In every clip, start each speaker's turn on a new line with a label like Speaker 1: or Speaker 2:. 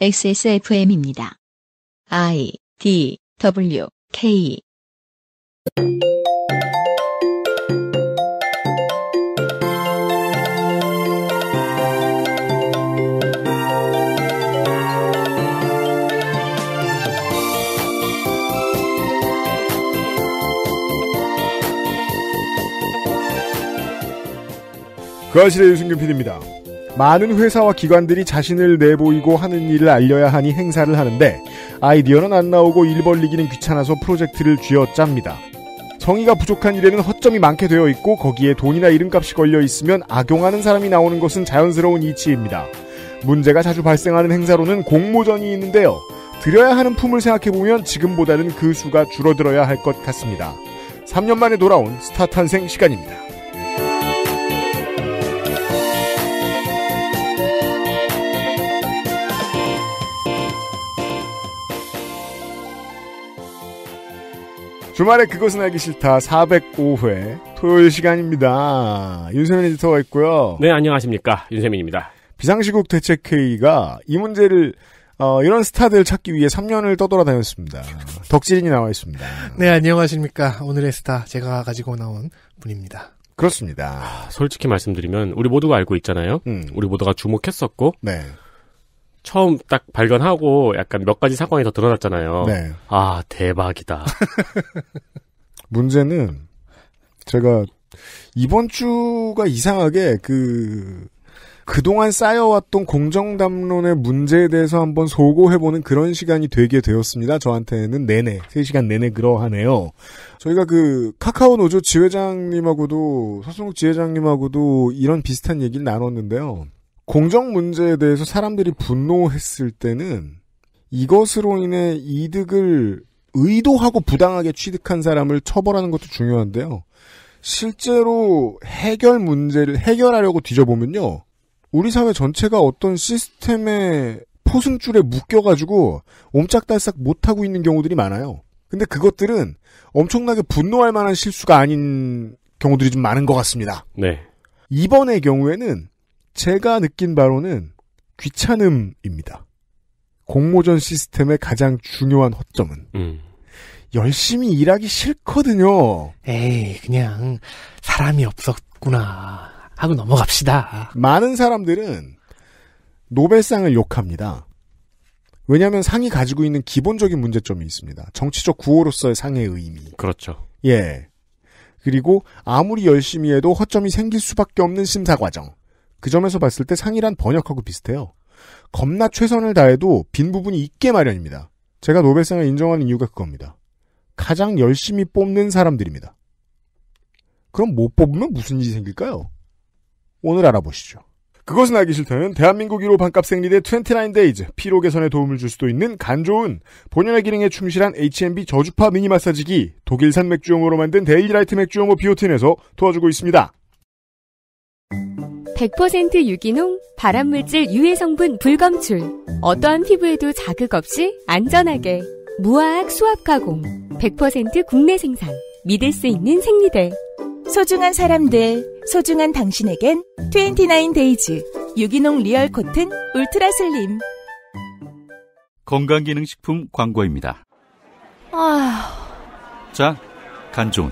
Speaker 1: XSFM입니다. I D W K
Speaker 2: 그실의 유승균 PD입니다. 많은 회사와 기관들이 자신을 내보이고 하는 일을 알려야 하니 행사를 하는데 아이디어는 안 나오고 일 벌리기는 귀찮아서 프로젝트를 쥐어짭니다. 성의가 부족한 일에는 허점이 많게 되어 있고 거기에 돈이나 이름값이 걸려 있으면 악용하는 사람이 나오는 것은 자연스러운 이치입니다. 문제가 자주 발생하는 행사로는 공모전이 있는데요. 드려야 하는 품을 생각해보면 지금보다는 그 수가 줄어들어야 할 것 같습니다. 3년 만에 돌아온 스타 탄생 시간입니다. 주말에 그것은 알기 싫다 405회 토요일 시간입니다. 윤세민 에디터가 있고요.
Speaker 3: 네, 안녕하십니까. 윤세민입니다.
Speaker 2: 비상시국 대책회의가 이 문제를 어, 이런 스타들 찾기 위해 3년을 떠돌아다녔습니다. 덕질인이 나와
Speaker 4: 있습니다. 네, 안녕하십니까. 오늘의 스타 제가 가지고 나온 분입니다. 그렇습니다.
Speaker 3: 아, 솔직히 말씀드리면 우리 모두가 알고 있잖아요. 음. 우리 모두가 주목했었고 네. 처음 딱 발견하고 약간 몇 가지 사건이 더 드러났잖아요. 네.
Speaker 5: 아, 대박이다.
Speaker 2: 문제는 제가 이번 주가 이상하게 그 그동안 쌓여왔던 공정담론의 문제에 대해서 한번 소고해보는 그런 시간이 되게 되었습니다. 저한테는 내내, 3시간 내내 그러하네요. 저희가 그 카카오 노조 지회장님하고도, 서승욱 지회장님하고도 이런 비슷한 얘기를 나눴는데요. 공정 문제에 대해서 사람들이 분노했을 때는 이것으로 인해 이득을 의도하고 부당하게 취득한 사람을 처벌하는 것도 중요한데요. 실제로 해결 문제를 해결하려고 뒤져보면요. 우리 사회 전체가 어떤 시스템의 포승줄에 묶여가지고 옴짝달싹 못하고 있는 경우들이 많아요. 근데 그것들은 엄청나게 분노할 만한 실수가 아닌 경우들이 좀 많은 것 같습니다. 네. 이번의 경우에는 제가 느낀 바로는 귀찮음입니다. 공모전 시스템의 가장 중요한 허점은 음. 열심히 일하기 싫거든요. 에이, 그냥 사람이 없었구나 하고 넘어갑시다. 많은 사람들은 노벨상을 욕합니다. 왜냐하면 상이 가지고 있는 기본적인 문제점이 있습니다. 정치적 구호로서의 상의 의미. 그렇죠. 예. 그리고 아무리 열심히 해도 허점이 생길 수밖에 없는 심사 과정. 그 점에서 봤을 때 상이란 번역하고 비슷해요. 겁나 최선을 다해도 빈 부분이 있게 마련입니다. 제가 노벨상을 인정하는 이유가 그겁니다. 가장 열심히 뽑는 사람들입니다. 그럼 못 뽑으면 무슨 일이 생길까요? 오늘 알아보시죠. 그것은 알기 싫다는 대한민국 1호 반값 생리대 29데이즈 피로 개선에 도움을 줄 수도 있는 간 좋은 본연의 기능에 충실한 H&B m 저주파 미니 마사지기 독일산 맥주용으로 만든 데일리라이트 맥주용호 비오틴에서 도와주고 있습니다.
Speaker 1: 100% 유기농, 발암물질
Speaker 5: 유해 성분 불검출. 어떠한 피부에도 자극 없이 안전하게. 무화학 수압 가공. 100% 국내 생산. 믿을 수 있는 생리대.
Speaker 4: 소중한 사람들, 소중한 당신에겐 29데이즈 유기농 리얼 코튼 울트라 슬림.
Speaker 5: 건강기능식품 광고입니다. 아 자, 간 좋은.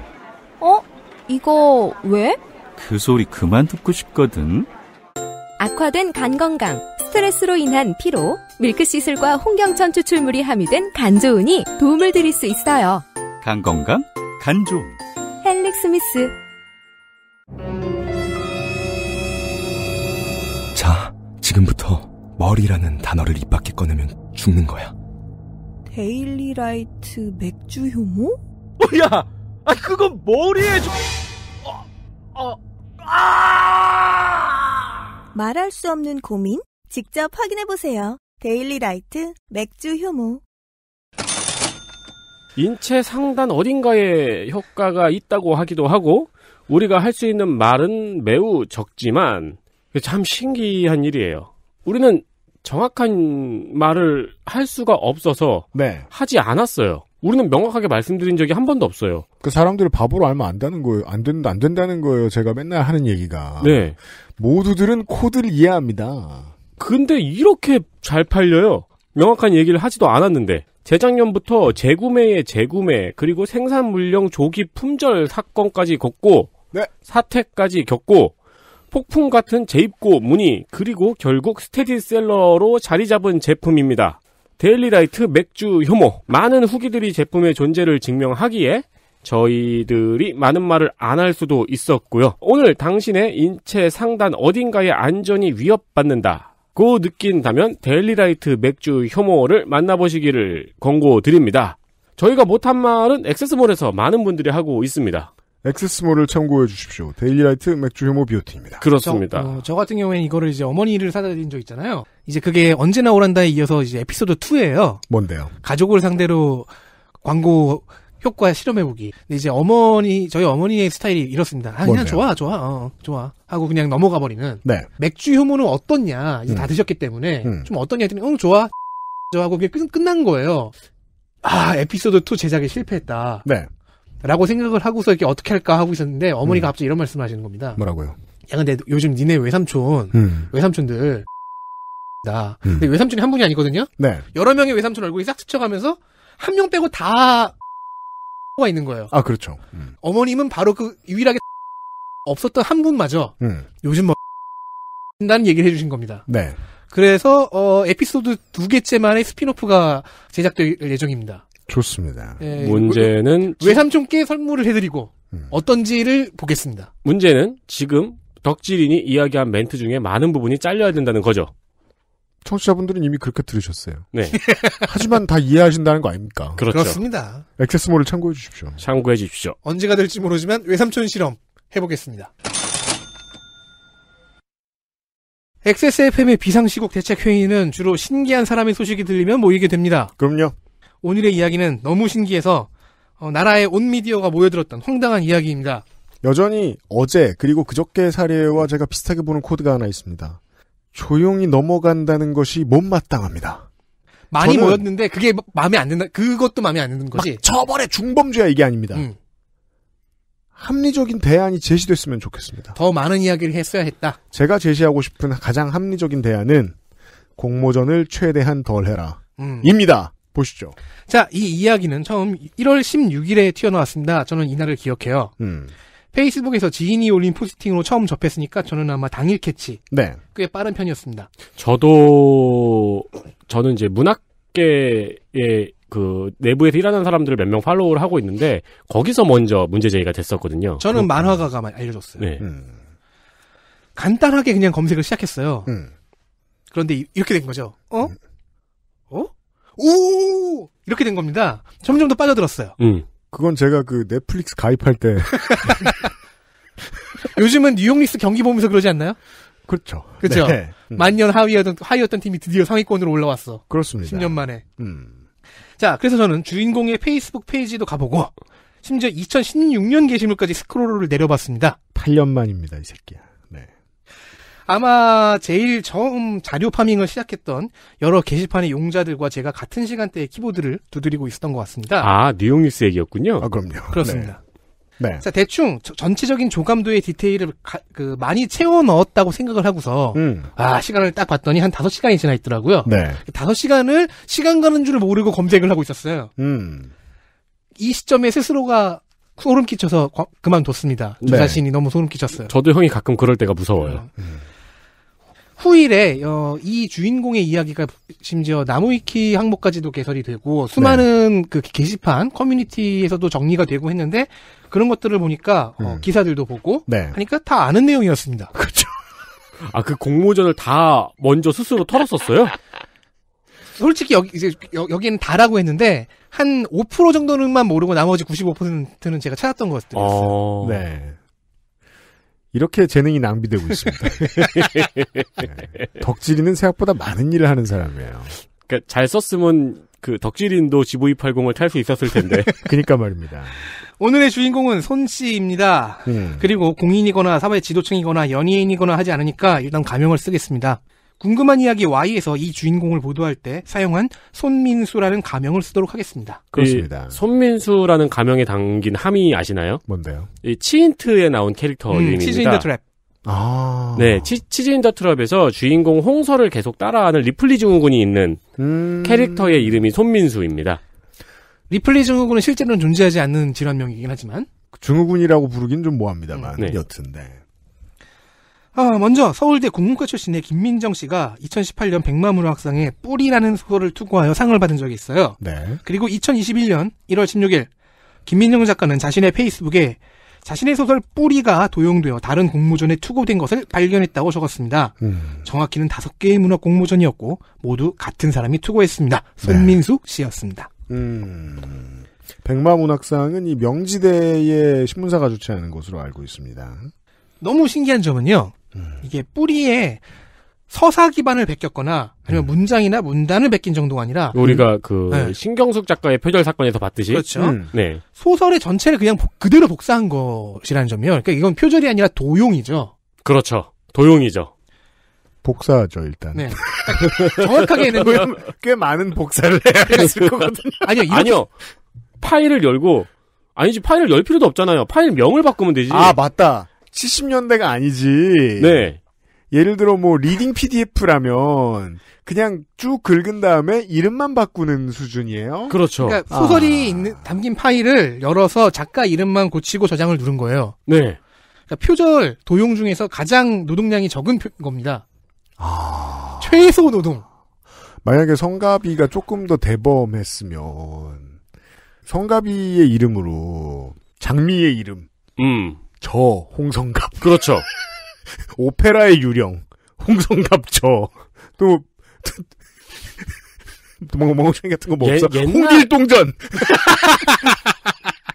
Speaker 4: 어? 이거 왜?
Speaker 5: 그 소리 그만 듣고 싶거든.
Speaker 4: 악화된 간 건강,
Speaker 2: 스트레스로 인한 피로, 밀크시슬과 홍경천 추출물이 함유된 간조운이 도움을 드릴 수 있어요.
Speaker 5: 간 건강, 간조운.
Speaker 1: 헬릭
Speaker 2: 스미스. 자, 지금부터
Speaker 4: 머리라는 단어를 입 밖에 꺼내면 죽는 거야.
Speaker 1: 데일리라이트 맥주 효모? 어, 야, 아 그건 머리에 좀... 어, 어.
Speaker 4: 아! 말할 수 없는 고민? 직접 확인해보세요. 데일리 라이트 맥주 효모.
Speaker 3: 인체 상단 어딘가에 효과가 있다고 하기도 하고, 우리가 할 수 있는 말은 매우 적지만, 참 신기한 일이에요. 우리는 정확한 말을 할 수가 없어서 네. 하지 않았어요. 우리는 명확하게 말씀드린 적이 한 번도 없어요.
Speaker 2: 그 사람들을 바보로 알면 안다는 거예요. 안 된다, 안 된다는
Speaker 3: 거예요. 제가 맨날 하는 얘기가. 네. 모두들은 코드를 이해합니다. 근데 이렇게 잘 팔려요. 명확한 얘기를 하지도 않았는데. 재작년부터 재구매의 재구매, 그리고 생산 물량 조기 품절 사건까지 겪고, 네. 사태까지 겪고, 폭풍 같은 재입고 문의, 그리고 결국 스테디셀러로 자리 잡은 제품입니다. 데일리라이트 맥주 효모 많은 후기들이 제품의 존재를 증명하기에 저희들이 많은 말을 안 할 수도 있었고요. 오늘 당신의 인체 상단 어딘가에 안전이 위협받는다. 고 느낀다면 데일리라이트 맥주 효모를 만나보시기를 권고드립니다. 저희가 못한 말은 액세스몰에서 많은 분들이 하고 있습니다.
Speaker 2: 엑세스몰을 참고해
Speaker 4: 주십시오. 데일리라이트 맥주 효모
Speaker 2: 비오틴입니다. 그렇습니다. 저,
Speaker 3: 어, 저, 같은 경우에는 이거를 이제 어머니를 사다 드린 적
Speaker 4: 있잖아요. 이제 그게 언제나 오란다에 이어서 이제 에피소드 2예요. 뭔데요? 가족을 상대로 광고 효과 실험해보기. 이제 어머니, 저희 어머니의 스타일이 이렇습니다. 아, 그냥 좋아, 좋아, 어, 좋아. 하고 그냥 넘어가버리는. 네. 맥주 효모는 어떻냐. 이제 음. 다 드셨기 때문에. 음. 좀 어떻냐 했더니, 응, 좋아. 좋아. 하고 그게 끝, 끝난 거예요. 아, 에피소드 2 제작에 실패했다. 네. 라고 생각을 하고서 이렇게 어떻게 할까 하고 있었는데 어머니가 음. 갑자기 이런 말씀을 하시는 겁니다. 뭐라고요? 야 근데 요즘 니네 외삼촌 음. 외삼촌들 나 음. 근데 외삼촌이 한 분이 아니거든요. 네. 여러 명의 외삼촌 얼굴이 싹 스쳐가면서 한 명 빼고 다가 있는 거예요. 아 그렇죠. 음. 어머님은 바로 그 유일하게 없었던 한 분마저 음. 요즘 뭐한 다는 얘기를 해주신 겁니다. 네. 그래서 어, 에피소드 두 개째 만의 스피노프가 제작될 예정입니다.
Speaker 3: 좋습니다. 예, 예. 문제는 그, 그, 외삼촌께 선물을 해드리고 음. 어떤지를 보겠습니다. 문제는 지금 덕질인이 이야기한 멘트 중에 많은 부분이 잘려야 된다는 거죠.
Speaker 2: 청취자분들은 이미 그렇게 들으셨어요. 네. 하지만 다 이해하신다는 거 아닙니까? 그렇죠. 그렇습니다. 액세스몰을 참고해 주십시오. 참고해 주십시오.
Speaker 4: 언제가 될지 모르지만 외삼촌 실험 해보겠습니다. 엑세스 f m 의 비상시국 대책회의는 주로 신기한 사람의 소식이 들리면 모이게 됩니다. 그럼요. 오늘의 이야기는 너무 신기해서 어, 나라의 온 미디어가 모여들었던 황당한 이야기입니다. 여전히
Speaker 2: 어제 그리고 그저께 사례와 제가 비슷하게 보는 코드가 하나 있습니다. 조용히 넘어간다는 것이 못마땅합니다.
Speaker 4: 많이 모였는데 그게 마음에 안 든다. 그것도 마음에 안 드는 거지.
Speaker 2: 처벌의 중범죄야 이게 아닙니다.
Speaker 4: 음. 합리적인
Speaker 2: 대안이 제시됐으면 좋겠습니다.
Speaker 4: 더 많은 이야기를 했어야 했다.
Speaker 2: 제가 제시하고 싶은 가장 합리적인 대안은 공모전을 최대한 덜 해라. 음. 입니다. 보시죠.
Speaker 4: 자, 이 이야기는 처음 1월 16일에 튀어나왔습니다. 저는 이날을 기억해요. 음. 페이스북에서 지인이 올린 포스팅으로 처음 접했으니까 저는 아마 당일 캐치. 네. 꽤 빠른 편이었습니다.
Speaker 3: 저도 저는 이제 문학계에그 내부에서 일하는 사람들을 몇 명 팔로우를 하고 있는데 거기서 먼저 문제 제기가 됐었거든요. 저는
Speaker 4: 만화가가 알려줬어요. 네. 음. 간단하게 그냥 검색을 시작했어요. 음. 그런데 이렇게 된 거죠. 어? 음. 오 이렇게 된 겁니다. 점점 더 빠져들었어요.
Speaker 2: 음. 그건 제가 그 넷플릭스 가입할 때
Speaker 4: 요즘은 뉴욕 리스 경기 보면서 그러지 않나요? 그렇죠. 그렇죠. 네. 음. 만년 하위였던 하위였던 팀이 드디어 상위권으로 올라왔어. 그렇습니다. 10년 만에. 음. 자, 그래서 저는 주인공의 페이스북 페이지도 가보고 심지어 2016년 게시물까지 스크롤을 내려봤습니다. 8년 만입니다, 이 새끼야. 아마 제일 처음 자료 파밍을 시작했던 여러 게시판의 용자들과 제가 같은 시간대에 키보드를 두드리고 있었던 것 같습니다.
Speaker 3: 아, 뉴욕 뉴스 얘기였군요. 아, 그럼요. 그렇습니다. 네. 네.
Speaker 4: 자, 대충 저, 전체적인 조감도의 디테일을 가, 그, 많이 채워 넣었다고 생각을 하고서 음. 아, 시간을 딱 봤더니 한 5시간이 지나 있더라고요. 네. 5시간을 시간 가는 줄 모르고 검색을 하고 있었어요. 음. 이 시점에 스스로가 소름 끼쳐서 그만뒀습니다. 네. 저 자신이 너무
Speaker 3: 소름 끼쳤어요. 저도 형이 가끔 그럴 때가 무서워요. 음.
Speaker 4: 후일에 어, 이 주인공의 이야기가 심지어 나무위키 항목까지도 개설이 되고 수많은 네. 그 게시판 커뮤니티에서도 정리가 되고 했는데 그런 것들을 보니까 어, 음. 기사들도 보고 네.
Speaker 3: 하니까 다 아는 내용이었습니다. 그렇죠. 아 그 공모전을 다 먼저 스스로
Speaker 5: 털었었어요?
Speaker 4: 솔직히 여기 이제 여, 기는 다라고 했는데 한 5% 정도는만 모르고 나머지 95%는 제가 찾았던 것
Speaker 5: 같아요. 어... 네.
Speaker 3: 이렇게 재능이 낭비되고 있습니다.
Speaker 2: 네.
Speaker 4: 덕질이는 생각보다
Speaker 2: 많은 일을 하는 사람이에요.
Speaker 3: 그러니까 잘 썼으면 그 덕질인도 GV80을 탈 수
Speaker 1: 있었을 텐데.
Speaker 4: 그니까 말입니다.
Speaker 3: 오늘의 주인공은 손 씨입니다.
Speaker 4: 음.
Speaker 1: 네.
Speaker 3: 그리고
Speaker 4: 공인이거나 사회 지도층이거나 연예인이거나 하지 않으니까 일단 가명을 쓰겠습니다. 궁금한 이야기 Y에서 이 주인공을 보도할 때 사용한 손민수라는 가명을 쓰도록 하겠습니다. 그 그렇습니다.
Speaker 3: 손민수라는 가명에 담긴 함이 아시나요? 뭔데요? 이 치인트에 나온 캐릭터 음, 이름입니다. 치즈 인더 트랩.
Speaker 2: 아.
Speaker 3: 네, 치, 즈 인더 트랩에서 주인공 홍서를 계속 따라하는 리플리 증후군이 있는 음... 캐릭터의 이름이 손민수입니다.
Speaker 4: 리플리 증후군은 실제로는 존재하지 않는 질환명이긴 하지만 증후군이라고 부르긴 좀 뭐합니다만
Speaker 3: 음, 네.
Speaker 2: 여튼 네.
Speaker 4: 아, 먼저 서울대 국문과 출신의 김민정 씨가 2018년 백마문 학상에 뿌리라는 소설을 투고하여 상을 받은 적이 있어요. 네. 그리고 2021년 1월 16일 김민정 작가는 자신의 페이스북에 자신의 소설 뿌리가 도용되어 다른 공모전에 투고된 것을 발견했다고 적었습니다. 음. 정확히는 다섯 개의 문학 공모전이었고 모두 같은 사람이 투고했습니다. 네. 손민수 네. 씨였습니다.
Speaker 1: 음.
Speaker 2: 백마문학상은 이 명지대의 신문사가 주최하는 것으로 알고 있습니다.
Speaker 4: 너무 신기한 점은요. 음. 이게 뿌리에 서사 기반을 베꼈거나 아니면 음. 문장이나 문단을 베낀 정도가 아니라 우리가
Speaker 3: 음. 그 네. 신경숙 작가의 표절 사건에서 봤듯이 그렇죠. 음. 음. 네.
Speaker 4: 소설의 전체를 그냥 그대로 복사한 것이라는 점이요. 그러니까 이건 표절이
Speaker 3: 아니라 도용이죠. 그렇죠. 도용이죠. 복사죠 일단. 네. 정확하게 는꽤
Speaker 2: 많은 복사를 해야 했을 거거든요.
Speaker 3: 네. 아니요. 아니요. 파일을 열고 아니지 파일을 열 필요도 없잖아요. 파일 명을 바꾸면 되지. 아 맞다.
Speaker 2: 70년대가 아니지. 네. 예를 들어 뭐 리딩 PDF라면
Speaker 4: 그냥 쭉 긁은 다음에
Speaker 2: 이름만 바꾸는 수준이에요. 그렇죠. 그러니까 아. 소설이
Speaker 1: 아.
Speaker 4: 있는, 담긴 파일을 열어서 작가 이름만 고치고 저장을 누른 거예요. 네. 그러니까 표절 도용 중에서 가장 노동량이 적은 표, 겁니다. 아. 최소 노동.
Speaker 2: 만약에 성가비가 조금 더 대범했으면 성가비의 이름으로 장미의 이름. 음. 저 홍성갑. 그렇죠. 오페라의 유령 홍성갑 저또
Speaker 3: 뭐 멍청이 같은 거 뭐
Speaker 2: 없어. 옛날... 홍길동전.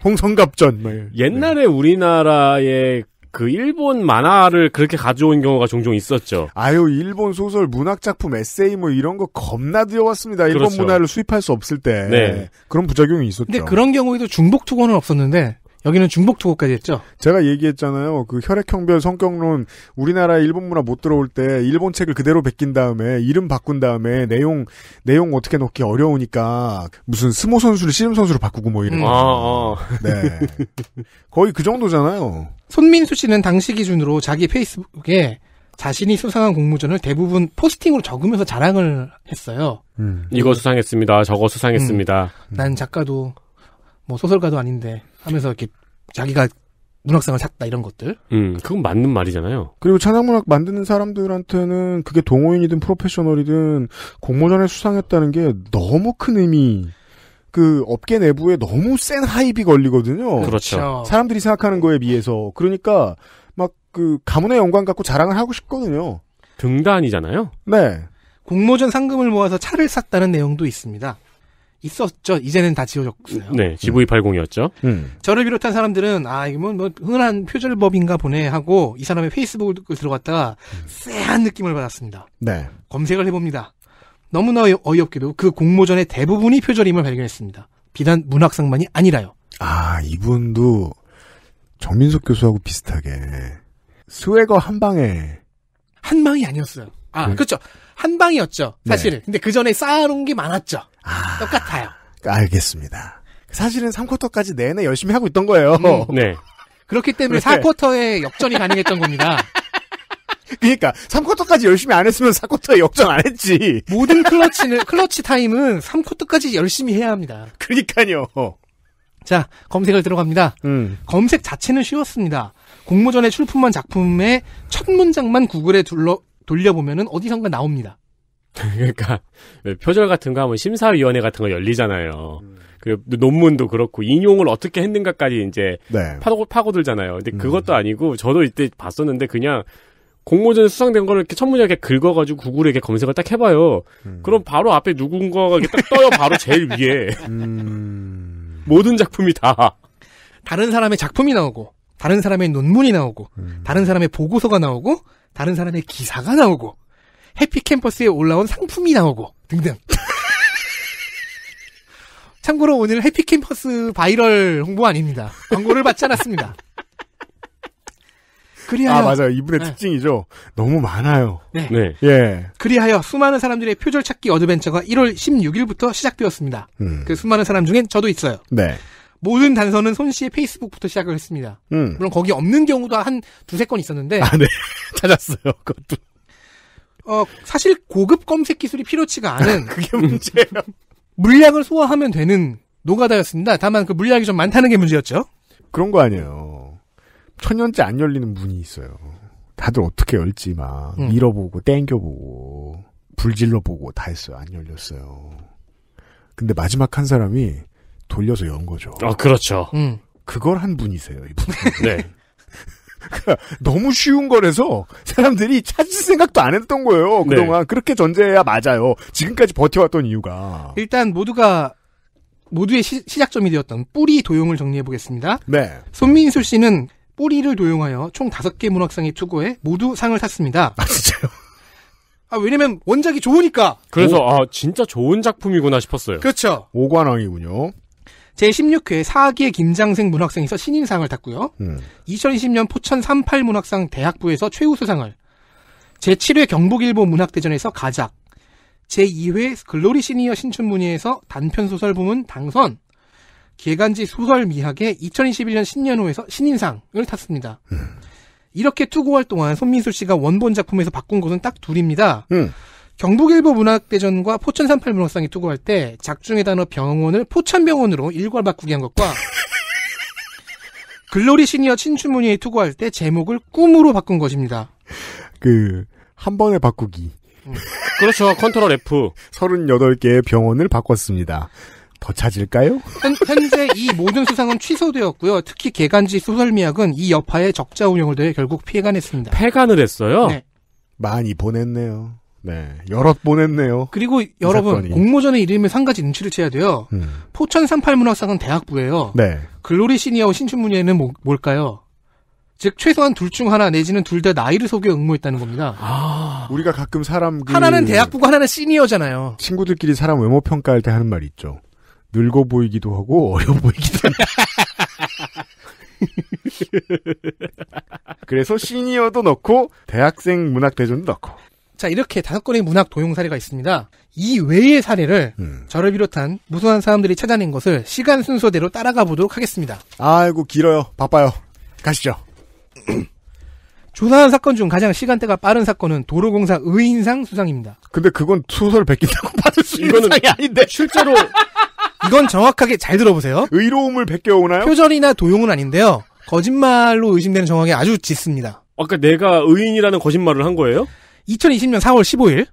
Speaker 3: 홍성갑전. 뭐. 옛날에 네. 우리나라의 그 일본 만화를 그렇게 가져온 경우가 종종 있었죠. 아유 일본 소설 문학 작품
Speaker 2: 에세이 뭐 이런 거 겁나 들여왔습니다. 일본 그렇죠. 문화를 수입할 수 없을 때. 네. 그런 부작용이 있었죠. 근데 그런
Speaker 4: 경우에도 중복 투고는 없었는데
Speaker 2: 여기는 중복 투고까지 했죠. 제가 얘기했잖아요. 그 혈액형별 성격론 우리나라 일본 문화 못 들어올 때 일본 책을 그대로 베낀 다음에 이름 바꾼 다음에 내용 내용 어떻게 넣기 어려우니까 무슨 스모 선수를 씨름 선수로 바꾸고 뭐 이런 음. 거. 아, 아. 네.
Speaker 4: 거의 그 정도잖아요. 손민수 씨는 당시 기준으로 자기 페이스북에 자신이 수상한 공모전을 대부분 포스팅으로 적으면서 자랑을 했어요.
Speaker 3: 음. 이거 수상했습니다. 저거 수상했습니다.
Speaker 4: 음. 난 작가도 뭐 소설가도 아닌데 하면서 이렇게 자기가 문학상을 샀다 이런 것들. 음,
Speaker 3: 그건 맞는 말이잖아요.
Speaker 2: 그리고 찬양문학 만드는 사람들한테는 그게 동호인이든 프로페셔널이든 공모전에 수상했다는 게 너무 큰 의미. 그 업계 내부에 너무 센 하입이 걸리거든요. 그렇죠. 그렇죠. 사람들이 생각하는 거에 비해서 그러니까
Speaker 4: 막 그 가문의 영광 갖고 자랑을 하고 싶거든요.
Speaker 3: 등단이잖아요.
Speaker 4: 네. 공모전 상금을 모아서 차를 샀다는 내용도 있습니다. 있었죠. 이제는 다 지워졌어요. 네,
Speaker 3: GV80이었죠. 음.
Speaker 4: 저를 비롯한 사람들은 아 이건 뭐 흔한 뭐, 표절법인가 보네 하고 이 사람의 페이스북을 들어갔다가 쎄한 느낌을 받았습니다. 네. 검색을 해봅니다. 너무나 어이없게도 그 공모전의 대부분이 표절임을 발견했습니다. 비단 문학상만이 아니라요.
Speaker 2: 아 이분도 정민석 교수하고 비슷하게 스웨거 한 방에
Speaker 4: 한 방이 아니었어요. 아 그 그렇죠. 네. 그렇죠. 한 방이었죠. 사실은. 네. 근데 그 전에 쌓아놓은 게 많았죠. 아,
Speaker 2: 똑같아요. 알겠습니다.
Speaker 4: 사실은 3쿼터까지 내내 열심히 하고 있던 거예요. 음, 네. 그렇기 때문에 네. 4쿼터에 역전이
Speaker 3: 가능했던 겁니다.
Speaker 4: 그러니까 3쿼터까지 열심히 안 했으면 4쿼터에 역전 안 했지. 모든 클러치는 클러치 타임은 3쿼터까지 열심히 해야 합니다. 그러니까요. 자, 검색을 들어갑니다. 음. 검색 자체는 쉬웠습니다. 공모전에 출품한 작품의 첫 문장만 구글에 둘러 돌려보면 어디선가 나옵니다.
Speaker 3: 그러니까 표절 같은 거 하면 심사위원회 같은 거 열리잖아요. 음. 그 논문도 그렇고 인용을 어떻게 했는가까지 이제 네. 파고 파고들잖아요. 근데 음. 그것도 아니고 저도 이때 봤었는데 그냥 공모전에 수상된 거를 이렇게 천문학에 긁어가지고 구글에 이렇게 검색을 딱 해봐요. 음. 그럼 바로 앞에 누군가가 이렇게 딱 떠요. 바로 제일 위에 음. 모든 작품이 다 다른 사람의 작품이 나오고 다른 사람의 논문이 나오고
Speaker 4: 음. 다른 사람의 보고서가 나오고 다른 사람의 기사가 나오고 해피 캠퍼스에 올라온 상품이 나오고 등등. 참고로 오늘 해피 캠퍼스 바이럴 홍보 아닙니다. 광고를 받지 않았습니다. 그리하여 아 맞아요 이분의 네. 특징이죠
Speaker 2: 너무 많아요 네. 네. 예, 예.
Speaker 4: 그리하여 수많은 사람들의 표절 찾기 어드벤처가 1월 16일부터 시작되었습니다 음. 그 수많은 사람 중엔 저도 있어요 네 모든 단서는 손 씨의 페이스북부터 시작을 했습니다 음. 물론 거기 없는 경우도 한 두세 건 있었는데 아, 네.
Speaker 1: 찾았어요 그것도
Speaker 4: 어, 사실 고급 검색 기술이 필요치가 않은 그게 문제예요. 음, 물량을 소화하면 되는 노가다였습니다. 다만 그 물량이 좀 많다는 게 문제였죠. 그런 거 아니에요. 천년째 안 열리는
Speaker 2: 문이 있어요. 다들 어떻게 열지 막 음. 밀어보고 땡겨보고 불질러보고 다 했어요. 안 열렸어요. 근데 마지막 한 사람이 돌려서 연 거죠. 아 그렇죠. 음. 그걸 한 분이세요 이분. 네. 너무 쉬운 거라서 사람들이 찾을 생각도 안 했던 거예요. 네. 그동안 네. 그렇게 전제해야 맞아요. 지금까지 버텨왔던 이유가
Speaker 4: 일단 모두가 모두의 시, 작점이 되었던 뿌리 도용을 정리해 보겠습니다. 네. 손민수 씨는 뿌리를 도용하여 총 다섯 개 문학상에 투고해 모두 상을 탔습니다. 아, 진짜요? 아, 왜냐면 원작이 좋으니까. 그래서 오. 아,
Speaker 3: 진짜 좋은 작품이구나 싶었어요. 그렇죠. 오관왕이군요.
Speaker 4: 제16회 4기의 김장생 문학상에서 신인상을 탔고요. 음. 2020년 포천 38 문학상 대학부에서 최우수상을 제7회 경북일보 문학대전에서 가작 제2회 글로리 시니어 신춘문예에서 단편소설 부문 당선 개간지 소설 미학의 2021년 신년호에서 신인상을 탔습니다. 음. 이렇게 투고할 동안 손민수 씨가 원본 작품에서 바꾼 곳은딱 둘입니다. 음. 경북일보 문학대전과 포천산팔 문학상이 투고할 때 작중의 단어 병원을 포천병원으로 일괄 바꾸게 한 것과 글로리 시니어 친추문예에 투고할 때 제목을 꿈으로 바꾼 것입니다. 그, 한 번에 바꾸기. 음. 그렇죠.
Speaker 2: 컨트롤 F. 38개의 병원을 바꿨습니다. 더 찾을까요?
Speaker 4: 현, 재이 모든 수상은 취소되었고요. 특히 개간지 소설미학은 이여파의 적자 운영을 대해 결국 피해가 냈습니다. 폐간을 했어요? 네.
Speaker 2: 많이 보냈네요. 네, 여럿 보냈네요. 그리고 여러분 사건이.
Speaker 4: 공모전의 이름에 한 가지 눈치를 채야 돼요. 음. 포천 38문학상은 대학부예요. 네. 글로리 시니어와 신춘문예는 뭐, 뭘까요? 즉 최소한 둘 중 하나 내지는 둘 다 나이를 속여 응모했다는 겁니다. 아, 우리가 가끔 사람 그 하나는 대학부고 하나는 시니어잖아요.
Speaker 2: 친구들끼리 사람 외모 평가할 때 하는 말이 있죠. 늙어 보이기도 하고 어려 보이기도 한다. 그래서 시니어도 넣고 대학생 문학 대전도 넣고
Speaker 4: 자, 이렇게 다섯 건의 문학 도용 사례가 있습니다. 이 외의 사례를 음. 저를 비롯한 무수한 사람들이 찾아낸 것을 시간 순서대로 따라가 보도록 하겠습니다. 아이고, 길어요. 바빠요. 가시죠. 조사한 사건 중 가장 시간대가 빠른 사건은 도로공사 의인상 수상입니다. 근데 그건 수소를 베낀다고 받을 수 있는 이거는 상이 아닌데. 실제로 이건 정확하게 잘 들어보세요. 의로움을 베껴오나요? 표절이나 도용은 아닌데요. 거짓말로 의심되는 정황이 아주 짙습니다.
Speaker 3: 아까 내가 의인이라는 거짓말을 한 거예요? 2020년 4월 15일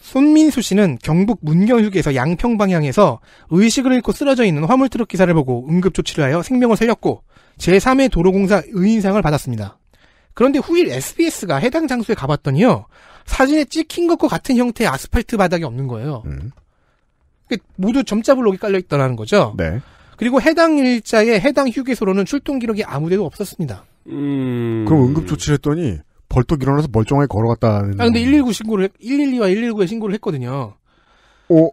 Speaker 3: 손민수
Speaker 4: 씨는 경북 문경휴게소 양평 방향에서 의식을 잃고 쓰러져 있는 화물트럭 기사를 보고 응급 조치를 하여 생명을 살렸고 제3회 도로공사 의인상을 받았습니다. 그런데 후일 SBS가 해당 장소에 가봤더니요 사진에 찍힌 것과 같은 형태의 아스팔트 바닥이 없는 거예요. 음. 그러니까 모두 점자 블록이 깔려 있다라는 거죠. 네. 그리고 해당 일자에 해당 휴게소로는 출동 기록이 아무데도 없었습니다. 음... 그럼 응급
Speaker 2: 조치를 했더니 벌떡 일어나서 멀쩡하게 걸어갔다는. 아,
Speaker 4: 근데 119 신고를, 112와 119에 신고를 했거든요. 오. 어?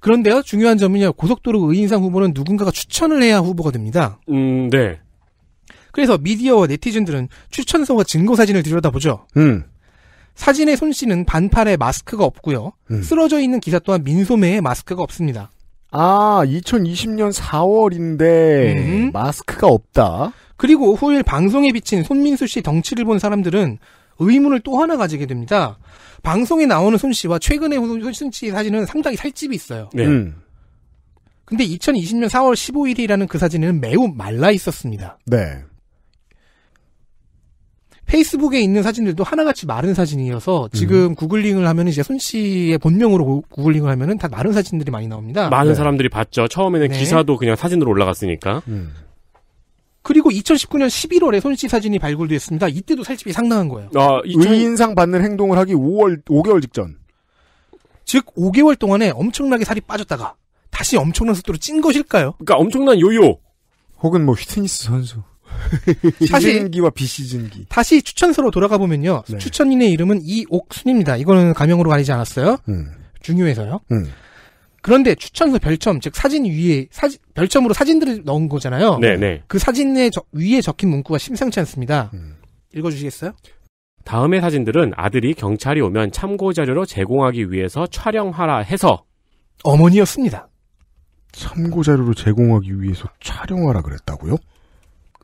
Speaker 4: 그런데요, 중요한 점은요, 고속도로 의인상 후보는 누군가가 추천을 해야 후보가 됩니다. 음, 네. 그래서 미디어와 네티즌들은 추천서와 증거사진을 들여다보죠. 음. 사진의 손씨는 반팔에 마스크가 없고요. 음. 쓰러져 있는 기사 또한 민소매에 마스크가 없습니다. 아, 2020년 4월인데 음. 마스크가 없다. 그리고 후일 방송에 비친 손민수 씨 덩치를 본 사람들은 의문을 또 하나 가지게 됩니다. 방송에 나오는 손 씨와 최근에 손 씨 사진은 상당히 살집이 있어요. 네. 음. 근데 2020년 4월 15일이라는 그 사진은 매우 말라 있었습니다. 네. 페이스북에 있는 사진들도 하나같이 마른 사진이어서 지금 음. 구글링을 하면 이제 손 씨의 본명으로 구글링을 하면은 다 마른 사진들이 많이 나옵니다. 많은 네. 사람들이
Speaker 3: 봤죠. 처음에는 네. 기사도 그냥 사진으로 올라갔으니까. 음.
Speaker 4: 그리고 2019년 11월에 손씨 사진이 발굴됐습니다. 이때도 살집이 상당한 거예요. 아, 2000... 의인상 받는 행동을 하기 5월 5개월 직전. 즉 5개월 동안에 엄청나게 살이 빠졌다가 다시 엄청난 속도로 찐 것일까요? 그러니까 엄청난 요요. 혹은 뭐 휘트니스 선수. 시즌기와
Speaker 2: 비시즌기.
Speaker 4: 다시 추천서로 돌아가 보면요. 네. 추천인의 이름은 이옥순입니다. 이거는 가명으로 가리지 않았어요. 음. 중요해서요. 음. 그런데 추천서 별점, 즉 사진 위에 사진, 별점으로 사진들을 넣은 거잖아요. 네네. 네. 그 사진의 저, 위에 적힌 문구가 심상치 않습니다. 음. 읽어주시겠어요?
Speaker 3: 다음의 사진들은 아들이 경찰이 오면 참고 자료로 제공하기 위해서 촬영하라 해서
Speaker 2: 어머니였습니다. 참고 자료로 제공하기 위해서 촬영하라 그랬다고요?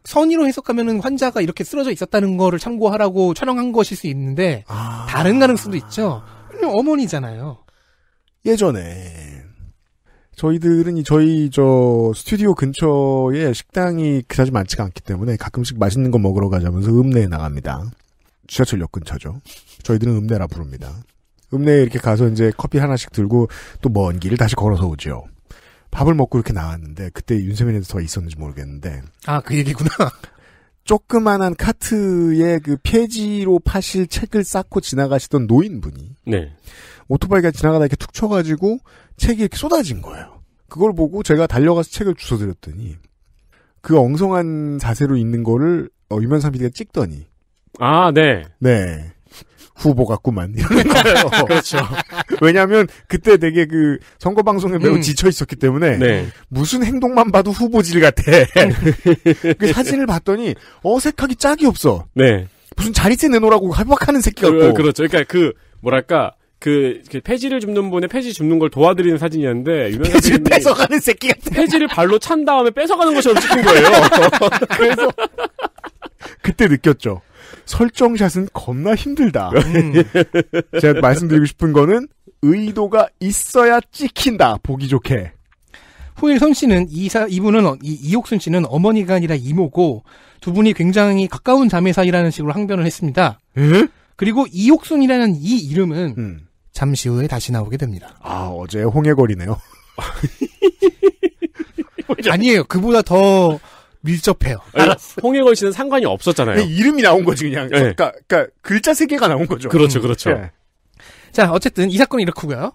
Speaker 4: 선의로 해석하면 환자가 이렇게 쓰러져 있었다는 거를 참고하라고 촬영한 것일 수 있는데 아... 다른 가능성도 있죠. 어머니잖아요. 예전에
Speaker 2: 저희들은 이 저희 저 스튜디오 근처에 식당이 그다지 많지가 않기 때문에 가끔씩 맛있는 거 먹으러 가자면서 읍내에 나갑니다. 지하철역 근처죠. 저희들은 읍내라 부릅니다. 읍내에 이렇게 가서 이제 커피 하나씩 들고 또 먼 길을 다시 걸어서 오죠 밥을 먹고 이렇게 나왔는데 그때 윤세민 에서터 있었는지 모르겠는데 아 그 얘기구나 조그만한 카트에 그 폐지로 파실 책을 쌓고 지나가시던 노인분이 네. 오토바이가 지나가다 이렇게 툭 쳐가지고 책이 이렇게 쏟아진 거예요. 그걸 보고 제가 달려가서 책을 주워드렸더니 그 엉성한 자세로 있는 거를 어, 유면상 PD가 찍더니
Speaker 3: 아, 네.
Speaker 2: 네. 후보 같구만 이러는
Speaker 3: 거예요. 그렇죠.
Speaker 2: 왜냐하면 그때 되게 그 선거 방송에 매우 음. 지쳐 있었기 때문에 네. 무슨 행동만 봐도 후보질 같아. 그 사진을 봤더니 어색하기 짝이 없어. 네. 무슨 자리세 내놓으라고 협박하는 새끼 같고. 그,
Speaker 3: 그렇죠. 그러니까 그 뭐랄까 그, 그 폐지를 줍는 분의 폐지 줍는 걸 도와드리는 사진이었는데 유명 폐지를 뺏어가는 새끼 같아. 폐지를 발로 찬 다음에 뺏어가는
Speaker 1: 것처럼 찍힌 거예요. 그래서
Speaker 3: 그때 느꼈죠.
Speaker 2: 설정샷은 겁나 힘들다. 음. 제가 말씀드리고 싶은 거는 의도가
Speaker 4: 있어야 찍힌다. 보기 좋게. 후일선 씨는 이사 이분은 이, 이옥순 씨는 어머니가 아니라 이모고 두 분이 굉장히 가까운 자매 사이라는 식으로 항변을 했습니다. 에? 그리고 이옥순이라는 이 이름은 음. 잠시 후에 다시 나오게 됩니다.
Speaker 2: 아 어제 홍해거리네요.
Speaker 4: 아니에요. 그보다 더 밀접해요. 알았어. 홍해걸 씨는 상관이 없었잖아요. 이름이 나온 거지 그냥. 네. 그러니까, 그러니까, 글자 세 개가 나온 거죠. 그렇죠, 음. 그렇죠. 네. 자, 어쨌든 이 사건은 이렇고요.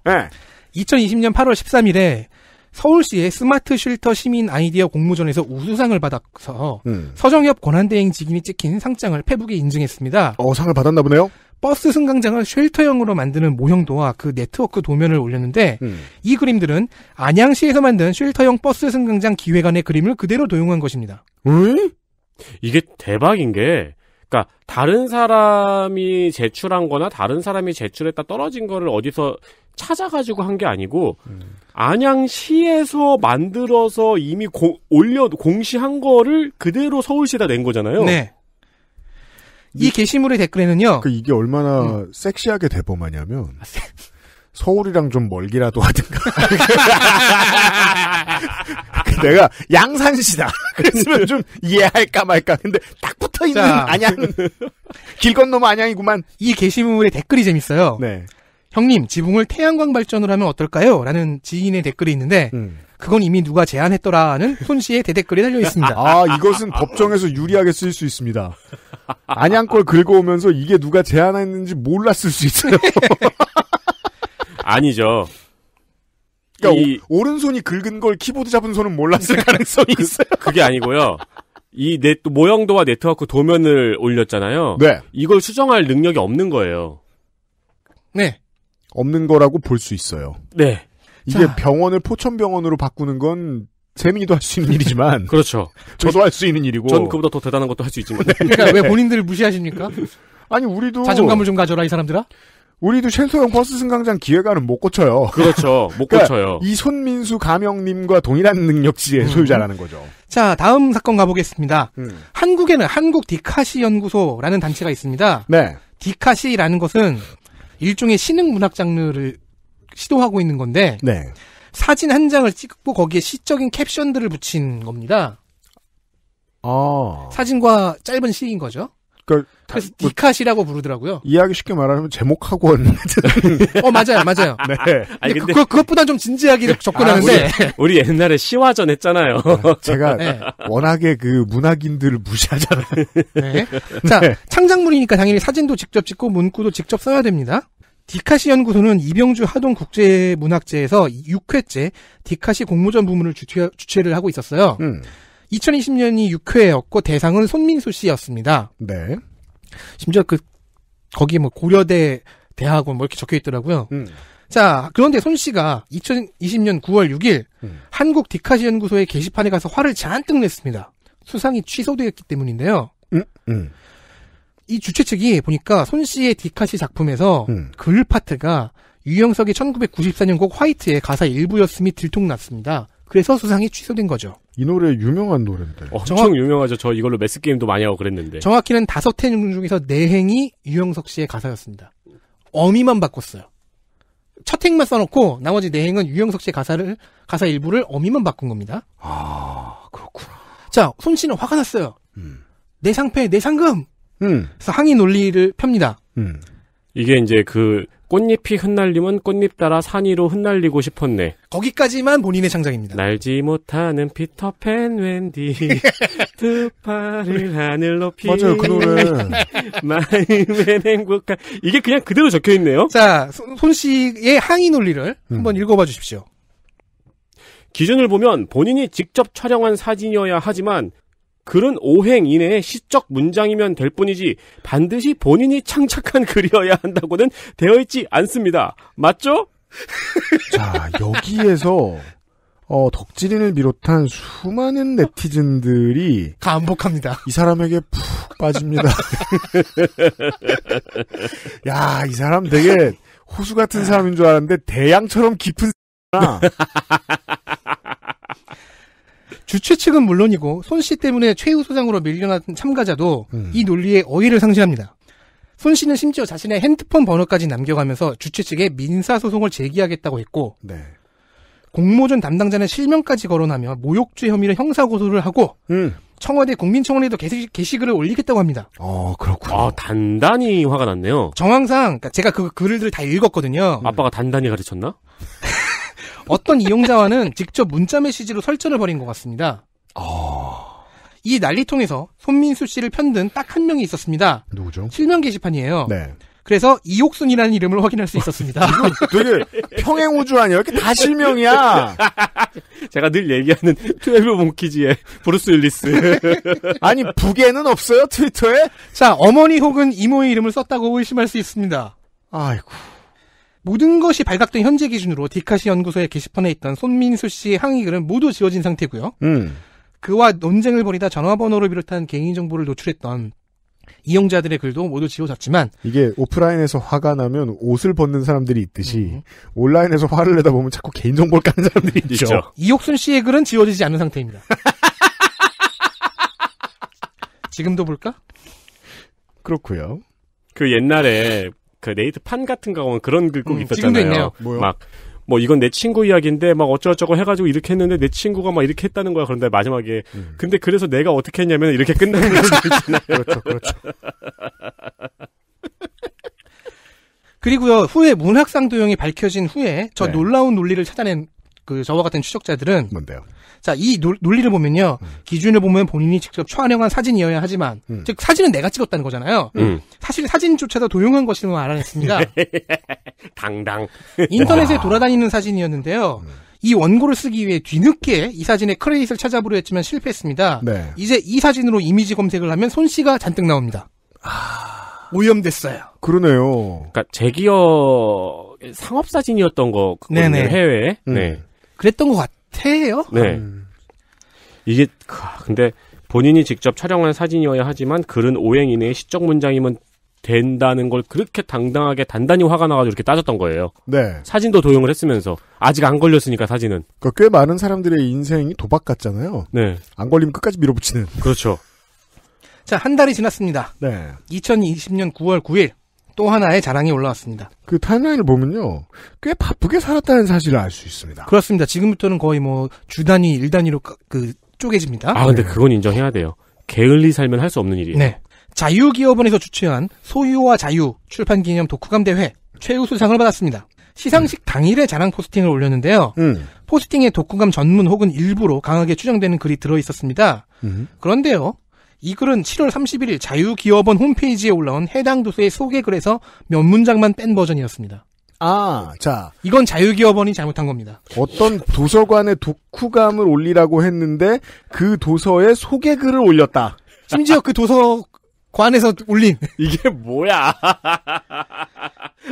Speaker 4: 2020년 8월 13일에 서울시의 스마트 쉴터 시민 아이디어 공모전에서 우수상을 받아서 음. 서정엽 권한대행 직인이 찍힌 상장을 페북에 인증했습니다. 어, 상을 받았나 보네요. 버스 승강장을 쉘터형으로 만드는 모형도와 그 네트워크 도면을 올렸는데 음. 이 그림들은 안양시에서 만든 쉘터형 버스 승강장 기획안의 그림을 그대로 도용한 것입니다.
Speaker 3: 음? 이게 대박인 게 그러니까 다른 사람이 제출한 거나 다른 사람이 제출했다 떨어진 거를 어디서 찾아가지고 한 게 아니고 음. 안양시에서 만들어서 이미 고, 올려 공시한 거를 그대로 서울시에다 낸 거잖아요. 네. 이, 게시물의
Speaker 2: 댓글에는요. 그 이게 얼마나 음. 섹시하게 대범하냐면 아, 서울이랑 좀 멀기라도 하든가. 그 내가 양산시다.
Speaker 4: 그랬으면 좀 이해할까 말까. 근데 딱 붙어 있는 안양. 길 건너면 안양이구만. 이 게시물의 댓글이 재밌어요. 네. 형님, 지붕을 태양광 발전으로 하면 어떨까요? 라는 지인의 댓글이 있는데, 음. 그건 이미 누가 제안했더라는 손 씨의 대댓글이 달려 있습니다. 아 이것은 법정에서 유리하게 쓰일 수 있습니다. 안양걸 긁어오면서
Speaker 2: 이게 누가 제안했는지 몰랐을 수 있어요.
Speaker 3: 아니죠. 그러니까 이...
Speaker 2: 오, 오른손이 긁은 걸 키보드 잡은 손은 몰랐을 가능성이 그, 그, 있어요.
Speaker 3: 그게 아니고요. 이 네, 모형도와 네트워크 도면을 올렸잖아요. 네. 이걸 수정할 능력이 없는 거예요. 네. 없는 거라고 볼 수 있어요.
Speaker 2: 네. 이게 자. 병원을 포천병원으로 바꾸는 건 재민이도 할 수 있는 일이지만
Speaker 3: 그렇죠. 저도 할 수 있는 일이고 전 그보다 더 대단한 것도 할 수 있지만 네.
Speaker 2: 그러니까 왜
Speaker 4: 본인들을 무시하십니까? 아니 우리도 자존감을 좀 가져라 이 사람들아.
Speaker 2: 우리도 쉘소형 버스 승강장 기획안은 못 고쳐요.
Speaker 1: 그렇죠. 못 그러니까 고쳐요. 이
Speaker 4: 손민수 가명님과 동일한 능력치의 음. 소유자라는 거죠. 자, 다음 사건 가보겠습니다. 음. 한국에는 한국 디카시 연구소라는 단체가 있습니다. 네. 디카시라는 것은 일종의 신흥 문학 장르를 시도하고 있는 건데 네. 사진 한 장을 찍고 거기에 시적인 캡션들을 붙인 겁니다. 아. 사진과 짧은 시인 거죠. 그러니까 그래서 뭐,
Speaker 2: 디카시라고 부르더라고요. 이야기 쉽게 말하면 제목하고어 맞아요, 맞아요. 네. 아,
Speaker 3: 아니, 근데, 그, 그것보다좀 진지하게 네. 접근하는데 아, 우리, 우리, 옛날에 시화전 했잖아요. 네. 제가 네.
Speaker 2: 워낙에 그 문학인들을 무시하잖아요. 네.
Speaker 3: 자 네.
Speaker 4: 창작물이니까 당연히 사진도 직접 찍고 문구도 직접 써야 됩니다. 디카시 연구소는 이병주 하동 국제문학제에서 6회째 디카시 공모전 부문을 주최, 를 하고 있었어요. 음. 2020년이 6회였고 대상은 손민수 씨였습니다. 네. 심지어 그 거기 뭐 고려대 대학원 뭐 이렇게 적혀 있더라고요. 음. 자, 그런데 손 씨가 2020년 9월 6일 음. 한국 디카시 연구소의 게시판에 가서 화를 잔뜩 냈습니다. 수상이 취소되었기 때문인데요. 음? 음. 이 주최 측이 보니까 손 씨의 디카시 작품에서 음. 글 파트가 유영석의 1994년 곡 화이트의 가사 일부였음이 들통났습니다. 그래서 수상이 취소된 거죠. 이 노래 유명한
Speaker 3: 노래인데. 어, 엄청 정확... 유명하죠. 저 이걸로 매스 게임도 많이 하고 그랬는데.
Speaker 4: 정확히는 다섯 행중 중에서 네 행이 유영석 씨의 가사였습니다. 어미만 바꿨어요. 첫 행만 써놓고 나머지 네 행은 유영석 씨의 가사를 가사 일부를 어미만 바꾼 겁니다. 아 그렇구나. 자, 손 씨는 화가 났어요. 음. 내 상패, 내 상금. 음. 그래서 항의 논리를
Speaker 3: 펴니다 음. 이게 이제 그 꽃잎이 흩날림은 꽃잎 따라 산 위로 흩날리고 싶었네. 거기까지만 본인의 창작입니다. 날지 못하는 피터팬 웬디 두 팔을 하늘 높이 맞아요 그 노래 마음엔 행복한 이게 그냥 그대로 적혀있네요. 자손 씨의 항의 논리를 음. 한번 읽어봐 주십시오. 기준을 보면 본인이 직접 촬영한 사진이어야 하지만 글은 오행 이내의 시적 문장이면 될 뿐이지 반드시 본인이 창작한 글이어야 한다고는 되어 있지 않습니다. 맞죠?
Speaker 2: 자, 여기에서 어, 덕질인을 비롯한 수많은 네티즌들이 감복합니다. 이 사람에게 푹 빠집니다. 야, 이 사람 되게 호수 같은 사람인 줄 알았는데 대양처럼
Speaker 4: 깊은 주최 측은 물론이고 손 씨 때문에 최우 소장으로 밀려난 참가자도 음. 이 논리에 어의를 상실합니다. 손 씨는 심지어 자신의 핸드폰 번호까지 남겨가면서 주최 측에 민사 소송을 제기하겠다고 했고 네. 공모전 담당자는 실명까지 거론하며 모욕죄 혐의로 형사 고소를 하고 음. 청와대 국민청원에도 게시, 글을 올리겠다고 합니다.
Speaker 1: 어, 그렇군요. 아, 단단히
Speaker 3: 화가 났네요. 정황상 그러니까 제가 그 글들을 다 읽었거든요. 아빠가 단단히 가르쳤나?
Speaker 4: 어떤 이용자와는 직접 문자 메시지로 설전을 벌인 것 같습니다. 어... 이 난리통에서 손민수 씨를 편든 딱 한 명이 있었습니다. 누구죠? 실명 게시판이에요. 네. 그래서 이옥순이라는 이름을 확인할 수 있었습니다. 되게
Speaker 3: 평행우주 아니야? 이렇게 다 실명이야. 제가 늘 얘기하는 트웨블 몽키즈의 브루스 윌리스. 아니 북에는 없어요 트위터에? 자 어머니 혹은 이모의
Speaker 4: 이름을 썼다고 의심할 수 있습니다. 아이고. 모든 것이 발각된 현재 기준으로 디카시 연구소의 게시판에 있던 손민수 씨의 항의 글은 모두 지워진 상태고요. 음. 그와 논쟁을 벌이다 전화번호를 비롯한 개인정보를 노출했던 이용자들의 글도 모두 지워졌지만
Speaker 2: 이게 오프라인에서 화가 나면 옷을 벗는 사람들이 있듯이 음. 온라인에서 화를 내다 보면 자꾸 개인정보를 까는 사람들이 있죠. 있죠.
Speaker 4: 이옥순 씨의 글은 지워지지 않은 상태입니다. 지금도 볼까? 그렇고요.
Speaker 3: 그 옛날에 그 네이트 판 같은 거 보면 그런 글꼭 음, 있었잖아요. 막 뭐 이건 내 친구 이야기인데 막 어쩌고저쩌고 해가지고 이렇게 했는데 내 친구가 막 이렇게 했다는 거야. 그런데 마지막에 음. 근데 그래서 내가 어떻게 했냐면 이렇게 끝나는 거죠. 그렇죠, 그렇죠.
Speaker 4: 그리고요 후에 문학상 도형이 밝혀진 후에 저 네. 놀라운 논리를 찾아낸 그 저와 같은 추적자들은 뭔데요? 자, 이 논, 리를 보면요. 음. 기준을 보면 본인이 직접 촬영한 사진이어야 하지만, 음. 즉, 사진은 내가 찍었다는 거잖아요. 음. 사실 사진조차도 도용한 것임을 알아냈습니다. 당당. 인터넷에 와. 돌아다니는 사진이었는데요. 음. 이 원고를 쓰기 위해 뒤늦게 이 사진의 크레딧을 찾아보려 했지만 실패했습니다. 네. 이제 이 사진으로 이미지 검색을 하면 손씨가 잔뜩 나옵니다. 아. 오염됐어요.
Speaker 3: 그러네요. 그러니까 제기억 상업 사진이었던 거 그거는 해외. 음. 네.
Speaker 4: 그랬던 것 같. 아요 태예요?
Speaker 3: 네. 음. 이게 근데 본인이 직접 촬영한 사진이어야 하지만 글은 오행 이내의 시적 문장이면 된다는 걸 그렇게 당당하게 단단히 화가 나가지고 이렇게 따졌던 거예요. 네. 사진도 도용을 했으면서 아직 안 걸렸으니까 사진은.
Speaker 2: 그러니까 꽤 많은 사람들의 인생이 도박 같잖아요.
Speaker 3: 네. 안 걸리면 끝까지 밀어붙이는. 그렇죠.
Speaker 4: 자, 한 달이 지났습니다. 네. 2020년 9월 9일 또 하나의 자랑이 올라왔습니다. 그 타임라인을 보면요. 꽤 바쁘게 살았다는 사실을 알 수 있습니다. 그렇습니다. 지금부터는 거의 뭐 주단위, 일단위로 그, 쪼개집니다. 아, 근데 네.
Speaker 3: 그건 인정해야 돼요. 게을리 살면 할 수 없는 일이에요. 네.
Speaker 4: 자유기업원에서 주최한 소유와 자유 출판 기념 독후감 대회 최우수상을 받았습니다. 시상식 음. 당일에 자랑 포스팅을 올렸는데요. 음. 포스팅에 독후감 전문 혹은 일부로 강하게 추정되는 글이 들어 있었습니다. 음. 그런데요. 이 글은 7월 31일 자유기업원 홈페이지에 올라온 해당 도서의 소개글에서 몇 문장만 뺀 버전이었습니다. 아, 자. 이건 자유기업원이 잘못한 겁니다.
Speaker 2: 어떤 도서관의 독후감을 올리라고 했는데 그도서의
Speaker 4: 소개글을 올렸다. 심지어 그 도서관에서 올린. 이게
Speaker 3: 뭐야.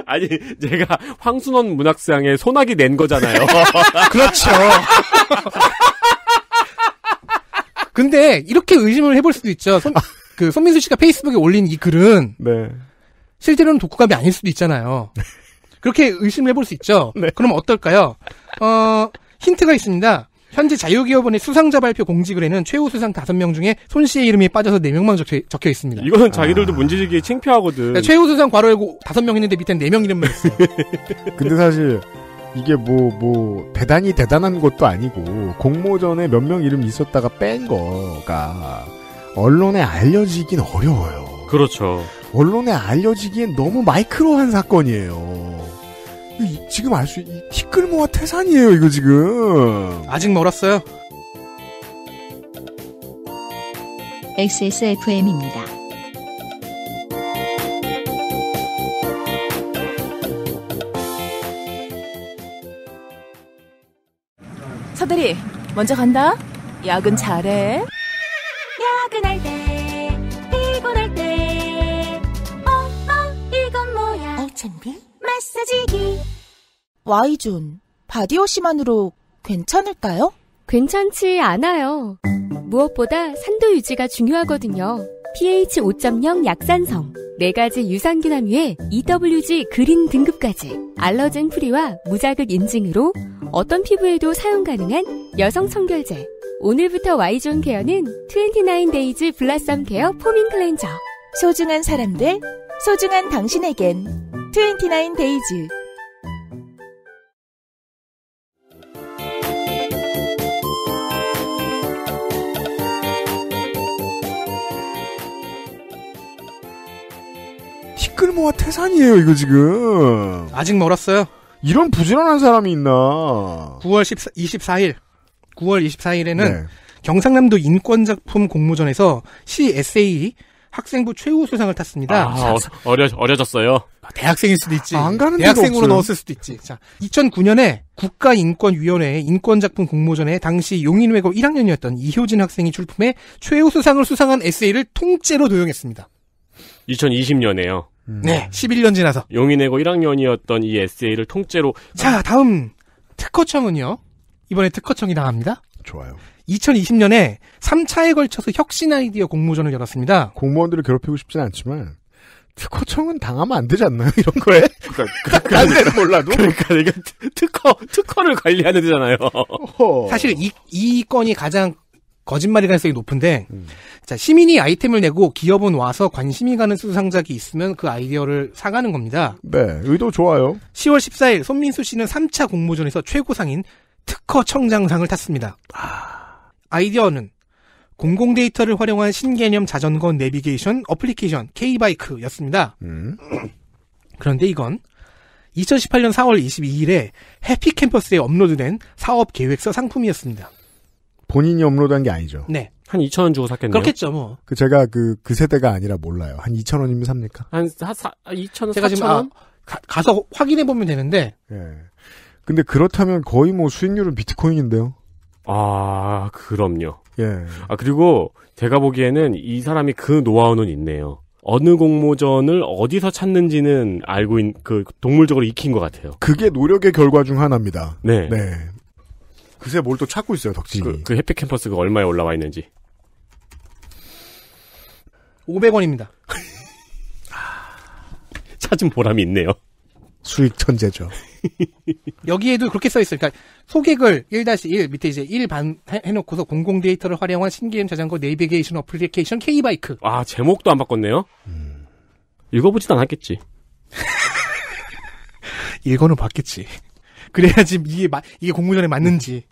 Speaker 3: 아니, 제가 황순원 문학상의 소나기 낸 거잖아요. 그렇죠.
Speaker 4: 근데 이렇게 의심을 해볼 수도 있죠. 손, 아. 그 손민수 씨가 페이스북에 올린 이 글은 네. 실제로는 독후감이 아닐 수도 있잖아요. 그렇게 의심을 해볼 수 있죠. 네. 그럼 어떨까요? 어, 힌트가 있습니다. 현재 자유기업원의 수상자 발표 공지글에는 최우 수상 5명 중에 손 씨의 이름이 빠져서 4명만 적혀, 있습니다. 이거는 아. 자기들도 아...
Speaker 3: 문제지기 창피하거든. 그러니까 최우
Speaker 4: 수상 괄호 열고 5명 있는데 밑에 4명 이름만 있어요.
Speaker 3: 근데 사실 이게
Speaker 2: 뭐, 뭐, 대단히 대단한 것도 아니고, 공모전에 몇 명 이름 있었다가 뺀 거가, 언론에 알려지긴 어려워요. 그렇죠. 언론에 알려지기엔 너무 마이크로한 사건이에요. 지금 알 수, 이 티끌모아
Speaker 4: 태산이에요, 이거 지금. 아직 멀었어요.
Speaker 2: XSFM입니다. 서대리, 먼저 간다. 야근 잘해.
Speaker 1: 야근할 때, 피곤할 때, 어, 어, 이건 뭐야? 알찬비? 마사지기.
Speaker 4: Y존, 바디워시만으로 괜찮을까요? 괜찮지 않아요. 무엇보다 산도 유지가 중요하거든요. pH 5.0 약산성, 4가지 유산균함유에 EWG 그린 등급까지 알러젠 프리와 무자극 인증으로 어떤 피부에도 사용 가능한 여성 청결제. 오늘부터 Y존 케어는 29데이즈 블라썸 케어 포밍 클렌저. 소중한 사람들, 소중한 당신에겐 29데이즈. 끌모아 태산이에요, 이거 지금. 아직 멀었어요. 이런 부지런한 사람이 있나. 9월 14, 24일. 9월 24일에는 네. 경상남도 인권작품 공모전에서 CSA 학생부 최우 수상을 탔습니다. 아,
Speaker 3: 어려, 어려졌어요. 아, 대학생일 수도 있지. 아, 안 가는 대학생으로 넣었을 수도
Speaker 4: 있지. 자, 2009년에 국가인권위원회 인권작품 공모전에 당시 용인외고 1학년이었던 이효진 학생이 출품해 최우 수상을 수상한 에세이를 통째로 도용했습니다.
Speaker 3: 2020년에요. 음. 네. 11년 지나서. 용인외고 1학년이었던 이 에세이를 통째로.
Speaker 4: 자, 다음. 특허청은요. 이번에 특허청이 나갑니다. 좋아요. 2020년에 3차에 걸쳐서 혁신 아이디어 공모전을 열었습니다. 공무원들을 괴롭히고 싶진 않지만, 특허청은 당하면 안 되지 않나요? 이런 거에?
Speaker 3: 그러니까, 그러니까 몰라도? 그러니까 이게 특허, 특허를 관리하는 데잖아요.
Speaker 4: 사실 이, 이 건이 가장 거짓말일 가능성이 높은데 음. 자 시민이 아이템을 내고 기업은 와서 관심이 가는 수상작이 있으면 그 아이디어를 사가는 겁니다. 네, 의도 좋아요. 10월 14일 손민수 씨는 3차 공모전에서 최고상인 특허 청장상을 탔습니다. 아. 아이디어는 공공 데이터를 활용한 신개념 자전거 내비게이션 어플리케이션 K-바이크였습니다. 음. 그런데 이건 2018년 4월 22일에 해피캠퍼스에 업로드된 사업 계획서 상품이었습니다.
Speaker 2: 본인이 업로드한 게 아니죠.
Speaker 4: 네. 한 2천 원 주고 샀겠네요. 그렇겠죠, 뭐.
Speaker 2: 그 제가 그그 그 세대가 아니라 몰라요. 한 2천 원이면 삽니까?
Speaker 4: 한 2천 원, 제가 지금 원? 아, 가, 서 확인해 보면 되는데.
Speaker 3: 예.
Speaker 2: 근데 그렇다면 거의 뭐 수익률은 비트코인인데요.
Speaker 3: 아, 그럼요. 예. 아 그리고 제가 보기에는 이 사람이 그 노하우는 있네요. 어느 공모전을 어디서 찾는지는 알고 있, 그 동물적으로 익힌 것 같아요.
Speaker 2: 그게 노력의 결과 중 하나입니다. 네. 네.
Speaker 3: 그새 뭘 또 찾고 있어요, 덕진이. 그, 그 해피 캠퍼스가 얼마에 올라와 있는지.
Speaker 4: 500원입니다.
Speaker 3: 아, 찾은 보람이 있네요. 수익 천재죠.
Speaker 4: 여기에도 그렇게 써 있어요. 그러니까 소객을 1-1 밑에 이제 1반 해놓고서 공공 데이터를 활용한 신기임 자전거 네비게이션 어플리케이션 K바이크.
Speaker 3: 아 제목도 안 바꿨네요. 음. 읽어보진 않았겠지. 읽어는 봤겠지. 그래야지
Speaker 4: 이게 마, 이게 공모전에 맞는지.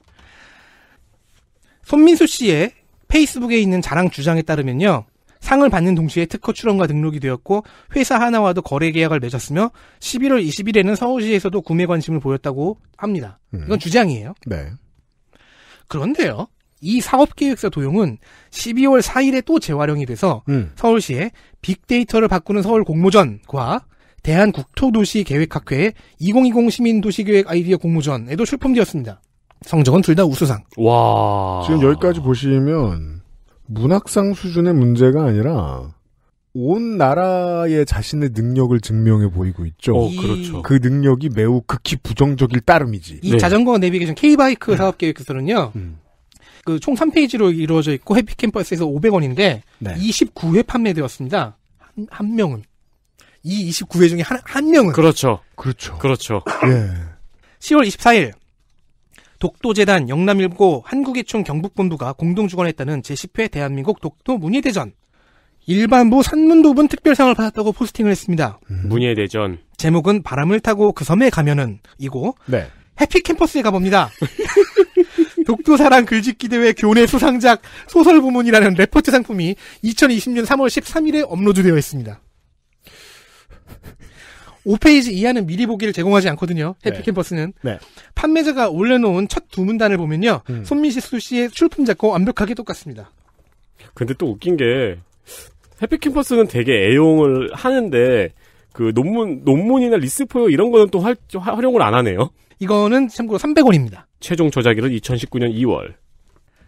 Speaker 4: 손민수 씨의 페이스북에 있는 자랑 주장에 따르면요. 상을 받는 동시에 특허 출원과 등록이 되었고 회사 하나와도 거래 계약을 맺었으며 11월 20일에는 서울시에서도 구매 관심을 보였다고 합니다. 음. 이건 주장이에요. 네. 그런데요. 이 사업 계획서 도용은 12월 4일에 또 재활용이 돼서 음. 서울시에 빅데이터를 바꾸는 서울 공모전과 대한국토도시계획학회 2020 시민도시계획 아이디어 공모전에도 출품되었습니다. 성적은 둘 다 우수상. 와.
Speaker 1: 지금
Speaker 2: 여기까지 보시면 문학상 수준의 문제가 아니라 온 나라의 자신의 능력을 증명해 보이고 있죠. 어, 그렇죠. 그 능력이 매우 극히 부정적일 따름이지. 이 네.
Speaker 4: 자전거 내비게이션 K바이크 음. 사업 계획서는요. 음. 그총 3페이지로 이루어져 있고 해피캠퍼스에서 500원인데 네. 29회 판매되었습니다. 한, 한 명은. 이 29회 중에 한, 한 명은 그렇죠.
Speaker 3: 그렇죠. 그렇죠. 예.
Speaker 4: 10월 24일 독도재단 영남일보 한국예총 경북본부가 공동 주관했다는 제10회 대한민국 독도 문예대전 일반부 산문도분 특별상을 받았다고 포스팅을 했습니다.
Speaker 3: 음. 문예대전
Speaker 4: 제목은 바람을 타고 그 섬에 가면은 이고 네. 해피 캠퍼스에 가봅니다. 독도사랑 글짓기 대회 교내 수상작 소설 부문이라는 레포트 상품이 2020년 3월 13일에 업로드되어 있습니다. 5페이지 이하는 미리 보기를 제공하지 않거든요. 해피캠퍼스는. 네. 네. 판매자가 올려놓은 첫 두 문단을 보면요. 음. 손민식수 씨의 출품작과 완벽하게 똑같습니다.
Speaker 3: 근데 또 웃긴 게 해피캠퍼스는 되게 애용을 하는데 그 논문 논문이나 리스포요 이런 거는 또 활, 활용을 안 하네요. 이거는 참고로 300원입니다. 최종 저작일은 2019년 2월.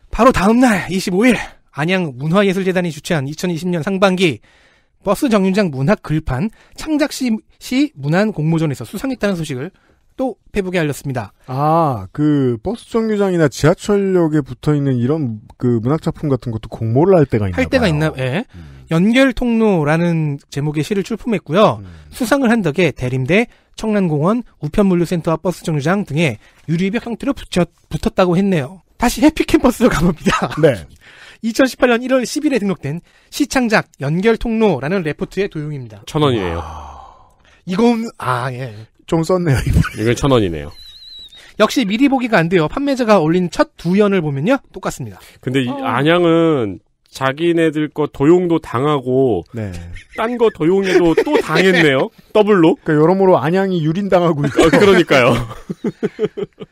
Speaker 3: 바로 다음 날 25일
Speaker 4: 안양 문화예술재단이 주최한 2020년 상반기 버스 정류장 문학 글판 창작시 문안 공모전에서 수상했다는 소식을 또 페북에 알렸습니다.
Speaker 2: 아, 그 버스 정류장이나 지하철역에 붙어 있는 이런 그 문학 작품 같은 것도 공모를 할 때가 있나 요할
Speaker 4: 때가 있나 예. 음. 연결 통로라는 제목의 시를 출품했고요. 음. 수상을 한 덕에 대림대, 청란공원, 우편물류센터와 버스 정류장 등에 유리벽 형태로 붙였, 붙었다고 했네요. 다시 해피캠퍼스로 가봅니다. 네. 2018년 1월 10일에 등록된 시창작 연결 통로라는 레포트의 도용입니다.
Speaker 3: 천 원이에요. 와...
Speaker 4: 이건 아 예. 좀 썼네요.
Speaker 3: 이건 천 원이네요.
Speaker 4: 역시 미리 보기가 안 돼요. 판매자가 올린 첫 두 연을 보면요, 똑같습니다.
Speaker 3: 근데 이 아. 안양은 자기네들 거 도용도 당하고 네.
Speaker 4: 딴 거 도용해도 또
Speaker 3: 당했네요.
Speaker 2: 더블로. 그러니까 여러모로 안양이 유린당하고 있고. 아, 그러니까요.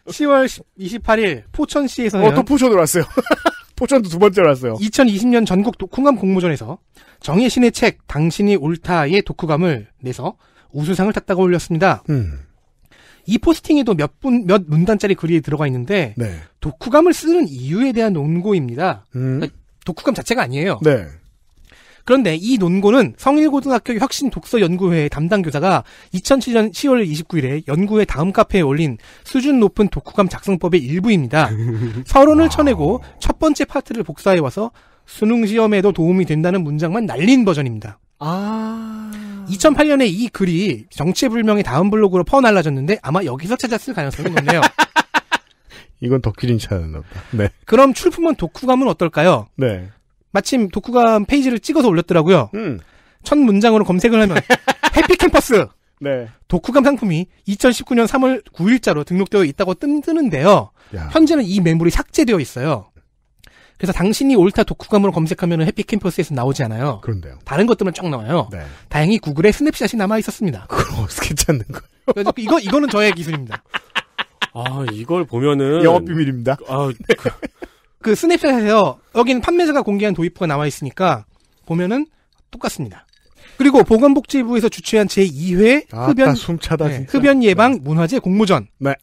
Speaker 4: 10월 28일 포천시에서는 어, 또 포천으로 왔어요. 포천도 두 번째로 왔어요. 2020년 전국 독후감 공모전에서 정의 신의 책 당신이 옳다의 독후감을 내서 우수상을 탔다고 올렸습니다. 음. 이 포스팅에도 몇 분, 몇 문단짜리 글이 들어가 있는데, 네. 독후감을 쓰는 이유에 대한 논고입니다. 음. 그러니까 독후감 자체가 아니에요. 네. 그런데 이 논고는 성일고등학교 혁신 독서 연구회 담당 교사가 2007년 10월 29일에 연구회 다음 카페에 올린 수준 높은 독후감 작성법의 일부입니다. 서론을 아. 쳐내고 첫 번째 파트를 복사해 와서 수능 시험에도 도움이 된다는 문장만 날린 버전입니다.
Speaker 1: 아.
Speaker 4: 2008년에 이 글이 정체불명의 다음 블로그로 퍼날라졌는데 아마 여기서 찾았을 가능성이 높네요.
Speaker 2: 이건 더질린 차였나 보다. 네.
Speaker 4: 그럼 출품은 독후감은 어떨까요? 네. 마침 독후감 페이지를 찍어서 올렸더라고요. 음. 첫 문장으로 검색을 하면 해피 캠퍼스. 네. 독후감 상품이 2019년 3월 9일자로 등록되어 있다고 뜸 뜨는데요. 야. 현재는 이 매물이 삭제되어 있어요. 그래서 당신이 옳다 독후감으로 검색하면 해피 캠퍼스에서 나오지 않아요. 그런데요. 다른 것들만 쫙 나와요. 네. 다행히 구글에 스냅샷이 남아 있었습니다. 그걸 어떻게 찾는 거예요? 이거 이거는 저의 기술입니다.
Speaker 5: 아
Speaker 3: 이걸 보면은 영업 비밀입니다. 아 그...
Speaker 4: 그 스냅샷에서 여기는 판매자가 공개한 도입부가 나와 있으니까 보면은 똑같습니다. 그리고 보건복지부에서 주최한 제2회 흡연 숨차다, 네, 흡연 예방 네. 문화재 공모전. 네.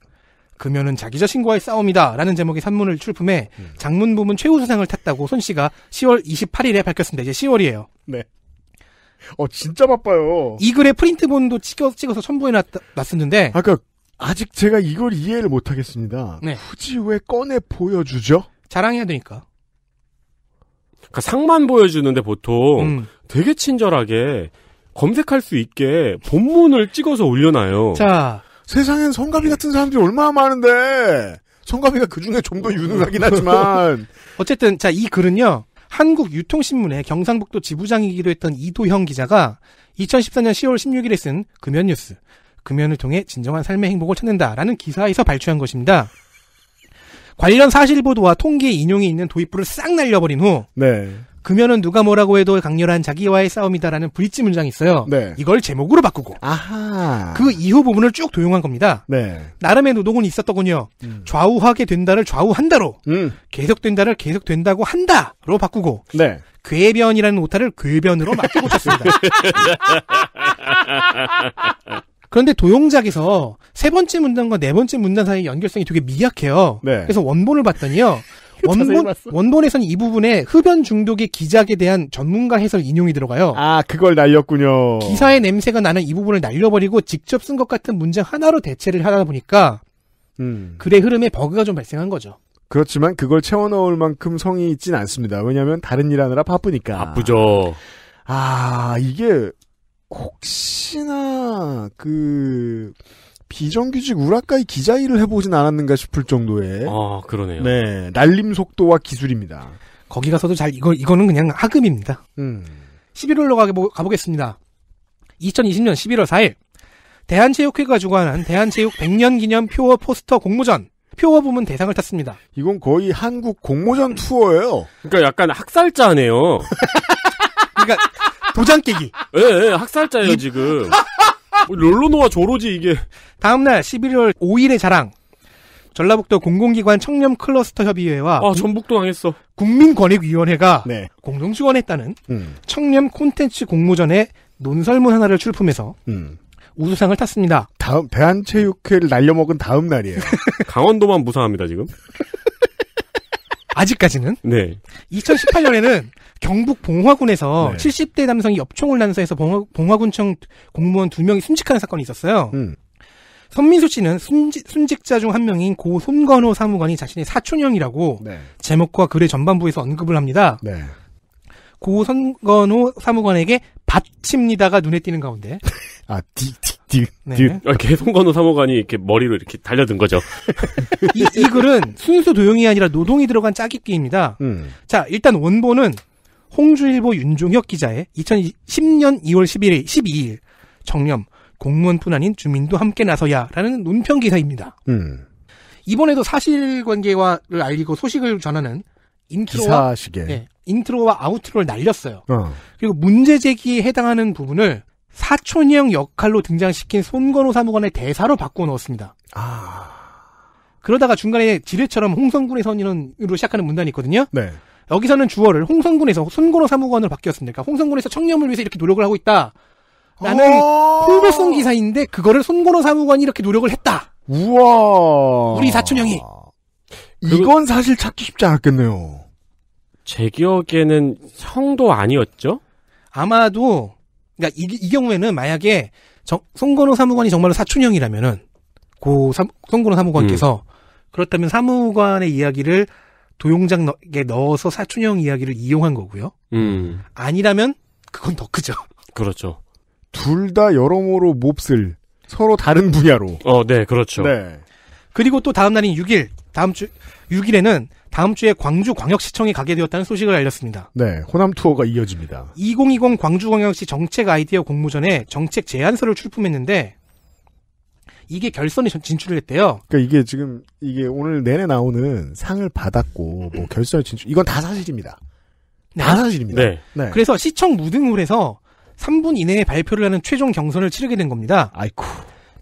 Speaker 4: 금연은 자기 자신과의 싸움이다라는 제목의 산문을 출품해 음. 장문 부문 최우수상을 탔다고 손 씨가 10월 28일에 밝혔습니다. 이제 10월이에요.
Speaker 2: 네. 어 진짜 바빠요. 이글의
Speaker 4: 프린트본도 찍어, 찍어서 첨부해 놨었는데 아까 그러니까 아직 제가 이걸 이해를 못하겠습니다. 네. 굳이 왜 꺼내 보여주죠? 자랑해야 되니까.
Speaker 3: 그러니까 상만 보여주는데 보통 음. 되게 친절하게 검색할 수 있게 본문을 찍어서 올려놔요.
Speaker 2: 자, 세상엔 성가비 같은 사람들이 얼마나 많은데
Speaker 4: 성가비가 그 중에 좀 더 유능하긴 하지만 어쨌든 자 이 글은요 한국유통신문의 경상북도 지부장이기도 했던 이도형 기자가 2014년 10월 16일에 쓴 금연뉴스 금연을 통해 진정한 삶의 행복을 찾는다라는 기사에서 발췌한 것입니다. 관련 사실 보도와 통계 인용이 있는 도입부를 싹 날려버린 후 네. 금연은 누가 뭐라고 해도 강렬한 자기와의 싸움이다라는 브릿지 문장이 있어요. 네. 이걸 제목으로 바꾸고
Speaker 1: 아하.
Speaker 4: 그 이후 부분을 쭉 도용한 겁니다. 네. 나름의 노동은 있었더군요. 음. 좌우하게 된다를 좌우한다로 음. 계속된다를 계속된다고 한다로 바꾸고 네. 궤변이라는 오타를 괴변으로 맞게 고쳤습니다. 그런데 도용작에서 세 번째 문단과 네 번째 문단 사이의 연결성이 되게 미약해요. 네. 그래서 원본을 봤더니요. 원본, 원본에선 이 부분에 흡연 중독의 기작에 대한 전문가 해설 인용이 들어가요.
Speaker 2: 아, 그걸 날렸군요. 기사의
Speaker 4: 냄새가 나는 이 부분을 날려버리고 직접 쓴 것 같은 문장 하나로 대체를 하다 보니까, 음. 글의 흐름에 버그가 좀 발생한 거죠.
Speaker 2: 그렇지만 그걸 채워넣을 만큼 성이 있진 않습니다. 왜냐면 하 다른 일 하느라 바쁘니까. 바쁘죠. 아, 이게 혹시나 그 비정규직 우라카이 기자 일을 해보진 않았는가
Speaker 4: 싶을 정도의
Speaker 2: 아 그러네요. 네
Speaker 4: 날림 속도와 기술입니다. 거기 가서도 잘 이거 이거는 그냥 하급입니다. 음. 11월로 가보, 가보겠습니다. 2020년 11월 4일 대한체육회가 주관한 대한체육 100년 기념 표어 포스터 공모전 표어 부문 대상을 탔습니다. 이건 거의 한국 공모전 투어예요.
Speaker 3: 그러니까 약간 학살자네요. 그러니까 도장 깨기. 예, 예, 학살자예요, 지금. 뭐 롤로노와 조로지, 이게. 다음날 11월 5일의 자랑.
Speaker 4: 전라북도 공공기관 청렴 클러스터 협의회와 아, 전북도 당했어. 국민권익위원회가 네. 공동 지원했다는 음. 청렴 콘텐츠 공모전에 논설문 하나를 출품해서 음. 우수상을 탔습니다. 다음 대한체육회를 날려먹은 다음 날이에요.
Speaker 3: 강원도만 무상합니다 지금.
Speaker 4: 아직까지는. 네. 2018년에는 경북 봉화군에서 네. 70대 남성이 엽총을 난사해서 봉화, 군청 공무원 두 명이 순직하는 사건이 있었어요. 음. 선민수 씨는 순지, 순직자 중 한 명인 고 손건호 사무관이 자신의 사촌형이라고 네. 제목과 글의 전반부에서 언급을 합니다. 네. 고 손건호 사무관에게 받칩니다가 눈에 띄는 가운데
Speaker 3: 아, 디, 디, 디, 네. 아, 이렇게 손건호 사무관이 이렇게 머리로 이렇게 달려든 거죠.
Speaker 1: 이, 이 글은
Speaker 4: 순수 도용이 아니라 노동이 들어간 짜깁기입니다. 음. 자, 일단 원본은 홍주일보 윤종혁 기자의 2010년 2월 11일, 12일 정념 공무원뿐 아닌 주민도 함께 나서야라는 논평 기사입니다. 음. 이번에도 사실관계와를 알리고 소식을 전하는 인트로와 네, 인트로와 아우트로를 날렸어요. 어. 그리고 문제 제기에 해당하는 부분을 사촌형 역할로 등장시킨 손건호 사무관의 대사로 바꿔 놓았습니다 아. 그러다가 중간에 지뢰처럼 홍성군의 선인으로 시작하는 문단이 있거든요. 네. 여기서는 주어를 홍성군에서 손고로 사무관으로 바뀌었습니다. 까 그러니까 홍성군에서 청렴을 위해서 이렇게 노력을 하고 있다.
Speaker 1: 나는 어.
Speaker 4: 홍보성 기사인데 그거를 손고로 사무관이 이렇게 노력을 했다. 우와. 우리 사촌형이. 이건 사실 찾기 쉽지 않았겠네요.
Speaker 3: 제 기억에는
Speaker 4: 형도 아니었죠? 아마도 그러니까 이, 이 경우에는 만약에 손송로 사무관이 정말로 사촌형이라면은 고손송로 사무관께서 음. 그렇다면 사무관의 이야기를 도용장에 넣어서 사촌형 이야기를 이용한 거고요. 음. 아니라면 그건 더 크죠. 그렇죠. 둘 다 여러모로 몹쓸 서로 다른 분야로.
Speaker 3: 어, 네, 그렇죠. 네.
Speaker 4: 그리고 또 다음 날인 6일, 다음 주 6일에는 다음 주에 광주 광역시청에 가게 되었다는 소식을 알렸습니다.
Speaker 2: 네, 호남 투어가 이어집니다.
Speaker 4: 2020 광주 광역시 정책 아이디어 공모전에 정책 제안서를 출품했는데 이게 결선에 진출을 했대요.
Speaker 2: 그러니까 이게 지금 이게 오늘 내내 나오는 상을 받았고 뭐 음. 결선에 진출 이건 다 사실입니다.
Speaker 4: 네. 다 사실입니다. 네. 네. 그래서 시청 무등을 에서 3분 이내에 발표를 하는 최종 경선을 치르게 된 겁니다. 아이쿠.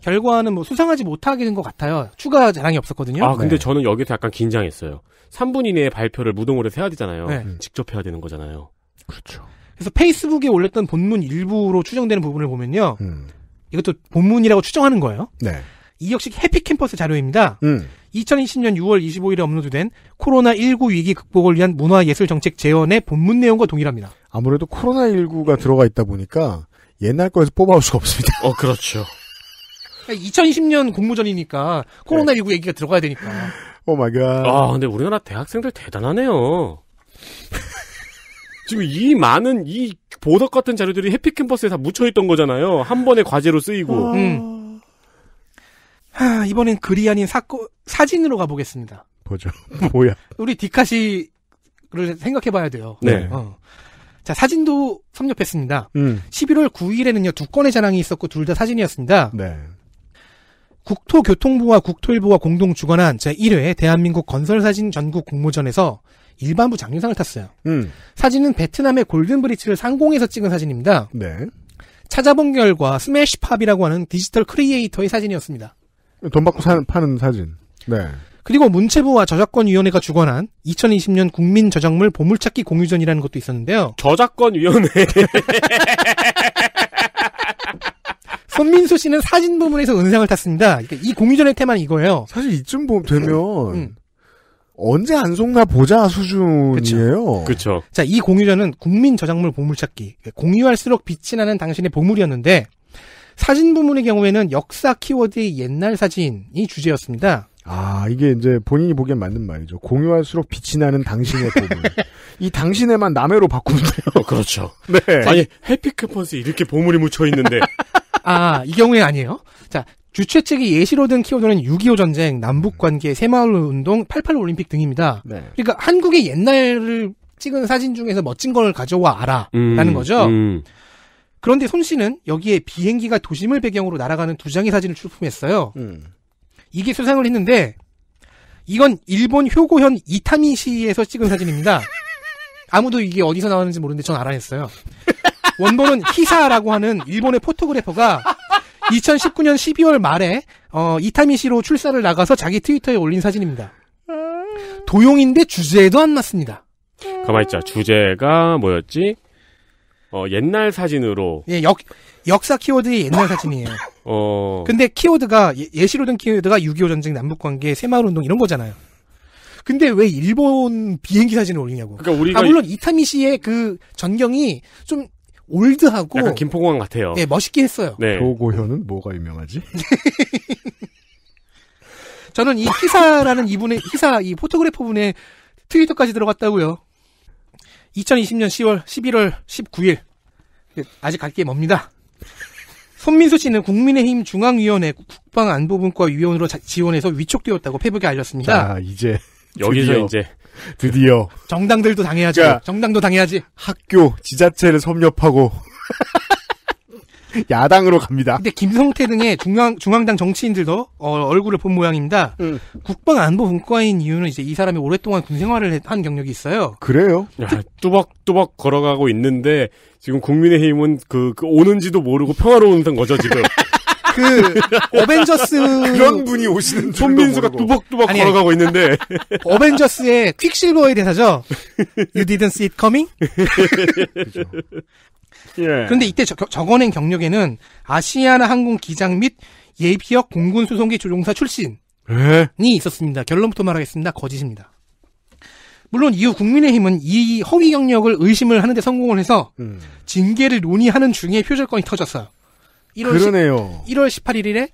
Speaker 4: 결과는 뭐 수상하지 못하게 된 것 같아요. 추가 자랑이 없었거든요. 아, 근데 네.
Speaker 3: 저는 여기서 약간 긴장했어요. 3분 이내에 발표를 무등에로 해야 되잖아요. 네. 음. 직접 해야 되는
Speaker 1: 거잖아요.
Speaker 4: 그렇죠. 그래서 페이스북에 올렸던 본문 일부로 추정되는 부분을 보면요. 음. 이것도 본문이라고 추정하는 거예요. 네. 이 역시 해피캠퍼스 자료입니다. 음. 2020년 6월 25일에 업로드된 코로나19 위기 극복을 위한 문화예술정책 제언의 본문 내용과 동일합니다.
Speaker 2: 아무래도 코로나19가 들어가 있다 보니까 옛날 거에서 뽑아올 수가 없습니다.
Speaker 3: 어, 그렇죠.
Speaker 4: 2020년 그러니까 공모전이니까 코로나19 네. 얘기가 들어가야 되니까.
Speaker 3: 오 마이 갓. 아, 근데 우리나라 대학생들 대단하네요. 지금 이 많은 이 보석 같은 자료들이 해피 캠퍼스에 다 묻혀 있던 거잖아요. 한번에 과제로 쓰이고. 아... 음.
Speaker 4: 하, 이번엔 글이 아닌 사건 사진으로 가보겠습니다.
Speaker 3: 보죠. 뭐야?
Speaker 4: 우리 디카시를 생각해봐야 돼요. 네. 어. 자 사진도 섭렵했습니다. 음. 11월 9일에는요 두 건의 자랑이 있었고 둘 다 사진이었습니다. 네. 국토교통부와 국토일보가 공동 주관한 제1회 대한민국 건설사진 전국 공모전에서 일반부 장려상을 탔어요. 음. 사진은 베트남의 골든브릿지를 상공에서 찍은 사진입니다. 네. 찾아본 결과 스매시팝이라고 하는 디지털 크리에이터의 사진이었습니다. 돈 받고 사, 파는 사진. 네. 그리고 문체부와 저작권위원회가 주관한 2020년 국민저작물 보물찾기 공유전이라는 것도 있었는데요.
Speaker 3: 저작권위원회.
Speaker 4: 손민수 씨는 사진 부분에서 은상을 탔습니다. 그러니까 이 공유전의 테마는 이거예요. 사실 이쯤 보면 되면 음. 언제 안 속나 보자 수준이에요. 그렇죠. 자, 이 공유전은 국민 저작물 보물찾기. 공유할수록 빛이 나는 당신의 보물이었는데 사진 부문의 경우에는 역사 키워드의 옛날 사진이 주제였습니다.
Speaker 2: 아, 이게 이제 본인이 보기엔 맞는 말이죠. 공유할수록 빛이 나는 당신의 보물. 이 당신의만 남해로
Speaker 4: 바꾸면 돼요. 어, 그렇죠. 네. 아니, 해피크펀스 이렇게 보물이 묻혀 있는데. 아, 이 경우에 아니에요. 자, 주최 측이 예시로 든 키워드는 6.25 전쟁, 남북 관계, 새마을 운동, 88 올림픽 등입니다. 네. 그러니까 한국의 옛날을 찍은 사진 중에서 멋진 걸 가져와 알아라는 음, 거죠. 음. 그런데 손 씨는 여기에 비행기가 도심을 배경으로 날아가는 두 장의 사진을 출품했어요. 음. 이게 수상을 했는데 이건 일본 효고현 이타미시에서 찍은 사진입니다. 아무도 이게 어디서 나왔는지 모르는데 전 알아냈어요. 원본은 히사라고 하는 일본의 포토그래퍼가 2019년 12월 말에 어, 이타미 시로 출사를 나가서 자기 트위터에 올린 사진입니다. 도용인데 주제에도 안 맞습니다.
Speaker 3: 가만있자. 주제가 뭐였지? 어, 옛날 사진으로.
Speaker 4: 예, 역, 역사 키워드의 옛날 사진이에요.
Speaker 3: 어. 근데
Speaker 4: 키워드가, 예, 시로든 키워드가 6.25 전쟁 남북관계, 새마을운동 이런 거잖아요. 근데 왜 일본 비행기 사진을 올리냐고. 그러니까 우리가. 아, 물론 이타미 씨의 그 전경이 좀 올드하고 약간 김포공항 같아요. 네, 멋있게 했어요. 네.
Speaker 2: 도고현은 뭐가 유명하지?
Speaker 4: 저는 이 희사라는 이분의 희사 이 포토그래퍼 분의 트위터까지 들어갔다고요. 2020년 10월 11월 19일 아직 갈 게 멉니다. 손민수 씨는 국민의힘 중앙위원회 국방안보분과 위원으로 자, 지원해서 위촉되었다고 페북에 알렸습니다. 아
Speaker 2: 이제 여기서 이제 드디어
Speaker 4: 정당들도 당해야지. 그러니까 정당도 당해야지.
Speaker 2: 학교, 지자체를 섭렵하고 야당으로 갑니다.
Speaker 4: 근데 김성태 등의 중앙 중앙당 정치인들도 어, 얼굴을 본 모양입니다. 음. 국방안보 분과인 이유는 이제 이 사람이 오랫동안 군 생활을 한 경력이 있어요.
Speaker 3: 그래요? 야, 뚜벅뚜벅 걸어가고 있는데 지금 국민의힘은 그, 그 오는지도 모르고 평화로운 거죠 지금.
Speaker 4: 그 어벤져스 그런 분이 오시는 손민수가 뚜벅뚜벅 아니, 걸어가고 있는데 어벤져스의 퀵실버의 대사죠. You didn't see it coming.
Speaker 1: 그렇죠. 예. 그런데 이때
Speaker 4: 저, 적어낸 경력에는 아시아나 항공 기장 및 예비역 공군 수송기 조종사 출신이 네. 예. 있었습니다. 결론부터 말하겠습니다. 거짓입니다. 물론 이후 국민의힘은 이 허위 경력을 의심을 하는데 성공을 해서 음. 징계를 논의하는 중에 표절권이 터졌어요.
Speaker 1: 1월
Speaker 3: 그러네요.
Speaker 4: 1 1월 18일에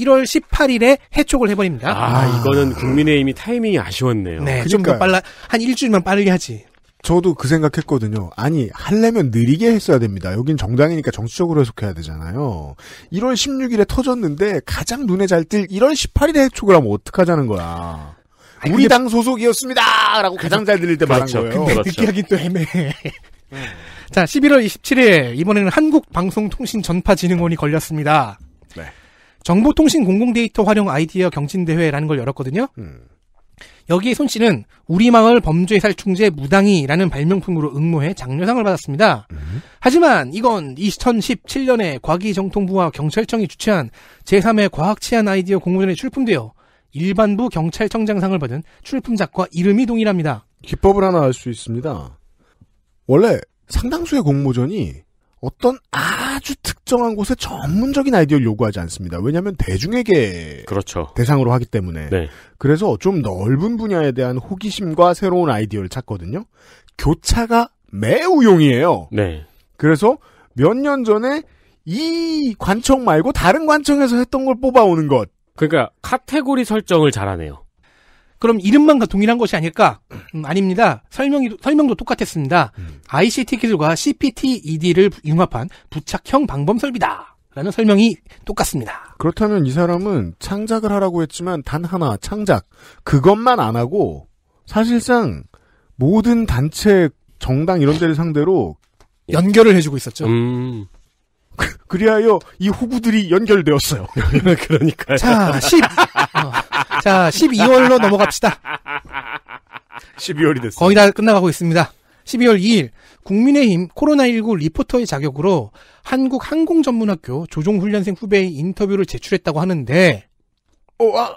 Speaker 4: 1월 18일에 해촉을 해버립니다. 아, 아.
Speaker 3: 이거는 국민의힘이 타이밍이 아쉬웠네요. 네, 좀더
Speaker 2: 빨라 한 일주일만 빠르게 하지. 저도 그 생각했거든요. 아니 할래면 느리게 했어야 됩니다. 여긴 정당이니까 정치적으로 해석해야 되잖아요. 1월 16일에 터졌는데 가장 눈에 잘 띌 1월 18일에 해촉을 하면 어떡하자는 거야. 아니, 우리 당 소속이었습니다라고 가장 그렇죠. 잘 들릴 때 그렇죠. 말한 거예요. 근데 그 그렇죠. 느끼하긴
Speaker 4: 또 애매해. 네. 자, 11월 27일 이번에는 한국방송통신전파진흥원이 걸렸습니다. 네. 정보통신 공공데이터 활용 아이디어 경진대회라는 걸 열었거든요. 음. 여기에 손 씨는 우리 마을 범죄 살충제 무당이라는 발명품으로 응모해 장려상을 받았습니다. 음. 하지만 이건 2017년에 과기정통부와 경찰청이 주최한 제3회 과학치안 아이디어 공모전에 출품되어 일반부 경찰청장상을 받은 출품작과 이름이 동일합니다. 기법을 하나 알 수 있습니다.
Speaker 2: 원래 상당수의 공모전이 어떤 아주 특정한 곳에 전문적인 아이디어를 요구하지 않습니다. 왜냐하면 대중에게 그렇죠. 대상으로 하기 때문에 네. 그래서 좀 넓은 분야에 대한 호기심과 새로운 아이디어를 찾거든요. 교차가 매우 용이해요. 네. 그래서 몇 년 전에 이 관청
Speaker 4: 말고 다른 관청에서 했던 걸 뽑아오는 것.
Speaker 3: 그러니까 카테고리 설정을 잘하네요.
Speaker 4: 그럼 이름만 동일한 것이 아닐까? 음, 아닙니다. 설명이, 설명도 똑같았습니다. 음. ICT 기술과 CPT-ED를 융합한 부착형 방범 설비다. 라는 설명이 똑같습니다. 그렇다면 이 사람은 창작을 하라고 했지만 단 하나, 창작.
Speaker 2: 그것만 안 하고 사실상 모든 단체, 정당 이런 데를 상대로 연결을 해주고 있었죠. 음. 그, 리하여이후보들이
Speaker 4: 연결되었어요. 그러니까 자, 10. 어, 자, 12월로 넘어갑시다. 12월이 됐어요. 거의 다 끝나가고 있습니다. 12월 2일 국민의힘 코로나19 리포터의 자격으로 한국항공전문학교 조종훈련생 후배의 인터뷰를 제출했다고 하는데 어, 아.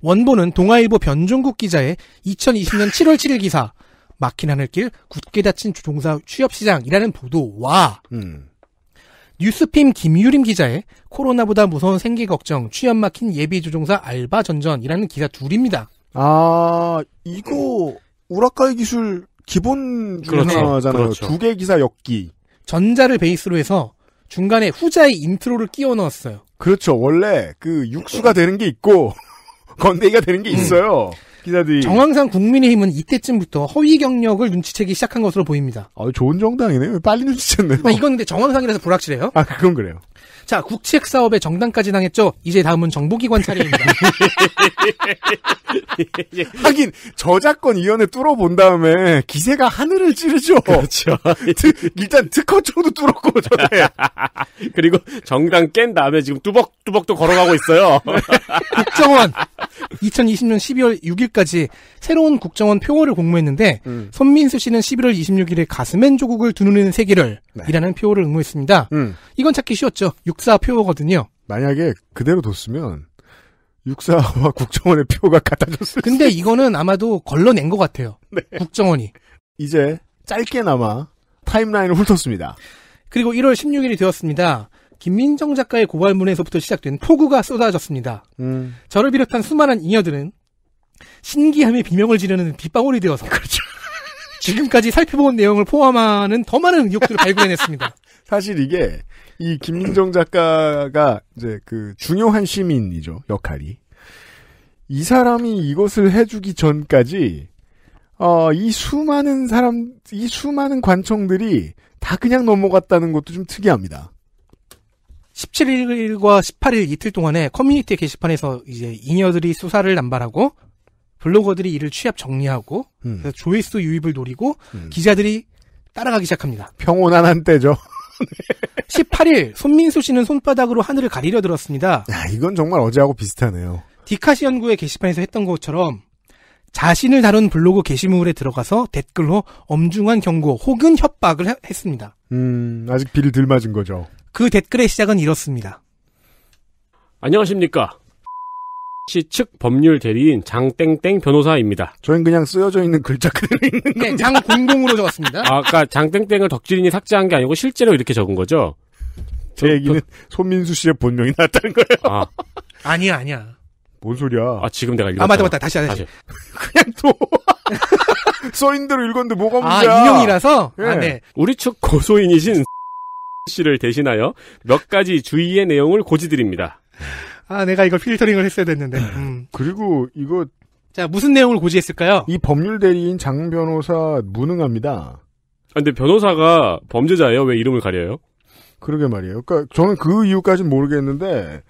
Speaker 4: 원본은 동아일보 변종국 기자의 2020년 7월 7일 기사 막힌 하늘길 굳게 닫힌 조종사 취업시장이라는 보도와 음. 뉴스핌 김유림 기자의 코로나보다 무서운 생계 걱정 취업 막힌 예비 조종사 알바 전전이라는 기사 둘입니다. 아 이거 우라카이 기술 기본 그렇죠. 잖아요 그렇죠. 두개 기사 엮기. 전자를 베이스로 해서 중간에 후자의 인트로를 끼워 넣었어요.
Speaker 2: 그렇죠. 원래 그 육수가 되는 게 있고 건데기가 되는 게 음. 있어요.
Speaker 4: 음. 기자들이. 정황상 국민의힘은 이때쯤부터 허위 경력을 눈치채기 시작한 것으로 보입니다. 아, 좋은 정당이네 빨리 눈치챘네 아, 이건 근데 정황상이라서 불확실해요. 아, 그건 그래요. 자, 국책 사업에 정당까지 당했죠. 이제 다음은 정보기관 차례입니다.
Speaker 2: 하긴 저작권 위원회 뚫어본 다음에 기세가 하늘을 찌르죠. 그렇죠.
Speaker 3: 트, 일단 특허청도 뚫었고 저게. 그리고 정당 깬 다음에 지금 뚜벅뚜벅 도 걸어가고 있어요. 국정원 2020년 12월
Speaker 4: 6일까지 새로운 국정원 표어를 공모했는데 음. 손민수 씨는 11월 26일에 가슴맨 조국을 두누는 세계를 네. 이라는 표어를 응모했습니다. 음. 이건 찾기 쉬웠죠. 육사 표거든요. 만약에 그대로 뒀으면 육사와 국정원의 표가 같아졌을 근데 이거는 아마도 걸러낸 것 같아요. 네. 국정원이. 이제 짧게나마 타임라인을 훑었습니다. 그리고 1월 16일이 되었습니다. 김민정 작가의 고발문에서부터 시작된 폭우가 쏟아졌습니다. 음. 저를 비롯한 수많은 잉여들은 신기함의 비명을 지르는 빗방울이 되어서 그렇죠. 지금까지 살펴본 내용을 포함하는 더 많은 의혹들을 발굴해냈습니다. 사실 이게 이 김민정 작가가
Speaker 2: 이제 그 중요한 시민이죠 역할이 이 사람이 이것을 해주기 전까지 어, 이 수많은 사람 이 수많은
Speaker 4: 관청들이 다 그냥 넘어갔다는 것도 좀 특이합니다.
Speaker 1: 17일과
Speaker 4: 18일 이틀 동안에 커뮤니티 게시판에서 이제 이녀들이 수사를 남발하고 블로거들이 이를 취합 정리하고 음. 조회수 유입을 노리고 음. 기자들이 따라가기 시작합니다. 평온한 한때죠. 네. 18일 손민수 씨는 손바닥으로 하늘을 가리려 들었습니다. 야, 이건 정말 어제하고
Speaker 2: 비슷하네요.
Speaker 4: 디카시 연구의 게시판에서 했던 것처럼 자신을 다룬 블로그 게시물에 들어가서 댓글로 엄중한 경고 혹은 협박을 하, 했습니다. 음, 아직 비를 들 맞은 거죠. 그 댓글의 시작은 이렇습니다.
Speaker 3: 안녕하십니까. 시측 법률 대리인 장땡땡 변호사입니다. 저희는 그냥 쓰여져 있는 글자 그대로 있는
Speaker 4: 네, 장공공으로
Speaker 3: 적었습니다. 아, 까 그러니까 장땡땡을 덕질인이 삭제한 게 아니고 실제로 이렇게 적은 거죠? 제 얘기는 손민수 씨의 본명이 나왔다는 거예요. 아. 아니야, 아니야. 뭔 소리야? 아, 지금 내가 읽었어. 아, 맞다, 맞다. 다시, 다시. 다시.
Speaker 4: 그냥 또.
Speaker 2: 써인 대로 읽었는데 뭐가 아, 문제야? 아, 인형이라서? 네. 아, 네.
Speaker 3: 우리 측 고소인이신 씨를 대신하여 몇 가지 주의의 내용을 고지드립니다.
Speaker 4: 아, 내가 이걸 필터링을 했어야 됐는데. 네. 음. 그리고 이거 자,
Speaker 2: 무슨 내용을 고지했을까요? 이 법률 대리인 장 변호사 무능합니다. 아,
Speaker 3: 근데 변호사가 범죄자예요? 왜 이름을 가려요?
Speaker 2: 그러게 말이에요. 그러니까 저는 그 이유까진 모르겠는데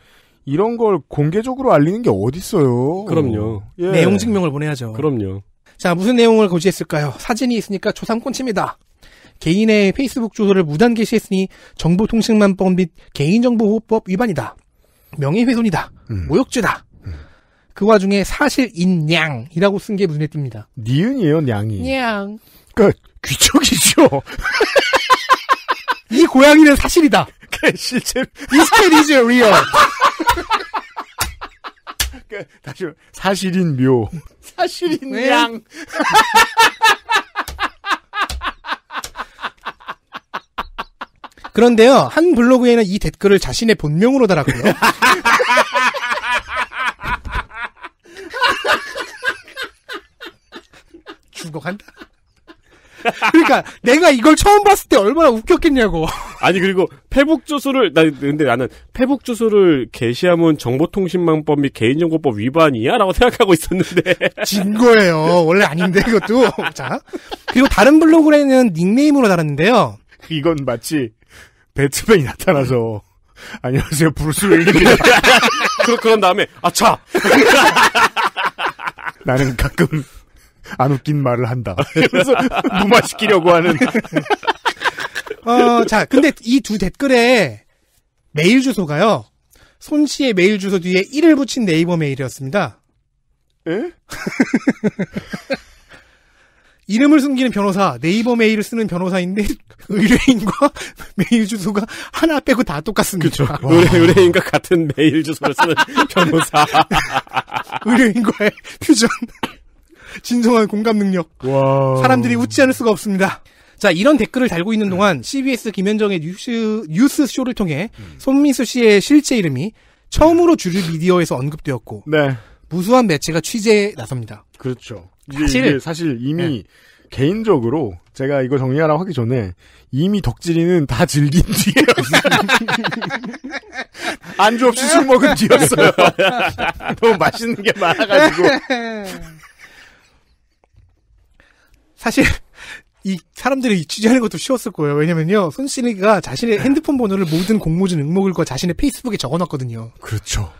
Speaker 2: 이런 걸 공개적으로 알리는 게 어딨어요. 그럼요. 예. 내용 증명을
Speaker 4: 보내야죠. 그럼요. 자, 무슨 내용을 고지했을까요? 사진이 있으니까 초상권 침이다. 개인의 페이스북 주소를 무단 게시했으니 정보통신망법 및 개인정보호법 위반이다. 명예훼손이다. 음. 모욕죄다. 음. 그 와중에 사실인 양이라고 쓴게 눈에 띕니다.
Speaker 2: 니은이에요, 양이.
Speaker 1: 양.
Speaker 4: 그러니 귀척이죠.
Speaker 2: 이 고양이는 사실이다. 그, 실제 이스테리즈 리얼. 그, 다시 사실인 묘.
Speaker 1: 사실인 양.
Speaker 4: 그런데요, 한 블로그에는 이 댓글을 자신의 본명으로 달았고요.
Speaker 3: 죽어간다. 그러니까 내가 이걸 처음 봤을 때 얼마나 웃겼겠냐고. 아니 그리고 페북 주소를 나 근데 나는 페북 주소를 게시하면 정보통신망법 및 개인정보법 위반이야라고 생각하고 있었는데 진 거예요. 원래 아닌데 이것도. 자 그리고 다른 블로그에는 닉네임으로
Speaker 4: 달았는데요. 이건 마치 배트맨이 나타나서 안녕하세요 브루스
Speaker 2: 웨인입니다.
Speaker 3: 그런 그런 다음에 아차.
Speaker 2: 나는 가끔 안 웃긴 말을 한다. 그래서 무마시키려고
Speaker 3: 하는.
Speaker 4: 어, 자, 근데 이 두 댓글에 메일 주소가요. 손 씨의 메일 주소 뒤에 1을 붙인 네이버 메일이었습니다. 예? 이름을 숨기는 변호사, 네이버 메일을 쓰는 변호사인데 의뢰인과 메일 주소가 하나 빼고 다 똑같습니다. 의뢰,
Speaker 3: 의뢰인과 같은 메일 주소를 쓰는 변호사.
Speaker 4: 의뢰인과의 퓨전. 진정한 공감 능력. 와. 사람들이 웃지 않을 수가 없습니다. 자, 이런 댓글을 달고 있는 네. 동안 CBS 김현정의 뉴스, 뉴스 쇼를 통해 음. 손민수 씨의 실제 이름이 처음으로 주류 미디어에서 언급되었고 네. 무수한 매체가 취재에 나섭니다.
Speaker 2: 그렇죠. 사실 사실 이미 네. 개인적으로 제가 이거 정리하라고 하기 전에 이미 덕질이는 다 즐긴 뒤에요.
Speaker 1: 안주 없이 술 먹은 뒤였어요. 너무 맛있는 게 많아가지고.
Speaker 4: 사실 이 사람들이 취재하는 것도 쉬웠을 거예요. 왜냐면요. 손이가 자신의 핸드폰 번호를 모든 공모전 응모글과 자신의 페이스북에 적어놨거든요. 그렇죠.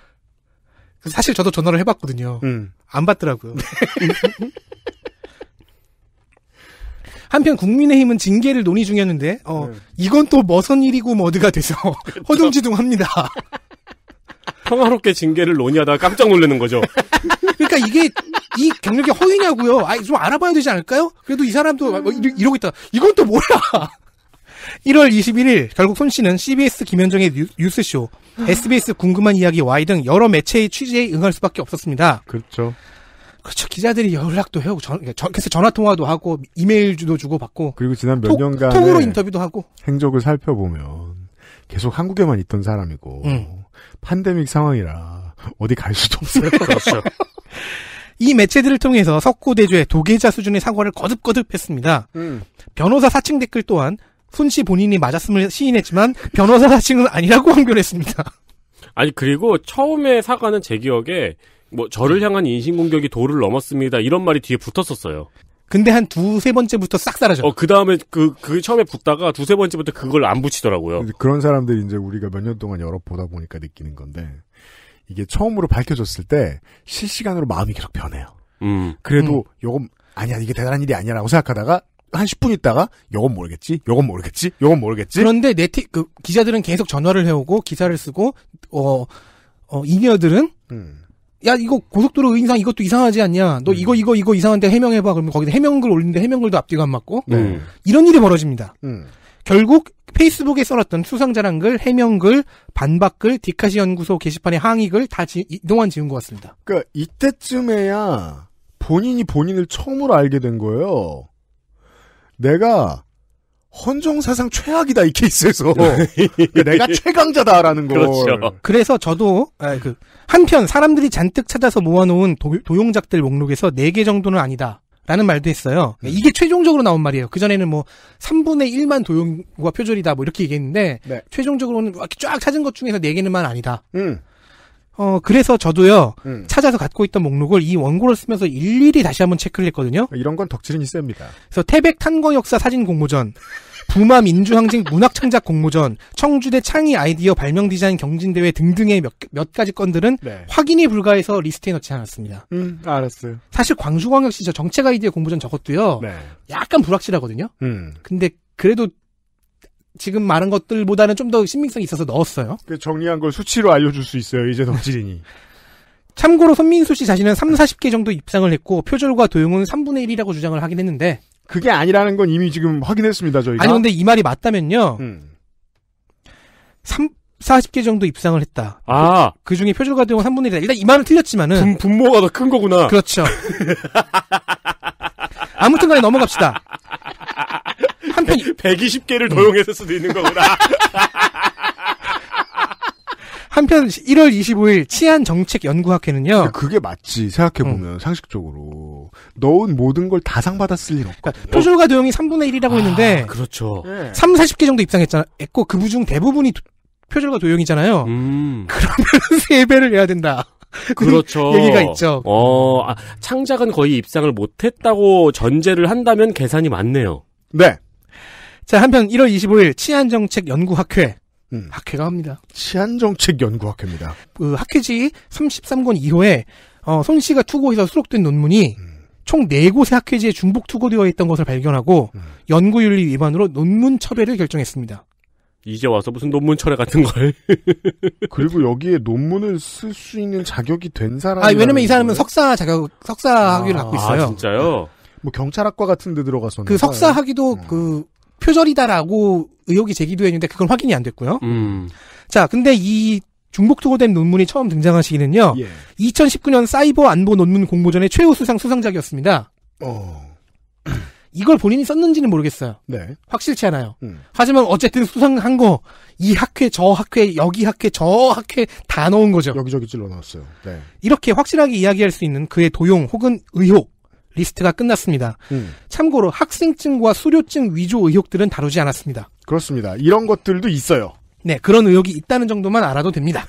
Speaker 4: 사실 저도 전화를 해봤거든요. 음. 안 받더라고요. 한편 국민의힘은 징계를 논의 중이었는데 어, 음. 이건 또 머선 일이고 머드가 돼서 그렇죠. 허둥지둥합니다.
Speaker 3: 평화롭게 징계를 논의하다 깜짝 놀라는 거죠. 그러니까 이게 이 경력이 허위냐고요? 아좀 알아봐야 되지 않을까요? 그래도 이 사람도 음. 뭐 이러, 고 있다. 이건 또 뭐야?
Speaker 4: 1월 21일 결국 손 씨는 CBS 김현정의 뉴스쇼, SBS 아. 궁금한 이야기 Y 등 여러 매체의 취재에 응할 수밖에 없었습니다. 그렇죠. 그렇죠. 기자들이 연락도 해오고 전, 그래 그러니까 전화 통화도 하고 이메일도 주고 받고 그리고 지난 몇 년간 통으로 인터뷰도
Speaker 2: 하고 행적을 살펴보면 계속 한국에만 있던 사람이고
Speaker 4: 음. 판데믹 상황이라
Speaker 2: 어디 갈 수도
Speaker 4: 없어요. 그렇죠. 이 매체들을 통해서 석고대의 도계자 수준의 사과를 거듭거듭 했습니다. 음. 변호사 사칭 댓글 또한 손씨 본인이 맞았음을 시인했지만 변호사 사칭은 아니라고 항변했습니다.
Speaker 3: 아니 그리고 처음에 사과는 제 기억에 뭐 저를 향한 인신공격이 도를 넘었습니다 이런 말이 뒤에 붙었었어요. 근데 한 두세 번째부터 싹사라졌 어, 그 다음에 그, 그 처음에 붙다가 두세 번째부터 그걸 안 붙이더라고요.
Speaker 2: 그런 사람들이 이제 우리가 몇 년 동안 여러 보다 보니까 느끼는 건데, 이게 처음으로 밝혀졌을 때 실시간으로 마음이 계속 변해요.
Speaker 1: 음. 그래도 음.
Speaker 2: 요건 아니야, 이게 대단한 일이 아니야라고 생각하다가 한 10분 있다가 요건 모르겠지, 요건 모르겠지, 요건 모르겠지. 그런데
Speaker 4: 네티 그 기자들은 계속 전화를 해오고 기사를 쓰고 어, 어 인여들은 음. 야 이거 고속도로 인상 이것도 이상하지 않냐? 너 음. 이거 이거 이거 이상한데 해명해봐. 그러면 거기서 해명글 올리는데 해명글도 앞뒤가 안 맞고 음. 이런 일이 벌어집니다. 음. 결국 페이스북에 써놨던 수상자랑 글, 해명글, 반박글, 디카시 연구소 게시판에 항의글 다 지, 이동환 지운 것 같습니다.
Speaker 2: 그러니까 이때쯤에야 본인이 본인을 처음으로 알게 된 거예요. 내가
Speaker 4: 헌정사상 최악이다 이 케이스에서 그러니 내가 최강자다라는 거. 그렇죠. 그래서 저도 아, 그 한편 사람들이 잔뜩 찾아서 모아놓은 도, 용작들 목록에서 4개 정도는 아니다. 라는 말도 했어요. 그 이게 최종적으로 나온 말이에요. 그전에는 뭐 3분의 1만 도용과 표절이다 뭐 이렇게 얘기했는데 네. 최종적으로는 이렇게 쫙 찾은 것 중에서 4개는만 아니다. 음. 어, 그래서 저도요, 음. 찾아서 갖고 있던 목록을 이 원고를 쓰면서 일일이 다시 한번 체크를 했거든요. 이런 건 덕질인이 셉니다. 그래서 태백 탄광 역사 사진 공모전, 부마 민주항쟁 문학창작 공모전, 청주대 창의 아이디어 발명 디자인 경진대회 등등의 몇, 몇 가지 건들은 네. 확인이 불가해서 리스트에 넣지 않았습니다. 음, 알았어요. 사실 광주광역시 저 정책 아이디어 공모전 저것도요, 네. 약간 불확실하거든요. 음. 근데 그래도 지금 말한 것들보다는 좀 더 신빙성이 있어서 넣었어요. 그 정리한 걸 수치로 알려줄 수 있어요. 이제 덩질인이 참고로 손민수 씨 자신은 3, 40개 정도 입상을 했고 표절과 도용은 3분의 1이라고 주장을 하긴 했는데 그게 아니라는 건 이미 지금 확인했습니다. 저희가. 아니 근데 이 말이 맞다면요. 음. 3, 40개 정도 입상을 했다. 그, 아. 그, 그 중에 표절과 도용 은 3분의 1이다. 일단 이 말은 틀렸지만은 분, 모가 더 큰 거구나. 그렇죠.
Speaker 3: 아무튼 간에 넘어갑시다. 한편 120개를 도용했을 수도 있는 거구나. 한편
Speaker 4: 1월 25일 치안 정책 연구학회는요. 그게 맞지 생각해 보면 음. 상식적으로 넣은 모든 걸 다상 받았을 일 없고 그러니까 표준과 도용이 3분의 1이라고 아, 했는데
Speaker 1: 그렇죠. 예. 3,
Speaker 4: 40개 정도 입상했잖아. 했고 그부중 대부분이 도, 표준과 도용이잖아요. 음. 그러면 3 배를 내야 된다. 그
Speaker 3: 그렇죠. 얘기가 있죠. 어, 아, 창작은 거의 입상을 못했다고 전제를 한다면 계산이 맞네요. 네.
Speaker 4: 자, 한편 1월 25일 치안정책연구학회.
Speaker 1: 음.
Speaker 3: 학회가 합니다. 치안정책연구학회입니다.
Speaker 4: 그 학회지 33권 이후에 어, 손 씨가 투고해서 수록된 논문이 음. 총 4곳의 학회지에 중복 투고되어 있던 것을 발견하고 음. 연구윤리 위반으로 논문 철회를 결정했습니다.
Speaker 3: 이제 와서 무슨 논문 철회 같은 걸. 그리고
Speaker 2: 여기에 논문을 쓸 수 있는 자격이 된 사람. 아 왜냐면 이 사람은 거예요?
Speaker 4: 석사 자격, 석사 학위를 아, 갖고
Speaker 2: 있어요. 아, 진짜요? 뭐 경찰학과 같은 데 들어가서. 는그 석사 네.
Speaker 4: 학위도 음. 그 표절이다라고 의혹이 제기되는데 그건 확인이 안 됐고요. 음. 자, 근데 이 중복 투고된 논문이 처음 등장한 시기는요. 예. 2019년 사이버 안보 논문 공모전의 최우 수상 수상작이었습니다. 어. 이걸 본인이 썼는지는 모르겠어요. 네. 확실치 않아요. 음. 하지만 어쨌든 수상한 거, 이 학회, 저 학회, 여기 학회, 저 학회 다 넣은 거죠. 여기저기 찔러 넣었어요. 네. 이렇게 확실하게 이야기할 수 있는 그의 도용 혹은 의혹, 리스트가 끝났습니다. 음. 참고로 학생증과 수료증 위조 의혹들은 다루지 않았습니다. 그렇습니다. 이런 것들도 있어요. 네, 그런 의혹이 있다는 정도만 알아도 됩니다.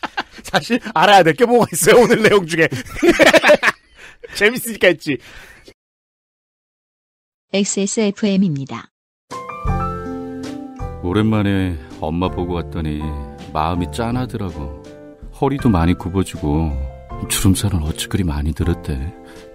Speaker 4: 사실 알아야 될 게 뭐가 있어요, 오늘 내용 중에.
Speaker 2: 재밌으니까 했지. XSFM입니다.
Speaker 5: 오랜만에 엄마 보고 왔더니 마음이 짠하더라고. 허리도 많이 굽어지고 주름살은 어찌 그리 많이 들었대.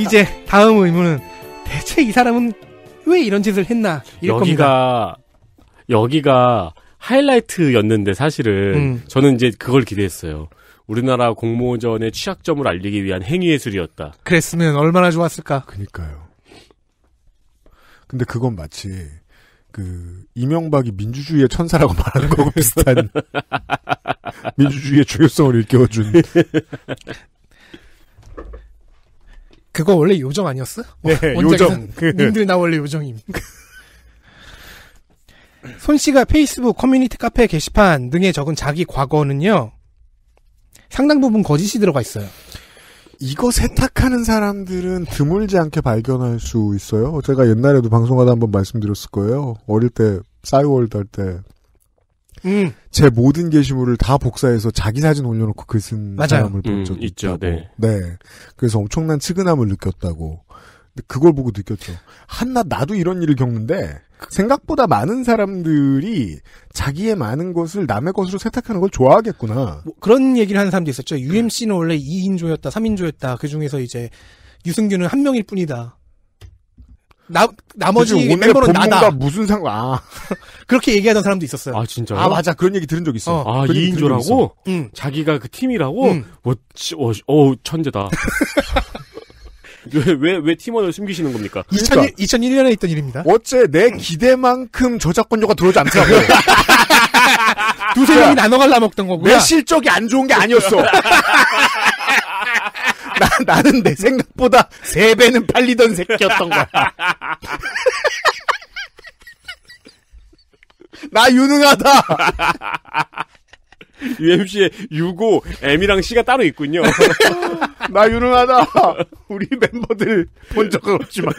Speaker 4: 이제 다음 의문은 대체 이 사람은 왜 이런 짓을 했나 여기가
Speaker 3: 겁니다. 여기가 하이라이트였는데 사실은 음. 저는 이제 그걸 기대했어요. 우리나라 공모전의 취약점을 알리기 위한 행위 예술이었다.
Speaker 2: 그랬으면 얼마나 좋았을까. 그니까요. 근데 그건 마치 그 이명박이 민주주의의 천사라고 말하는 거고 비슷한 민주주의의 중요성을 일깨워준
Speaker 4: 그거 원래 요정 아니었어? 네, 요정. 그... 님들 나 원래 요정임. 손 씨가 페이스북 커뮤니티 카페 게시판 등에 적은 자기 과거는요. 상당 부분 거짓이 들어가 있어요. 이거 세탁하는
Speaker 2: 사람들은 드물지 않게 발견할 수 있어요. 제가 옛날에도 방송하다 한번 말씀드렸을 거예요. 어릴 때 싸이월드 할때 음. 제 모든 게시물을 다 복사해서 자기 사진 올려놓고 글쓴 사람을 본 음, 적이
Speaker 3: 음, 있죠. 네.
Speaker 2: 네. 그래서 엄청난 측은함을 느꼈다고. 그걸 보고 느꼈죠. 한낱 나도 이런 일을 겪는데 생각보다 많은 사람들이 자기의 많은 것을 남의 것으로 세탁하는 걸
Speaker 4: 좋아하겠구나. 뭐 그런 얘기를 하는 사람도 있었죠. UMC는 원래 2인조였다, 3인조였다. 그 중에서 이제 유승규는 한 명일 뿐이다. 나, 나머지 멤버는 나다. 무슨 상, 아. 그렇게 얘기하던 사람도 있었어요. 아, 진짜요? 아, 맞아. 그런 얘기 들은 적
Speaker 3: 있어.
Speaker 5: 어. 아, 2인조라고?
Speaker 3: 응. 음. 자기가 그 팀이라고? 응. 뭐, 어, 어, 천재다. 왜, 왜, 왜 팀원을 숨기시는 겁니까?
Speaker 4: 2001, 2001년에 그러니까 있던 일입니다. 어째 내
Speaker 2: 기대만큼 저작권료가 들어오지 않더라고. 요 두세 명이 그러니까 나눠 갈라 먹던 거고내 실적이 안 좋은 게 아니었어. 나, 나는 내 생각보다 세 배는 팔리던 새끼였던 거야.
Speaker 3: 나 유능하다. UMC의 유고 M이랑 C가 따로 있군요. 나 유능하다. 우리 멤버들 본 적은 없지만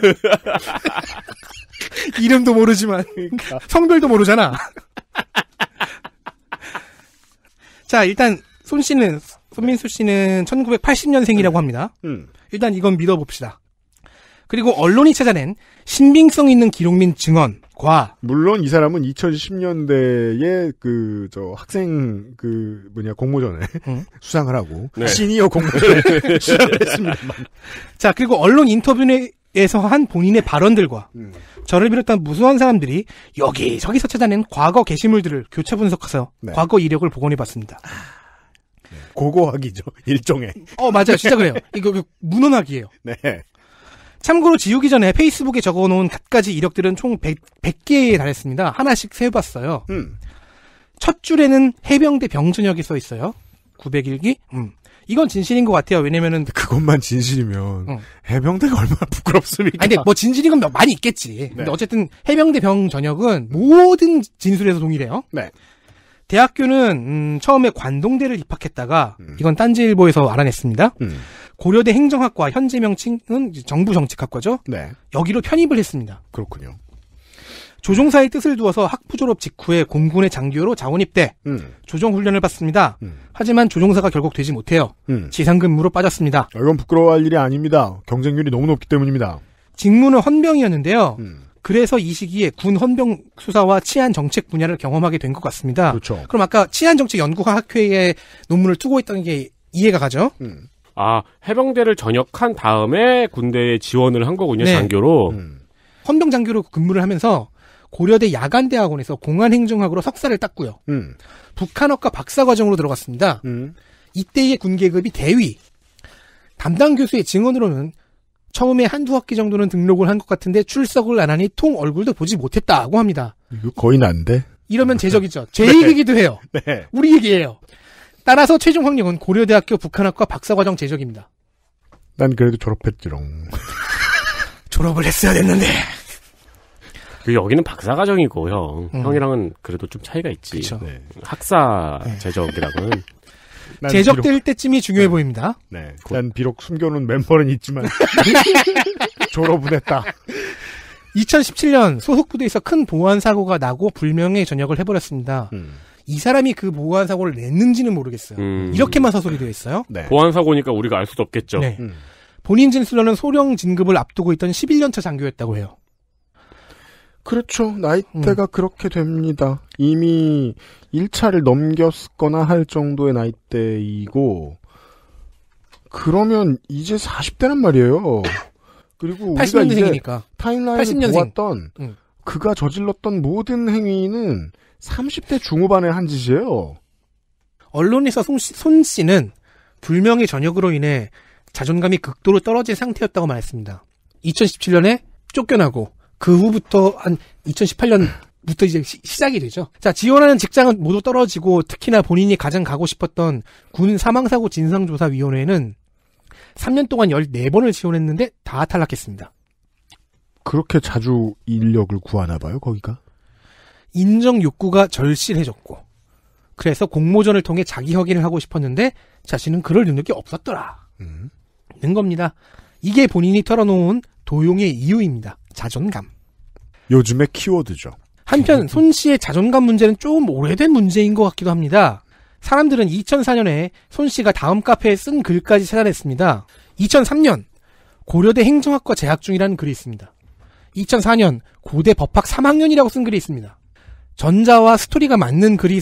Speaker 4: 이름도 모르지만 그러니까. 성별도 모르잖아. 자 일단 손 씨는 손민수 씨는 1980년생이라고 음. 합니다. 음. 일단 이건 믿어봅시다. 그리고 언론이 찾아낸 신빙성 있는 기록민 증언과
Speaker 2: 물론 이 사람은 2010년대에 그 저 학생 그
Speaker 4: 뭐냐 공모전에 응? 음. 수상을 하고 네. 시니어 공모전에 네. 수상했습니다자 그리고 언론 인터뷰에서 한 본인의 발언들과 음. 저를 비롯한 무수한 사람들이 여기 저기서 찾아낸 과거 게시물들을 교차 분석해서 네. 과거 이력을 복원해봤습니다. 아, 고고학이죠. 일종의. 어, 맞아요. 진짜 그래요. 이거 문헌학이에요. 네. 참고로 지우기 전에 페이스북에 적어놓은 갖가지 이력들은 총 100, 개에 달했습니다. 하나씩 세봤어요. 음. 첫 줄에는 해병대 병준혁이 써 있어요. 901기. 음. 이건 진실인 것 같아요. 왜냐면은 그것만 진실이면 응. 어. 해병대가 얼마나 부끄럽습니까? 아니, 근데 뭐 진실인 건 많이 있겠지. 네. 근데 어쨌든 해병대 병 전역은 모든 진술에서 동일해요. 네. 대학교는 음, 처음에 관동대를 입학했다가 음. 이건 딴지일보에서 알아냈습니다. 음. 고려대 행정학과 현재 명칭은 정부 정책학과죠. 네. 여기로 편입을 했습니다. 그렇군요. 조종사의 뜻을 두어서 학부 졸업 직후에 공군의 장교로 자원입대, 음. 조종 훈련을 받습니다. 음. 하지만 조종사가 결국 되지 못해요. 음. 지상근무로 빠졌습니다. 아, 이건 부끄러워할 일이 아닙니다. 경쟁률이 너무 높기 때문입니다. 직무는 헌병이었는데요. 음. 그래서 이 시기에 군 헌병 수사와 치안 정책 분야를 경험하게 된 것 같습니다. 그렇죠. 그럼 아까 치안 정책 연구가 학회에 논문을 투고 했던 게 이해가 가죠?
Speaker 3: 음. 아 해병대를 전역한 다음에 군대에 지원을 한 거군요 네. 장교로. 음.
Speaker 4: 헌병 장교로 근무를 하면서 고려대 야간대학원에서 공안행정학으로 석사를 땄고요. 음. 북한학과 박사과정으로 들어갔습니다. 음. 이때의 군 계급이 대위. 담당 교수의 증언으로는 처음에 한두 학기 정도는 등록을 한 것 같은데 출석을 안 하니 통 얼굴도 보지 못했다고 합니다.
Speaker 2: 이거 거의 난데?
Speaker 4: 이러면 제적이죠. 제 네. 얘기기도 해요. 네. 우리 얘기예요. 따라서 최종 학력은 고려대학교 북한학과 박사과정 제적입니다.
Speaker 2: 난 그래도 졸업했지롱.
Speaker 4: 졸업을
Speaker 2: 했어야 됐는데.
Speaker 3: 그 여기는 박사과정이고 형. 음. 형이랑은 그래도 좀 차이가 있지. 네. 학사 네. 제적이라고는. 제적될 비록...
Speaker 4: 때쯤이 중요해 네. 보입니다. 네. 곧.
Speaker 3: 난 비록 숨겨놓은 멤버는 있지만
Speaker 4: 졸업은 했다. 2017년 소속 부대에서 큰 보안 사고가 나고 불명예 전역을 해버렸습니다. 음. 이 사람이 그 보안 사고를 냈는지는 모르겠어요. 음. 이렇게만 서술이 되어 있어요. 네.
Speaker 3: 보안 사고니까 우리가 알 수도 없겠죠. 네. 음.
Speaker 4: 본인 진술로는 소령 진급을 앞두고 있던 11년차 장교였다고 해요. 그렇죠.
Speaker 2: 나이대가 음. 그렇게 됩니다. 이미 1차를 넘겼거나 할 정도의 나이대이고, 그러면 이제 40대란 말이에요. 그리고 우리가 이제 타임라인을 80년생. 보았던, 음. 그가
Speaker 4: 저질렀던 모든 행위는 30대 중후반에 한 짓이에요. 언론에서 손, 씨, 손 씨는 불명의 전역으로 인해 자존감이 극도로 떨어진 상태였다고 말했습니다. 2017년에 쫓겨나고 그 후부터 한 2018년 부터 이제 시, 작이 되죠. 자, 지원하는 직장은 모두 떨어지고 특히나 본인이 가장 가고 싶었던 군 사망사고 진상조사위원회는 3년 동안 14번을 지원했는데 다 탈락했습니다. 그렇게 자주 인력을 구하나 봐요, 거기가? 인정 욕구가 절실해졌고, 그래서 공모전을 통해 자기 확인을 하고 싶었는데 자신은 그럴 능력이 없었더라. 음. 는 겁니다. 이게 본인이 털어놓은 도용의 이유입니다. 자존감.
Speaker 2: 요즘의 키워드죠.
Speaker 4: 한편 손 씨의 자존감 문제는 조금 오래된 문제인 것 같기도 합니다. 사람들은 2004년에 손 씨가 다음 카페에 쓴 글까지 찾아냈습니다. 2003년 고려대 행정학과 재학 중이라는 글이 있습니다. 2004년 고대 법학 3학년이라고 쓴 글이 있습니다. 전자와 스토리가 맞는 글이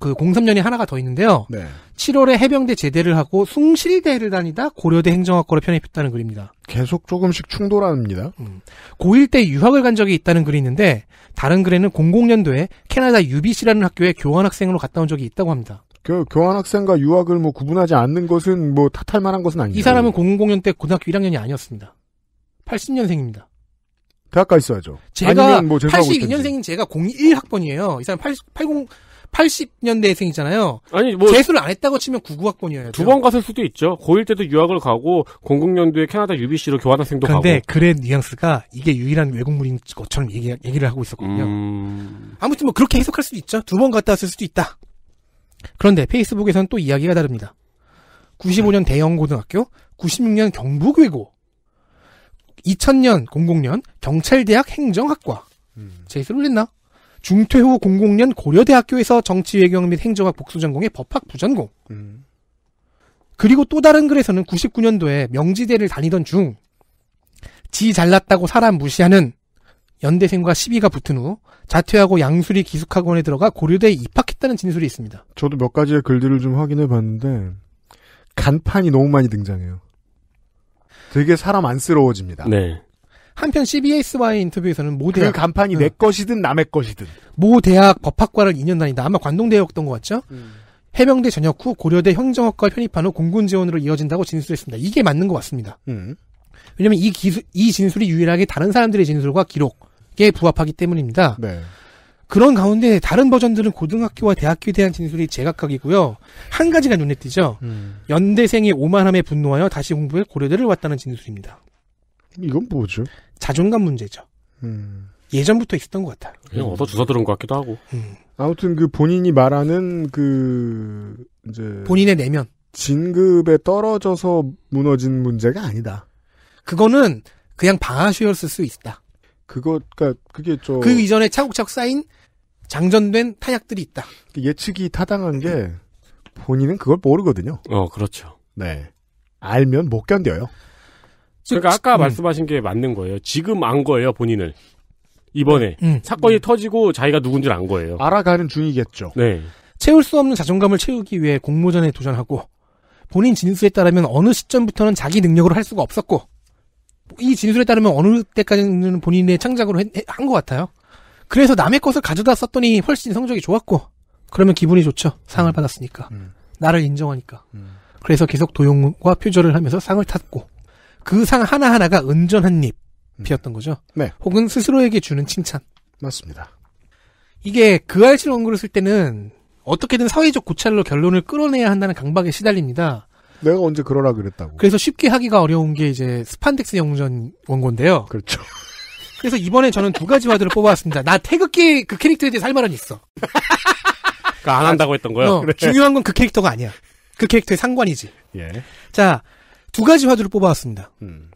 Speaker 4: 그 03년이 하나가 더 있는데요. 네. 7월에 해병대 제대를 하고 숭실대를 다니다 고려대 행정학과로 편입했다는 글입니다. 계속 조금씩 충돌합니다. 음. 고1 때 유학을 간 적이 있다는 글이 있는데 다른 글에는 00년도에 캐나다 UBC라는 학교에 교환학생으로 갔다 온 적이 있다고 합니다. 그
Speaker 2: 교환학생과 유학을 뭐 구분하지 않는 것은 뭐 탓할 만한 것은 아니죠. 이 사람은
Speaker 4: 00년 때 고등학교 1학년이 아니었습니다. 80년생입니다. 대학 가 있어야죠. 제가 뭐 82년생인 제가 01학번이에요. 이 사람 80, 80 80년대생이잖아요. 아니 뭐 재수를
Speaker 3: 안 했다고 치면 99학번이어야 두번 갔을 수도 있죠. 고1 때도 유학을 가고 00년도에 캐나다 UBC로 교환학생도 가고. 근데
Speaker 4: 그래 뉘앙스가 이게 유일한 외국물인 것처럼 얘기, 얘기를 하고 있었거든요.
Speaker 1: 음...
Speaker 4: 아무튼 뭐 그렇게 해석할 수도 있죠. 두 번 갔다 왔을 수도 있다. 그런데 페이스북에서는또 이야기가 다릅니다. 95년 대형고등학교, 96년 경북외고, 2000년 00년 경찰대학 행정학과. 음. 재수를 했나 중퇴 후 00년 고려대학교에서 정치외교학및 행정학 복수전공의 법학 부전공. 음. 그리고 또 다른 글에서는 99년도에 명지대를 다니던 중, 지 잘났다고 사람 무시하는 연대생과 시비가 붙은 후 자퇴하고 양수리 기숙학원에 들어가 고려대에 입학했다는 진술이 있습니다.
Speaker 2: 저도 몇 가지의 글들을 좀 확인해 봤는데 간판이 너무 많이 등장해요. 되게
Speaker 4: 사람 안쓰러워집니다. 네. 한편 CBS와의 인터뷰에서는 모 대학 그 간판이 응. 내 것이든 남의 것이든 모 대학 법학과를 2년 다니다 아마 관동대였던 것 같죠. 음. 해병대 전역 후 고려대 형정학과 편입한 후 공군 지원으로 이어진다고 진술했습니다. 이게 맞는 것 같습니다. 음. 왜냐하면 이, 기술이 진술이 유일하게 다른 사람들의 진술과 기록에 부합하기 때문입니다. 네. 그런 가운데 다른 버전들은 고등학교와 대학교에 대한 진술이 제각각이고요. 한 가지가 눈에 띄죠. 음. 연대생이 오만함에 분노하여 다시 공부해 고려대를 왔다는 진술입니다. 이건 뭐죠? 자존감 문제죠. 음. 예전부터 있었던 것 같아요.
Speaker 3: 그냥 얻어 주워 들은 것 같기도 하고. 음.
Speaker 2: 아무튼 그 본인이 말하는 그 이제 본인의 내면 진급에 떨어져서 무너진 문제가 아니다.
Speaker 4: 그거는 그냥 방아쇠였을 수 있다. 그거 그러니까 그게 저그 이전에 차곡차곡 쌓인 장전된 타약들이 있다. 예측이 타당한 게
Speaker 2: 본인은 그걸 모르거든요.
Speaker 3: 어, 그렇죠. 네.
Speaker 2: 알면 못 견뎌요.
Speaker 3: 그러니까 아까 음. 말씀하신 게 맞는 거예요. 지금 안 거예요, 본인을. 이번에 음. 사건이 음. 터지고 자기가 누군 줄 안 거예요.
Speaker 4: 알아가는 중이겠죠. 네. 채울 수 없는 자존감을 채우기 위해 공모전에 도전하고 본인 진술에 따르면 어느 시점부터는 자기 능력으로 할 수가 없었고 이 진술에 따르면 어느 때까지는 본인의 창작으로 한 것 같아요. 그래서 남의 것을 가져다 썼더니 훨씬 성적이 좋았고 그러면 기분이 좋죠. 상을 음. 받았으니까 음. 나를 인정하니까. 음. 그래서 계속 도용과 표절을 하면서 상을 탔고 그상 하나하나가 은전한 잎이었던 음. 거죠. 네. 혹은 스스로에게 주는 칭찬. 맞습니다. 이게 그 알실 원고를 쓸 때는 어떻게든 사회적 고찰로 결론을 끌어내야 한다는 강박에 시달립니다. 내가 언제 그러라 그랬다고. 그래서 쉽게 하기가 어려운 게 이제 스판덱스 영전 원고인데요. 그렇죠. 그래서 이번에 저는 두 가지 화두를 뽑아왔습니다. 나 태극기 그 캐릭터에 대해서 할 말은 있어.
Speaker 3: 그러니까 안 한다고 했던 거요? 예 어, 그래. 중요한
Speaker 4: 건 그 캐릭터가 아니야. 그 캐릭터의 상관이지. 예. 자, 두 가지 화두를 뽑아왔습니다. 음.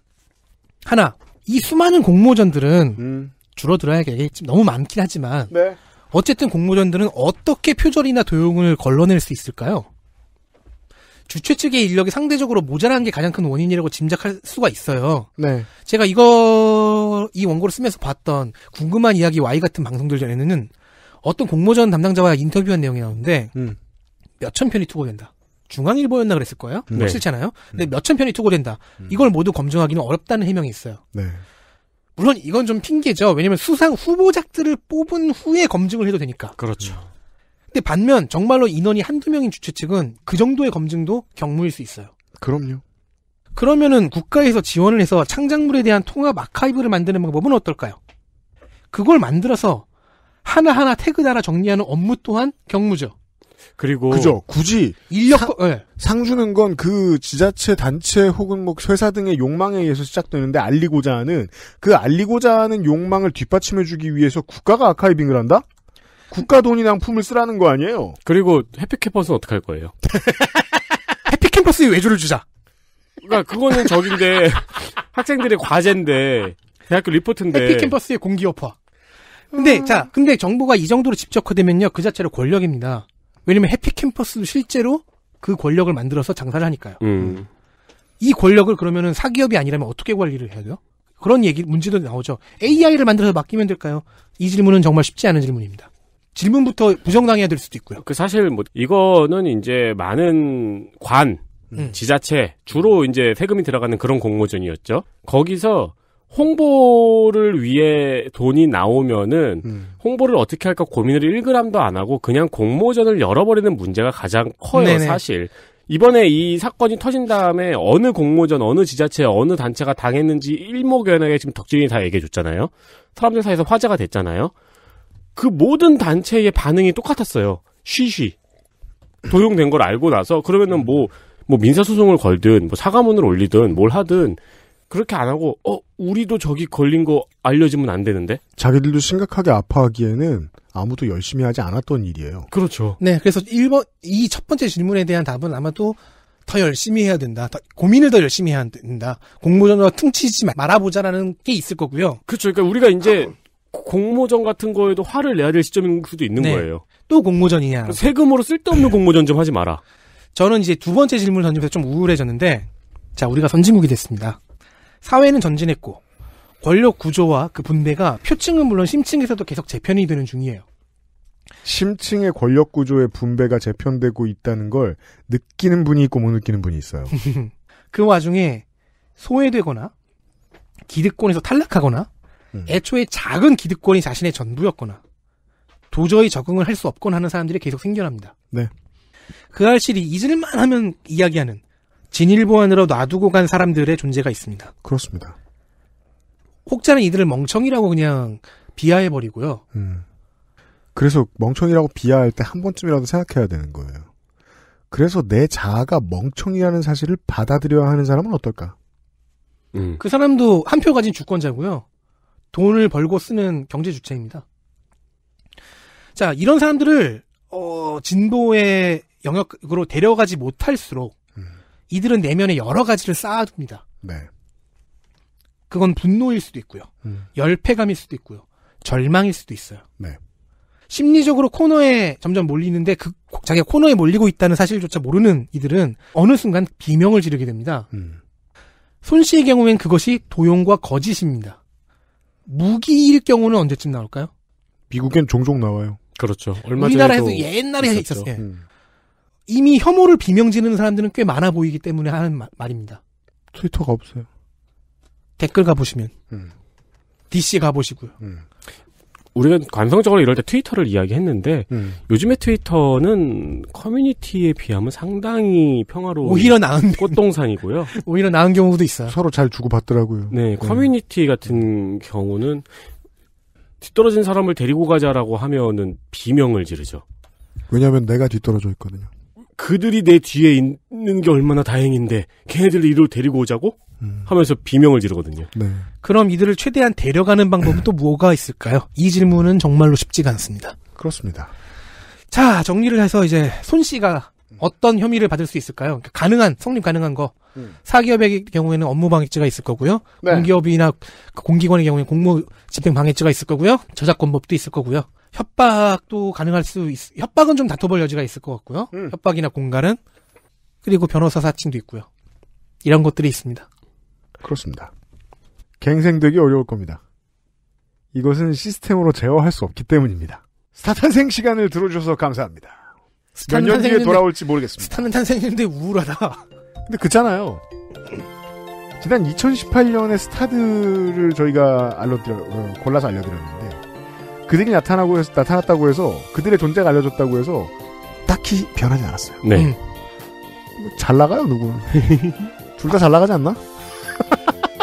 Speaker 4: 하나, 이 수많은 공모전들은 음. 줄어들어야 겠지 너무 많긴 하지만 네. 어쨌든 공모전들은 어떻게 표절이나 도용을 걸러낼 수 있을까요? 주최 측의 인력이 상대적으로 모자란 게 가장 큰 원인이라고 짐작할 수가 있어요. 네. 제가 이거 이 원고를 쓰면서 봤던 궁금한 이야기 Y 같은 방송들 전에는 어떤 공모전 담당자와 인터뷰한 내용이 나오는데 음. 몇천 편이 투고된다. 중앙일보였나 그랬을 거예요. 네. 뭐 싫잖아요. 근데 음. 몇천 편이 투고된다. 음. 이걸 모두 검증하기는 어렵다는 해명이 있어요. 네. 물론 이건 좀 핑계죠. 왜냐면 수상 후보작들을 뽑은 후에 검증을 해도 되니까. 그렇죠. 음. 근데 반면 정말로 인원이 한두 명인 주최 측은 그 정도의 검증도 경무일 수 있어요. 그럼요. 그러면은 국가에서 지원을 해서 창작물에 대한 통합 아카이브를 만드는 방법은 어떨까요? 그걸 만들어서 하나하나 태그 달아 정리하는 업무 또한 경무죠.
Speaker 2: 그리고 그죠. 굳이 인력 상, 네. 예. 상 주는 건 그 지자체 단체 혹은 뭐 회사 등의 욕망에 의해서 시작되는데 알리고자 하는 그 알리고자 하는 욕망을 뒷받침해 주기 위해서 국가가 아카이빙을 한다? 국가 돈이랑 품을 쓰라는 거 아니에요?
Speaker 3: 그리고 해피 캠퍼스는 어떻게 할 거예요? 해피 캠퍼스에 외주를 주자. 그러니까 그거는 적인데 학생들의 과제인데 대학교 리포트인데 해피
Speaker 4: 캠퍼스의 공기업화. 근데 음... 자, 근데 정보가 이 정도로 집적화되면요 그 자체로 권력입니다. 왜냐면 해피캠퍼스도 실제로 그 권력을 만들어서 장사를 하니까요. 음. 이 권력을 그러면은 사기업이 아니라면 어떻게 관리를 해야 돼요? 그런 얘기 문제도 나오죠. AI를 만들어서 맡기면 될까요? 이 질문은 정말 쉽지 않은 질문입니다.
Speaker 3: 질문부터 부정당해야 될 수도 있고요. 그 사실 뭐 이거는 이제 많은 관, 음. 지자체 주로 이제 세금이 들어가는 그런 공모전이었죠. 거기서 홍보를 위해 돈이 나오면은 음. 홍보를 어떻게 할까 고민을 1g도 안 하고 그냥 공모전을 열어버리는 문제가 가장 커요 네네. 사실 이번에 이 사건이 터진 다음에 어느 공모전 어느 지자체 어느 단체가 당했는지 일목요연하게 지금 덕진이 다 얘기해 줬잖아요 사람들 사이에서 화제가 됐잖아요 그 모든 단체의 반응이 똑같았어요 쉬쉬 도용된 걸 알고 나서 그러면은 뭐뭐 뭐 민사소송을 걸든 뭐 사과문을 올리든 뭘 하든 그렇게 안 하고 어 우리도 저기 걸린 거 알려지면 안 되는데
Speaker 2: 자기들도 심각하게 아파하기에는 아무도 열심히 하지 않았던 일이에요. 그렇죠.
Speaker 3: 네, 그래서 1번 이 첫 번째 질문에
Speaker 4: 대한 답은 아마도 더 열심히 해야 된다. 더, 고민을 더 열심히 해야 된다. 공모전으로
Speaker 3: 퉁치지 말아보자라는 게 있을 거고요. 그렇죠. 그러니까 우리가 이제 공모전 같은 거에도 화를 내야 될 시점인 수도 있는 네. 거예요.
Speaker 4: 또 공모전이냐?
Speaker 3: 세금으로 쓸데없는 공모전 좀 하지 마라.
Speaker 4: 저는 이제 두 번째 질문을 던지면서 좀 우울해졌는데, 자 우리가 선진국이 됐습니다. 사회는 전진했고 권력 구조와 그 분배가 표층은 물론 심층에서도 계속 재편이 되는 중이에요.
Speaker 2: 심층의 권력 구조의 분배가 재편되고 있다는 걸 느끼는 분이 있고 못 느끼는 분이 있어요.
Speaker 4: 그 와중에 소외되거나 기득권에서 탈락하거나 음. 애초에 작은 기득권이 자신의 전부였거나 도저히 적응을 할 수 없거나 하는 사람들이 계속 생겨납니다. 네. 그 사실이 잊을만 하면 이야기하는 진일보안으로 놔두고 간 사람들의 존재가 있습니다. 그렇습니다. 혹자는 이들을 멍청이라고 그냥 비하해버리고요.
Speaker 2: 음. 그래서 멍청이라고 비하할 때 한 번쯤이라도 생각해야 되는 거예요. 그래서 내 자아가 멍청이라는 사실을 받아들여야 하는 사람은 어떨까?
Speaker 1: 음.
Speaker 4: 그 사람도 한 표 가진 주권자고요. 돈을 벌고 쓰는 경제 주체입니다. 자, 이런 사람들을 어, 진보의 영역으로 데려가지 못할수록 이들은 내면에 여러 가지를 쌓아둡니다. 네. 그건 분노일 수도 있고요. 음. 열패감일 수도 있고요. 절망일 수도 있어요. 네. 심리적으로 코너에 점점 몰리는데 그 자기가 코너에 몰리고 있다는 사실조차 모르는 이들은 어느 순간 비명을 지르게 됩니다. 음. 손 씨의 경우엔 그것이 도용과 거짓입니다. 무기일 경우는 언제쯤 나올까요? 미국엔 종종 나와요.
Speaker 3: 그렇죠. 얼마 우리나라에도 옛날에 있었어요. 음.
Speaker 4: 이미 혐오를 비명 지르는 사람들은 꽤 많아 보이기 때문에 하는 마, 말입니다. 트위터가 없어요. 댓글 가보시면. 음. DC 가보시고요.
Speaker 3: 음. 우리가 관성적으로 이럴 때 트위터를 이야기했는데 음. 요즘에 트위터는 커뮤니티에 비하면 상당히 평화로운 오히려 나은 꽃동산이고요. 오히려 나은 경우도 있어요. 서로 잘 주고받더라고요. 네, 음. 커뮤니티 네. 같은 경우는 뒤떨어진 사람을 데리고 가자라고 하면은 비명을 지르죠.
Speaker 2: 왜냐하면 내가 뒤떨어져 있거든요.
Speaker 3: 그들이 내 뒤에 있는 게 얼마나 다행인데 걔네들 이리로 데리고 오자고 음. 하면서 비명을 지르거든요. 네. 그럼 이들을 최대한 데려가는 방법은 또 뭐가 있을까요? 이 질문은 정말로
Speaker 4: 쉽지가 않습니다. 그렇습니다. 자 정리를 해서 이제 손 씨가 어떤 혐의를 받을 수 있을까요? 가능한 성립 가능한 거 음. 사기업의 경우에는 업무 방해죄가 있을 거고요. 네. 공기업이나 그 공기관의 경우에는 공무 집행 방해죄가 있을 거고요. 저작권법도 있을 거고요. 협박도 가능할 수 있, 협박은 좀 다퉈볼 여지가 있을 것 같고요. 음. 협박이나 공갈은 그리고 변호사 사칭도 있고요. 이런 것들이 있습니다. 그렇습니다.
Speaker 2: 갱생되기 어려울 겁니다. 이것은 시스템으로 제어할 수 없기 때문입니다. 스타 탄생 시간을 들어주셔서 감사합니다. 몇 년 뒤에 돌아올지 모르겠습니다. 스타는 탄생했는데 우울하다. 근데 그잖아요. 지난 2018년에 스타들을 저희가 알려드려, 어, 골라서 알려드렸는데 그들이 나타나고 해서, 나타났다고 해서 그들의 존재가 알려졌다고 해서 딱히 변하지 않았어요. 네. 음. 잘 나가요 누구둘 다 잘 나가지 않나?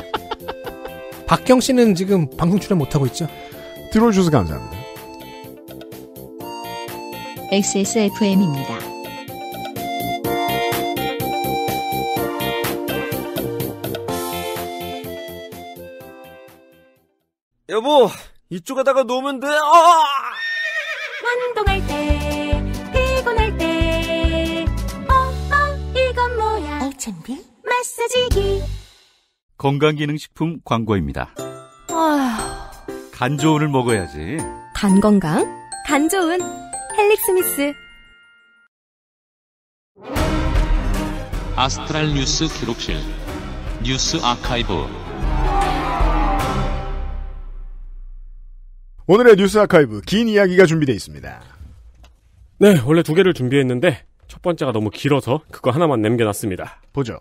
Speaker 4: 박경 씨는 지금 방송 출연 못 하고 있죠? 들어주셔서 감사합니다.
Speaker 2: XSFM입니다.
Speaker 3: 여보. 이쪽에다가 놓으면 돼. 아!
Speaker 1: 운동할 때, 피곤할 때, 어, 어, 이건 뭐야? 알찬비? 마사지기.
Speaker 5: 건강기능식품 광고입니다.
Speaker 1: 아...
Speaker 5: 간 좋은을 먹어야지.
Speaker 1: 간 건강? 간 좋은 헬릭스미스.
Speaker 5: 아스트랄 뉴스 기록실 뉴스 아카이브
Speaker 2: 오늘의 뉴스 아카이브 긴
Speaker 3: 이야기가 준비되어 있습니다. 네, 원래 두 개를 준비했는데 첫 번째가 너무 길어서 그거 하나만 남겨놨습니다. 보죠.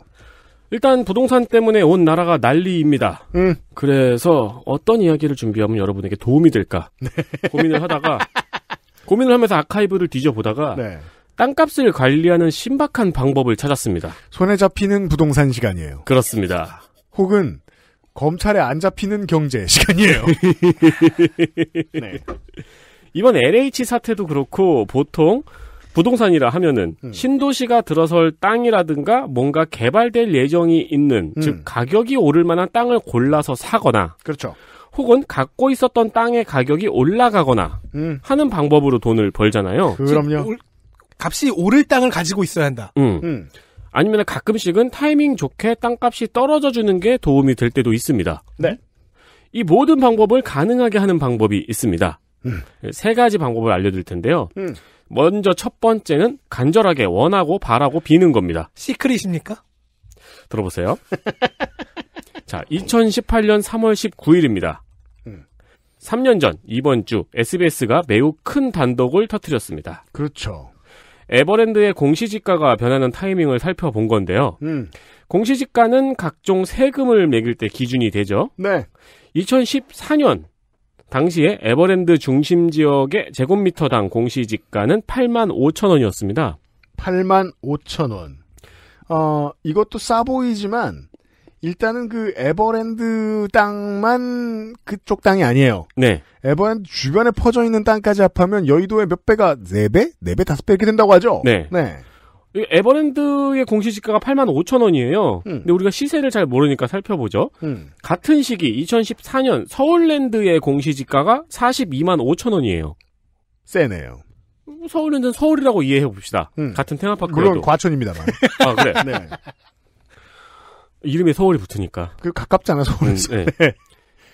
Speaker 3: 일단 부동산 때문에 온 나라가 난리입니다. 음. 그래서 어떤 이야기를 준비하면 여러분에게 도움이 될까 네. 고민을 하다가 고민을 하면서 아카이브를 뒤져보다가 네. 땅값을 관리하는 신박한 방법을 찾았습니다.
Speaker 2: 손에 잡히는 부동산 시간이에요.
Speaker 3: 그렇습니다. 혹은 검찰에 안 잡히는 경제 시간이에요. 네. 이번 LH 사태도 그렇고 보통 부동산이라 하면은 음. 신도시가 들어설 땅이라든가 뭔가 개발될 예정이 있는 음. 즉 가격이 오를 만한 땅을 골라서 사거나 그렇죠. 혹은 갖고 있었던 땅의 가격이 올라가거나 음. 하는 방법으로 돈을 벌잖아요. 그럼요. 올, 값이 오를 땅을 가지고 있어야 한다. 음. 음. 아니면 가끔씩은 타이밍 좋게 땅값이 떨어져 주는 게 도움이 될 때도 있습니다. 네. 이 모든 방법을 가능하게 하는 방법이 있습니다. 음. 세 가지 방법을 알려드릴 텐데요. 음. 먼저 첫 번째는 간절하게 원하고 바라고 비는 겁니다.
Speaker 4: 시크릿입니까?
Speaker 3: 들어보세요. 자, 2018년 3월 19일입니다. 음. 3년 전 이번 주 SBS가 매우 큰 단독을 터뜨렸습니다. 그렇죠. 에버랜드의 공시지가가 변하는 타이밍을 살펴본 건데요. 음. 공시지가는 각종 세금을 매길 때 기준이 되죠. 네. 2014년 당시에 에버랜드 중심 지역의 제곱미터당 공시지가는 8만 5천 원이었습니다. 8만 5천 원.
Speaker 2: 어, 이것도 싸 보이지만 일단은 그 에버랜드 땅만 그쪽 땅이 아니에요. 네. 에버랜드 주변에 퍼져 있는 땅까지 합하면 여의도의 몇 배가 네 배, 네 배, 다섯 배 이렇게 된다고 하죠. 네. 네.
Speaker 3: 에버랜드의 공시지가가 8만 5천 원이에요. 음. 근데 우리가 시세를 잘 모르니까 살펴보죠. 음. 같은 시기 2014년 서울랜드의 공시지가가 42만 5천 원이에요. 세네요. 서울랜드는 서울이라고 이해해 봅시다. 음. 같은 테마파크라도. 물론 과천입니다만. 아 그래. 네. 이름에 서울이 붙으니까. 그 가깝잖아, 서울에서. 음, 네.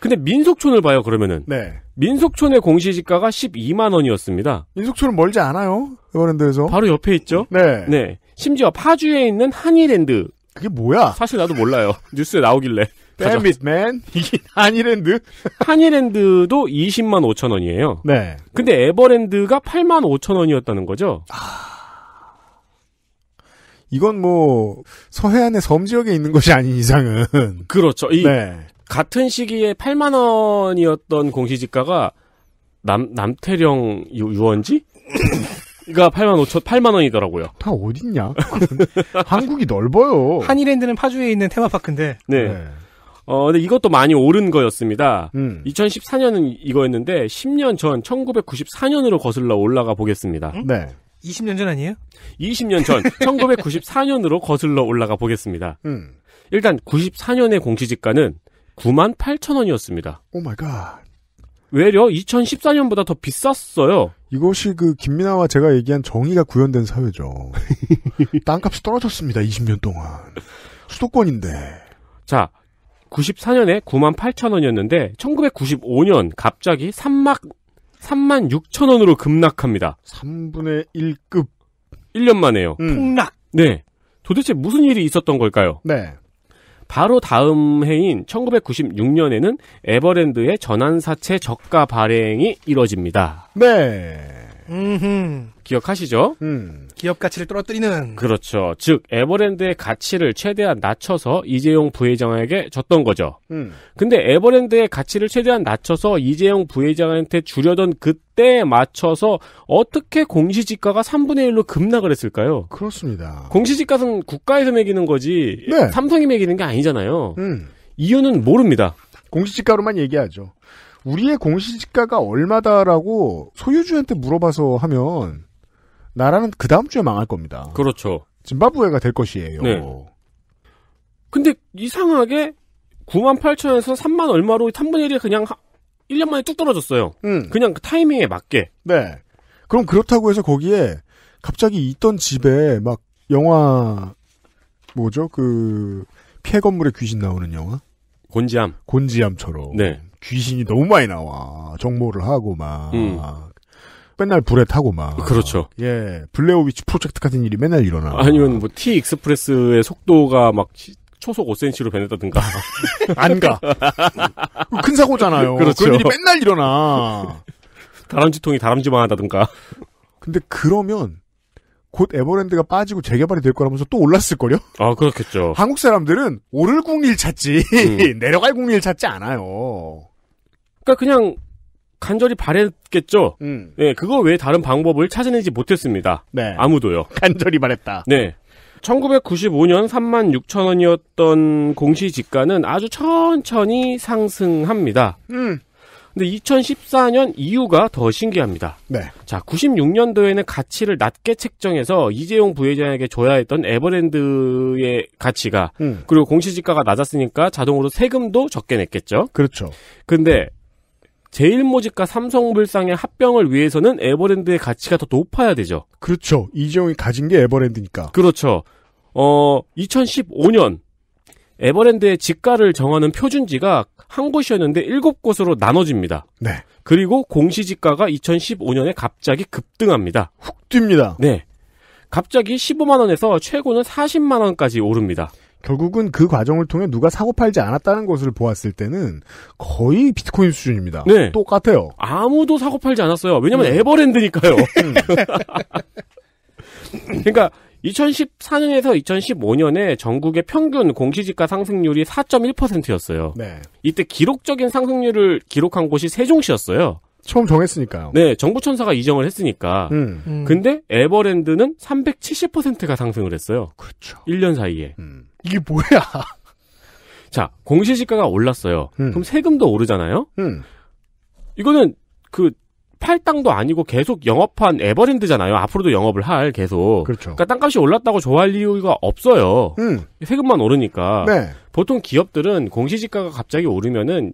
Speaker 3: 근데 민속촌을 봐요, 그러면은. 네. 민속촌의 공시지가가 12만원이었습니다.
Speaker 2: 민속촌은 멀지 않아요. 의원랜드에서. 바로 옆에 있죠? 네.
Speaker 3: 네. 심지어 파주에 있는 한일랜드. 그게 뭐야? 사실 나도 몰라요. 뉴스에 나오길래. 뱀밋맨? 이게 한일랜드? 한일랜드도 20만 5천 원이에요. 네. 근데 에버랜드가 8만 5천 원이었다는 거죠? 아...
Speaker 2: 이건 뭐 서해안의 섬 지역에 있는 것이 아닌 이상은
Speaker 3: 그렇죠. 이 네. 같은 시기에 8만 원이었던 공시지가가 남 남태령 유원지? 가 8만 5천 8만 원이더라고요. 다 어딨냐? 한국이 넓어요.
Speaker 4: 한일랜드는 파주에 있는 테마파크인데.
Speaker 3: 네. 네. 어, 근데 이것도 많이 오른 거였습니다. 음. 2014년은 이거였는데 10년 전 1994년으로 거슬러 올라가 보겠습니다. 네.
Speaker 4: 20년 전 아니에요?
Speaker 3: 20년 전 1994년으로 거슬러 올라가 보겠습니다. 음. 일단 94년의 공시지가는 9만 8천 원이었습니다. 오 마이 갓. 외려 2014년보다 더 비쌌어요.
Speaker 2: 이것이 그 김민아와 제가 얘기한 정의가 구현된 사회죠.
Speaker 3: 땅값이 떨어졌습니다. 20년 동안. 수도권인데. 자, 94년에 9만 8천 원이었는데 1995년 갑자기 3만 3만 6천 원으로 급락합니다.
Speaker 2: 3분의 1급.
Speaker 3: 1년 만에요. 음. 폭락. 네. 도대체 무슨 일이 있었던 걸까요? 네. 바로 다음 해인 1996년에는 에버랜드의 전환사채 저가 발행이 이뤄집니다.
Speaker 4: 네. 음흠.
Speaker 3: 기억하시죠? 음.
Speaker 4: 기업 가치를 떨어뜨리는.
Speaker 3: 그렇죠. 즉 에버랜드의 가치를 최대한 낮춰서 이재용 부회장에게 줬던 거죠. 음. 근데 에버랜드의 가치를 최대한 낮춰서 이재용 부회장한테 주려던 그때에 맞춰서 어떻게 공시지가가 3분의 1로 급락을 했을까요? 그렇습니다. 공시지가는 국가에서 매기는 거지 네. 삼성이 매기는 게 아니잖아요. 음. 이유는
Speaker 2: 모릅니다. 공시지가로만 얘기하죠. 우리의 공시지가가 얼마다라고 소유주한테 물어봐서 하면 나라는 그 다음 주에 망할 겁니다. 그렇죠. 짐바브웨가 될 것이에요.
Speaker 3: 네. 근데 이상하게 9만 8천에서 3만 얼마로 3분의 1이 그냥 1년 만에 뚝 떨어졌어요. 음. 그냥 그 타이밍에 맞게.
Speaker 2: 네. 그럼 그렇다고 해서 거기에 갑자기 있던 집에 막 영화 뭐죠? 그 폐건물에 귀신 나오는 영화? 곤지암. 곤지암처럼. 네. 귀신이 너무 많이 나와. 정모를 하고 막. 음. 맨날 불에 타고 막. 그렇죠. 예. 블레오위치 프로젝트 같은 일이 맨날 일어나.
Speaker 3: 아니면 뭐 T 익스프레스의 속도가 막 초속 5cm로 변했다든가. 안 가.
Speaker 1: 큰 사고잖아요. 그렇죠. 그런 일이 맨날 일어나.
Speaker 3: 다람쥐통이
Speaker 2: 다람쥐만 하다든가. 근데 그러면 곧 에버랜드가 빠지고 재개발이 될 거라면서 또 올랐을걸요?
Speaker 3: 아, 그렇겠죠.
Speaker 2: 한국 사람들은 오를 국리를 찾지, 음.
Speaker 3: 내려갈 국리를 찾지 않아요. 그러니까 그냥 간절히 바랬겠죠. 음. 네, 그거 외에 다른 방법을 찾아내지 못했습니다. 네. 아무도요. 간절히 바랬다. 네. 1995년 3만 6천 원이었던 공시지가는 아주 천천히 상승합니다. 음. 근데 2014년 이유가 더 신기합니다. 네. 자, 96년도에는 가치를 낮게 책정해서 이재용 부회장에게 줘야 했던 에버랜드의 가치가 음. 그리고 공시지가가 낮았으니까 자동으로 세금도 적게 냈겠죠. 그렇죠. 근데 제일모직과 삼성물상의 합병을 위해서는 에버랜드의 가치가 더 높아야 되죠. 그렇죠. 이재용이 가진 게 에버랜드니까. 그렇죠. 어, 2015년 에버랜드의 집가를 정하는 표준지가 한 곳이었는데 일곱 곳으로 나눠집니다. 네. 그리고 공시지가가 2015년에 갑자기 급등합니다. 훅 뜁니다. 네. 갑자기 15만 원에서 최고는 40만 원까지 오릅니다.
Speaker 2: 결국은 그 과정을 통해 누가 사고 팔지 않았다는 것을 보았을 때는 거의 비트코인 수준입니다. 네.
Speaker 3: 똑같아요. 아무도 사고 팔지 않았어요. 왜냐면 하 네. 에버랜드니까요. 음. 그러니까 2014년에서 2015년에 전국의 평균 공시지가 상승률이 4.1%였어요. 네. 이때 기록적인 상승률을 기록한 곳이 세종시였어요.
Speaker 2: 처음 정했으니까요.
Speaker 3: 네, 정부천사가 이정을 했으니까. 음. 음. 근데 에버랜드는 370%가 상승을 했어요. 그렇죠. 1년 사이에. 음. 이게 뭐야? 자, 공시지가가 올랐어요. 음. 그럼 세금도 오르잖아요? 음. 이거는 그 팔당도 아니고 계속 영업한 에버랜드잖아요. 앞으로도 영업을 할 계속. 그렇죠. 그러니까 땅값이 올랐다고 좋아할 이유가 없어요. 음. 세금만 오르니까. 네. 보통 기업들은 공시지가가 갑자기 오르면은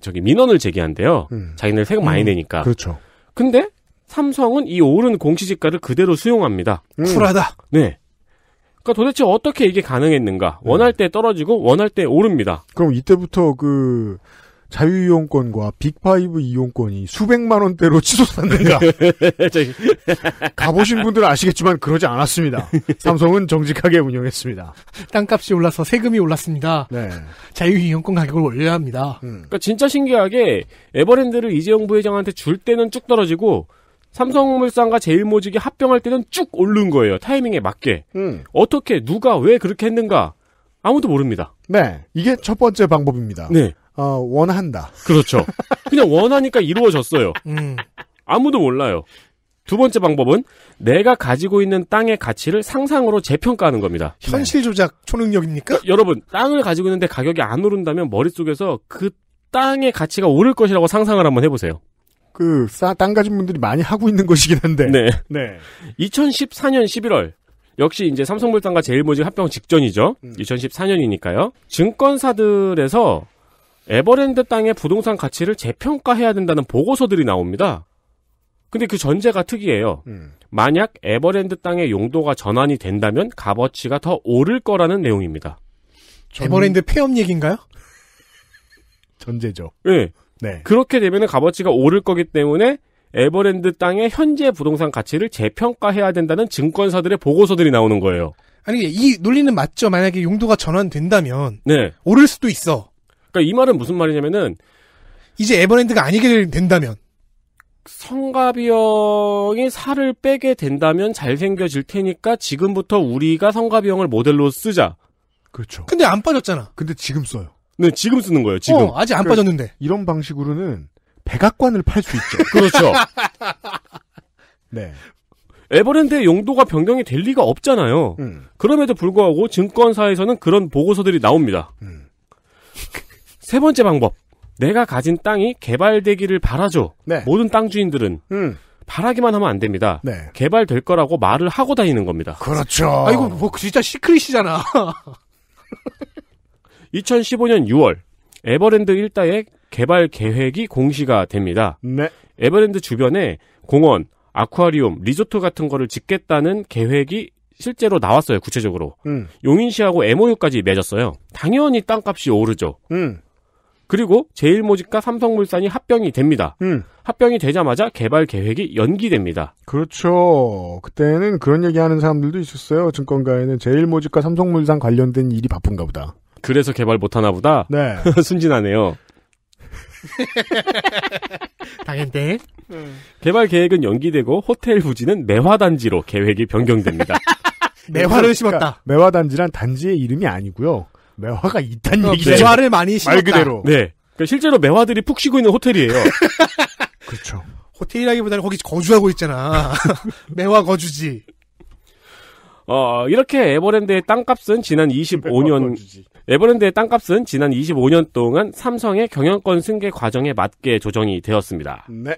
Speaker 3: 저기 민원을 제기한대요. 음. 자기네 세금 많이 음. 내니까. 그렇죠. 근데 삼성은 이 오른 공시지가를 그대로 수용합니다. 음. 쿨하다. 네. 그러니까 도대체 어떻게 이게 가능했는가? 네. 원할 때 떨어지고 원할 때 오릅니다.
Speaker 2: 그럼 이때부터 그 자유이용권과 빅파이브 이용권이 수백만 원대로 치솟았는가? 가보신 분들은 아시겠지만 그러지 않았습니다. 삼성은
Speaker 4: 정직하게 운영했습니다. 땅값이 올라서 세금이 올랐습니다. 네. 자유이용권 가격을 올려야
Speaker 3: 합니다. 음. 그러니까 진짜 신기하게 에버랜드를 이재용 부회장한테 줄 때는 쭉 떨어지고 삼성물산과 제일모직이 합병할 때는 쭉 오른 거예요. 타이밍에 맞게. 음. 어떻게 누가 왜 그렇게 했는가 아무도 모릅니다.
Speaker 2: 네, 이게 첫 번째 방법입니다. 네, 어, 원한다.
Speaker 3: 그렇죠. 그냥 원하니까 이루어졌어요. 음. 아무도 몰라요. 두 번째 방법은 내가 가지고 있는 땅의 가치를 상상으로 재평가하는 겁니다. 네. 현실 조작 초능력입니까? 니까 어, 여러분, 땅을 가지고 있는데 가격이 안 오른다면 머릿속에서 그 땅의 가치가 오를 것이라고 상상을 한번 해보세요.
Speaker 2: 그, 싸, 땅 가진 분들이 많이 하고 있는 것이긴 한데. 네.
Speaker 3: 네. 2014년 11월. 역시 이제 삼성물산과 제일모직 합병 직전이죠. 음. 2014년이니까요. 증권사들에서 에버랜드 땅의 부동산 가치를 재평가해야 된다는 보고서들이 나옵니다. 근데 그 전제가 특이해요. 음. 만약 에버랜드 땅의 용도가 전환이 된다면 값어치가 더 오를 거라는 내용입니다.
Speaker 4: 전... 에버랜드 폐업 얘기인가요?
Speaker 2: 전제죠.
Speaker 3: 네. 네. 그렇게 되면 값어치가 오를 거기 때문에 에버랜드 땅의 현재 부동산 가치를 재평가해야 된다는 증권사들의 보고서들이 나오는 거예요.
Speaker 4: 아니 이 논리는 맞죠. 만약에 용도가 전환된다면
Speaker 3: 네. 오를 수도 있어. 그러니까 이 말은 무슨 말이냐면은 이제 에버랜드가 아니게 된다면 성가비형이 살을 빼게 된다면 잘생겨질 테니까 지금부터 우리가 성가비형을 모델로 쓰자. 그렇죠. 근데 안 빠졌잖아. 근데 지금 써요. 네, 지금 쓰는 거예요, 지금. 어, 아직 안 그러니까 빠졌는데. 이런
Speaker 2: 방식으로는
Speaker 3: 백악관을 팔 수 있죠. 그렇죠. 네. 에버랜드의 용도가 변경이 될 리가 없잖아요. 음. 그럼에도 불구하고 증권사에서는 그런 보고서들이 나옵니다. 음. 세 번째 방법. 내가 가진 땅이 개발되기를 바라죠. 네. 모든 땅 주인들은. 음. 바라기만 하면 안 됩니다. 네. 개발될 거라고 말을 하고 다니는 겁니다.
Speaker 1: 그렇죠. 아, 이거
Speaker 3: 뭐 진짜 시크릿이잖아. 2015년 6월 에버랜드 일대의 개발 계획이 공시가 됩니다. 네. 에버랜드 주변에 공원, 아쿠아리움, 리조트 같은 거를 짓겠다는 계획이 실제로 나왔어요, 구체적으로. 음. 용인시하고 MOU까지 맺었어요. 당연히 땅값이 오르죠. 음. 그리고 제일모직과 삼성물산이 합병이 됩니다. 음. 합병이 되자마자 개발 계획이 연기됩니다.
Speaker 2: 그렇죠. 그때는 그런 얘기하는 사람들도 있었어요. 증권가에는 제일모직과 삼성물산 관련된 일이 바쁜가 보다.
Speaker 3: 그래서 개발 못하나 보다. 네. 순진하네요. 당연데. 음. 개발 계획은 연기되고 호텔 부지는 매화단지로 계획이 변경됩니다.
Speaker 1: 매화를 심었다.
Speaker 2: 그러니까 매화단지란 단지의 이름이 아니고요. 매화가 있다는 어, 얘기죠. 매화를 네. 많이 심었다. 말 그대로. 네.
Speaker 3: 그러니까 실제로 매화들이 푹 쉬고 있는 호텔이에요. 그렇죠. 호텔이라기보다는 거기
Speaker 4: 거주하고 있잖아.
Speaker 3: 매화 거주지. 어, 이렇게 에버랜드의 땅값은 지난 25년 에버랜드의 땅값은 지난 25년 동안 삼성의 경영권 승계 과정에 맞게 조정이 되었습니다. 네.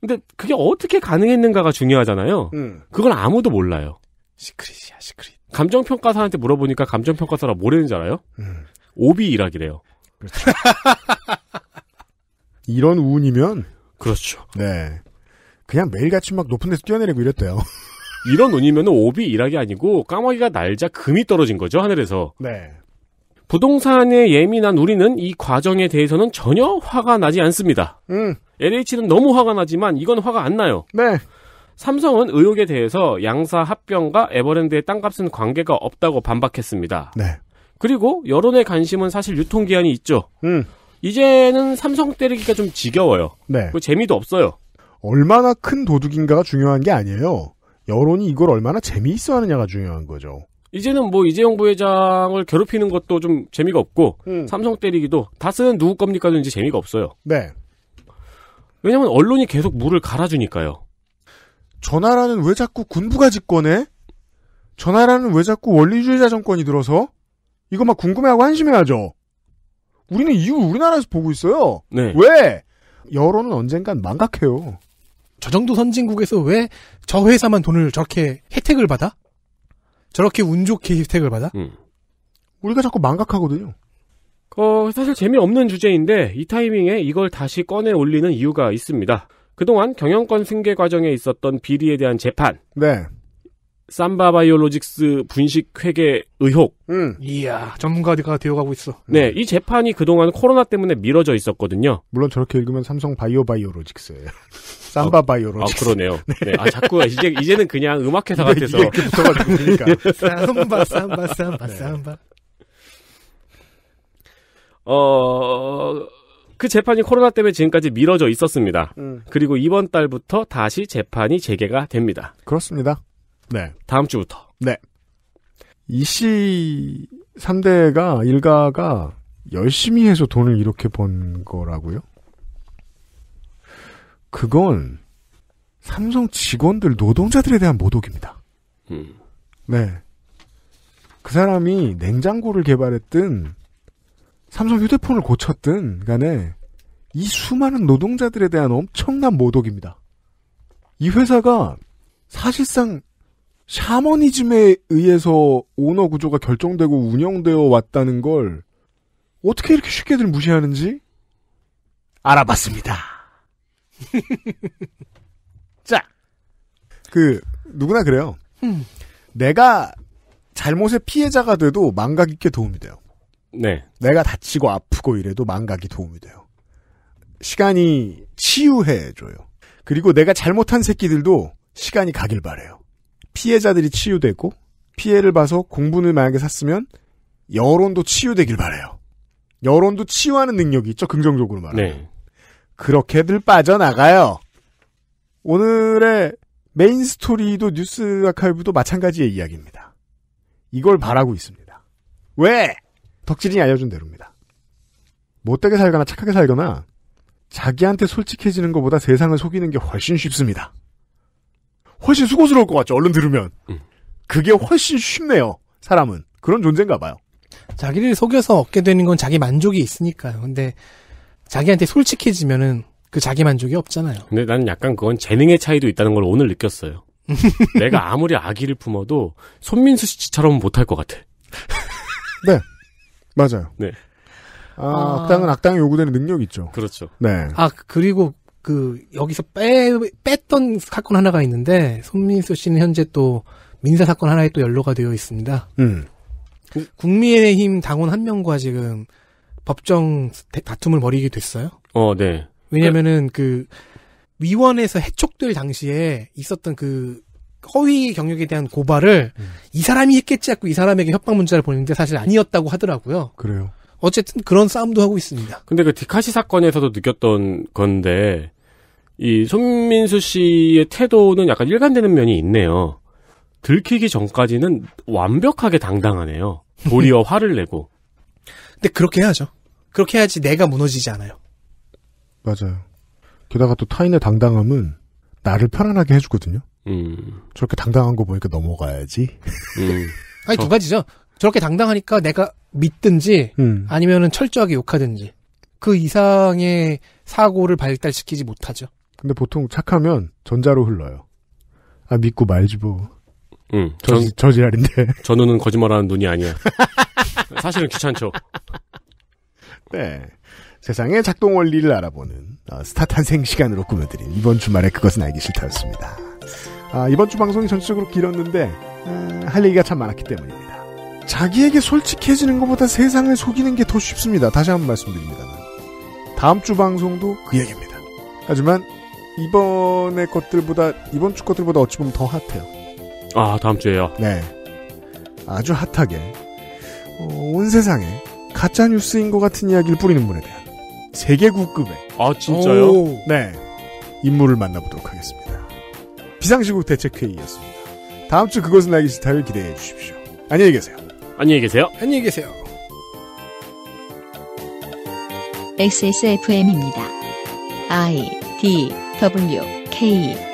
Speaker 3: 근데 그게 어떻게 가능했는가가 중요하잖아요. 음. 그걸 아무도 몰라요. 시크릿이야, 시크릿. 감정평가사한테 물어보니까 감정평가사라 모르는줄 알아요? 음. 오비 일학이래요. 그렇죠.
Speaker 2: 이런 운이면 그렇죠. 네. 그냥 매일같이 막 높은 데서 뛰어내리고 이랬대요.
Speaker 3: 이런 운이면 오비 일학이 아니고 까마귀가 날자 금이 떨어진 거죠 하늘에서. 네. 부동산에 예민한 우리는 이 과정에 대해서는 전혀 화가 나지 않습니다. 음. LH는 너무 화가 나지만 이건 화가 안 나요. 네. 삼성은 의혹에 대해서 양사 합병과 에버랜드의 땅값은 관계가 없다고 반박했습니다. 네. 그리고 여론의 관심은 사실 유통기한이 있죠. 음. 이제는 삼성 때리기가 좀 지겨워요. 네. 재미도 없어요. 얼마나
Speaker 2: 큰 도둑인가가 중요한 게 아니에요. 여론이 이걸 얼마나 재미있어 하느냐가 중요한 거죠.
Speaker 3: 이제는 뭐 이재용 부회장을 괴롭히는 것도 좀 재미가 없고 음. 삼성 때리기도 다스는 누구 겁니까도 이제 재미가 없어요. 네. 왜냐면 언론이 계속 물을 갈아주니까요.
Speaker 2: 전화라는왜 자꾸 군부가 집권해? 전화라는왜 자꾸 원리주의자 정권이 들어서? 이거 막 궁금해하고 한심해하죠. 우리는 이유 우리나라에서 보고 있어요. 네. 왜? 여론은 언젠간 망각해요.
Speaker 4: 저 정도 선진국에서 왜 저 회사만 돈을 저렇게 혜택을 받아? 저렇게 운 좋게 혜택을 받아? 음. 우리가 자꾸 망각하거든요.
Speaker 3: 어, 사실 재미없는 주제인데 이 타이밍에 이걸 다시 꺼내 올리는 이유가 있습니다. 그동안 경영권 승계 과정에 있었던 비리에 대한 재판. 네. 삼바 바이올로직스 분식 회계 의혹. 음. 이야, 전문가가 되어가고 있어. 네, 음. 이 재판이 그동안 코로나 때문에 미뤄져 있었거든요.
Speaker 2: 물론 저렇게 읽으면 삼성 바이오 바이오로직스예요. 삼바 아,
Speaker 3: 바이오로직스. 아, 그러네요. 네. 네. 아, 자꾸 이제 이제는 그냥 음악회사 같아서. 이게, 게 붙어가지고 그러니까. 삼바 삼바 삼바 네. 삼바. 어. 그 재판이 코로나 때문에 지금까지 미뤄져 있었습니다. 음. 그리고 이번 달부터 다시 재판이 재개가 됩니다. 그렇습니다. 네. 다음 주부터.
Speaker 2: 네. 이 씨 3대가 일가가 열심히 해서 돈을 이렇게 번 거라고요? 그건 삼성 직원들 노동자들에 대한 모독입니다. 음. 네. 그 사람이 냉장고를 개발했든 삼성 휴대폰을 고쳤든 간에 이 수많은 노동자들에 대한 엄청난 모독입니다. 이 회사가 사실상 샤머니즘에 의해서 오너 구조가 결정되고 운영되어 왔다는 걸 어떻게 이렇게 쉽게들 무시하는지 알아봤습니다. 자, 그 누구나 그래요. 음. 내가 잘못의 피해자가 돼도 망각 있게 도움이 돼요. 네. 내가 다치고 아프고 이래도 망각이 도움이 돼요. 시간이 치유해 줘요. 그리고 내가 잘못한 새끼들도 시간이 가길 바래요. 피해자들이 치유되고 피해를 봐서 공분을 만약에 샀으면 여론도 치유되길 바래요. 여론도 치유하는 능력이 있죠. 긍정적으로 말하면. 네. 그렇게들 빠져나가요. 오늘의 메인 스토리도 뉴스 아카이브도 마찬가지의 이야기입니다. 이걸 바라고 있습니다. 왜? 덕질이 알려준 대로입니다. 못되게 살거나 착하게 살거나 자기한테 솔직해지는 것보다 세상을 속이는 게 훨씬 쉽습니다. 훨씬 수고스러울 것 같죠. 얼른 들으면. 음. 그게 훨씬 쉽네요.
Speaker 3: 사람은. 그런 존재인가 봐요.
Speaker 4: 자기를 속여서 얻게 되는 건 자기 만족이 있으니까요. 근데 자기한테 솔직해지면은 그 자기 만족이 없잖아요.
Speaker 3: 근데 나는 약간 그건 재능의 차이도 있다는 걸 오늘 느꼈어요. 내가 아무리 아기를 품어도 손민수 씨처럼 못할 것 같아.
Speaker 4: 네.
Speaker 2: 맞아요.
Speaker 3: 네.
Speaker 4: 아, 아. 악당은 악당이 요구되는 능력이 있죠.
Speaker 2: 그렇죠. 네.
Speaker 4: 아, 그리고 그 여기서 빼 뺐던 사건 하나가 있는데 손민수 씨는 현재 또 민사 사건 하나에 또 연루가 되어 있습니다. 음. 그, 국민의힘 당원 한 명과 지금 법정 다툼을 벌이게 됐어요. 어, 네. 왜냐면은 그 위원회에서 해촉될 당시에 있었던 그 허위 경력에 대한 고발을 음. 이 사람이 했겠지 하고 이 사람에게 협박 문자를 보냈는데 사실 아니었다고 하더라고요. 그래요. 어쨌든 그런 싸움도 하고 있습니다.
Speaker 3: 근데 그 디카시 사건에서도 느꼈던 건데 이 손민수 씨의 태도는 약간 일관되는 면이 있네요. 들키기 전까지는 완벽하게 당당하네요. 도리어 화를 내고. 근데 그렇게 해야죠. 그렇게 해야지 내가 무너지지 않아요.
Speaker 2: 맞아요. 게다가 또 타인의 당당함은 나를 편안하게 해주거든요. 음. 저렇게 당당한 거 보니까 넘어가야지.
Speaker 1: 음.
Speaker 4: 아니 어. 두 가지죠. 저렇게 당당하니까 내가 믿든지 음. 아니면은 철저하게 욕하든지 그 이상의 사고를 발달시키지 못하죠. 근데 보통 착하면
Speaker 2: 전자로 흘러요. 아 믿고 말지 뭐. 응. 음, 저, 전, 저지랄인데.
Speaker 3: 저 눈은 거짓말하는 눈이 아니야. 사실은 귀찮죠. 네.
Speaker 2: 세상의 작동 원리를 알아보는 어, 스타 탄생 시간으로 꾸며드린 이번 주말에 그것은 알기 싫다였습니다. 아, 이번 주 방송이 전체적으로 길었는데 음, 할 얘기가 참 많았기 때문입니다. 자기에게 솔직해지는 것보다 세상을 속이는 게 더 쉽습니다. 다시 한 번 말씀드립니다. 다음 주 방송도 그 얘기입니다. 하지만 이번의 것들보다 이번 주 것들보다 어찌 보면 더 핫해요.
Speaker 3: 아 다음 주에요. 네, 아주
Speaker 2: 핫하게 어, 온 세상에 가짜 뉴스인 것 같은 이야기를 뿌리는 분에 대한 세계 국급의
Speaker 5: 아 진짜요? 오.
Speaker 2: 네 인물을 만나보도록 하겠습니다. 비상시국 대책회의였습니다. 다음 주 그것은 알기 싫다를 기대해 주십시오.
Speaker 3: 안녕히 계세요. 안녕히 계세요.
Speaker 4: 안녕히 계세요. XSFM입니다. I D W K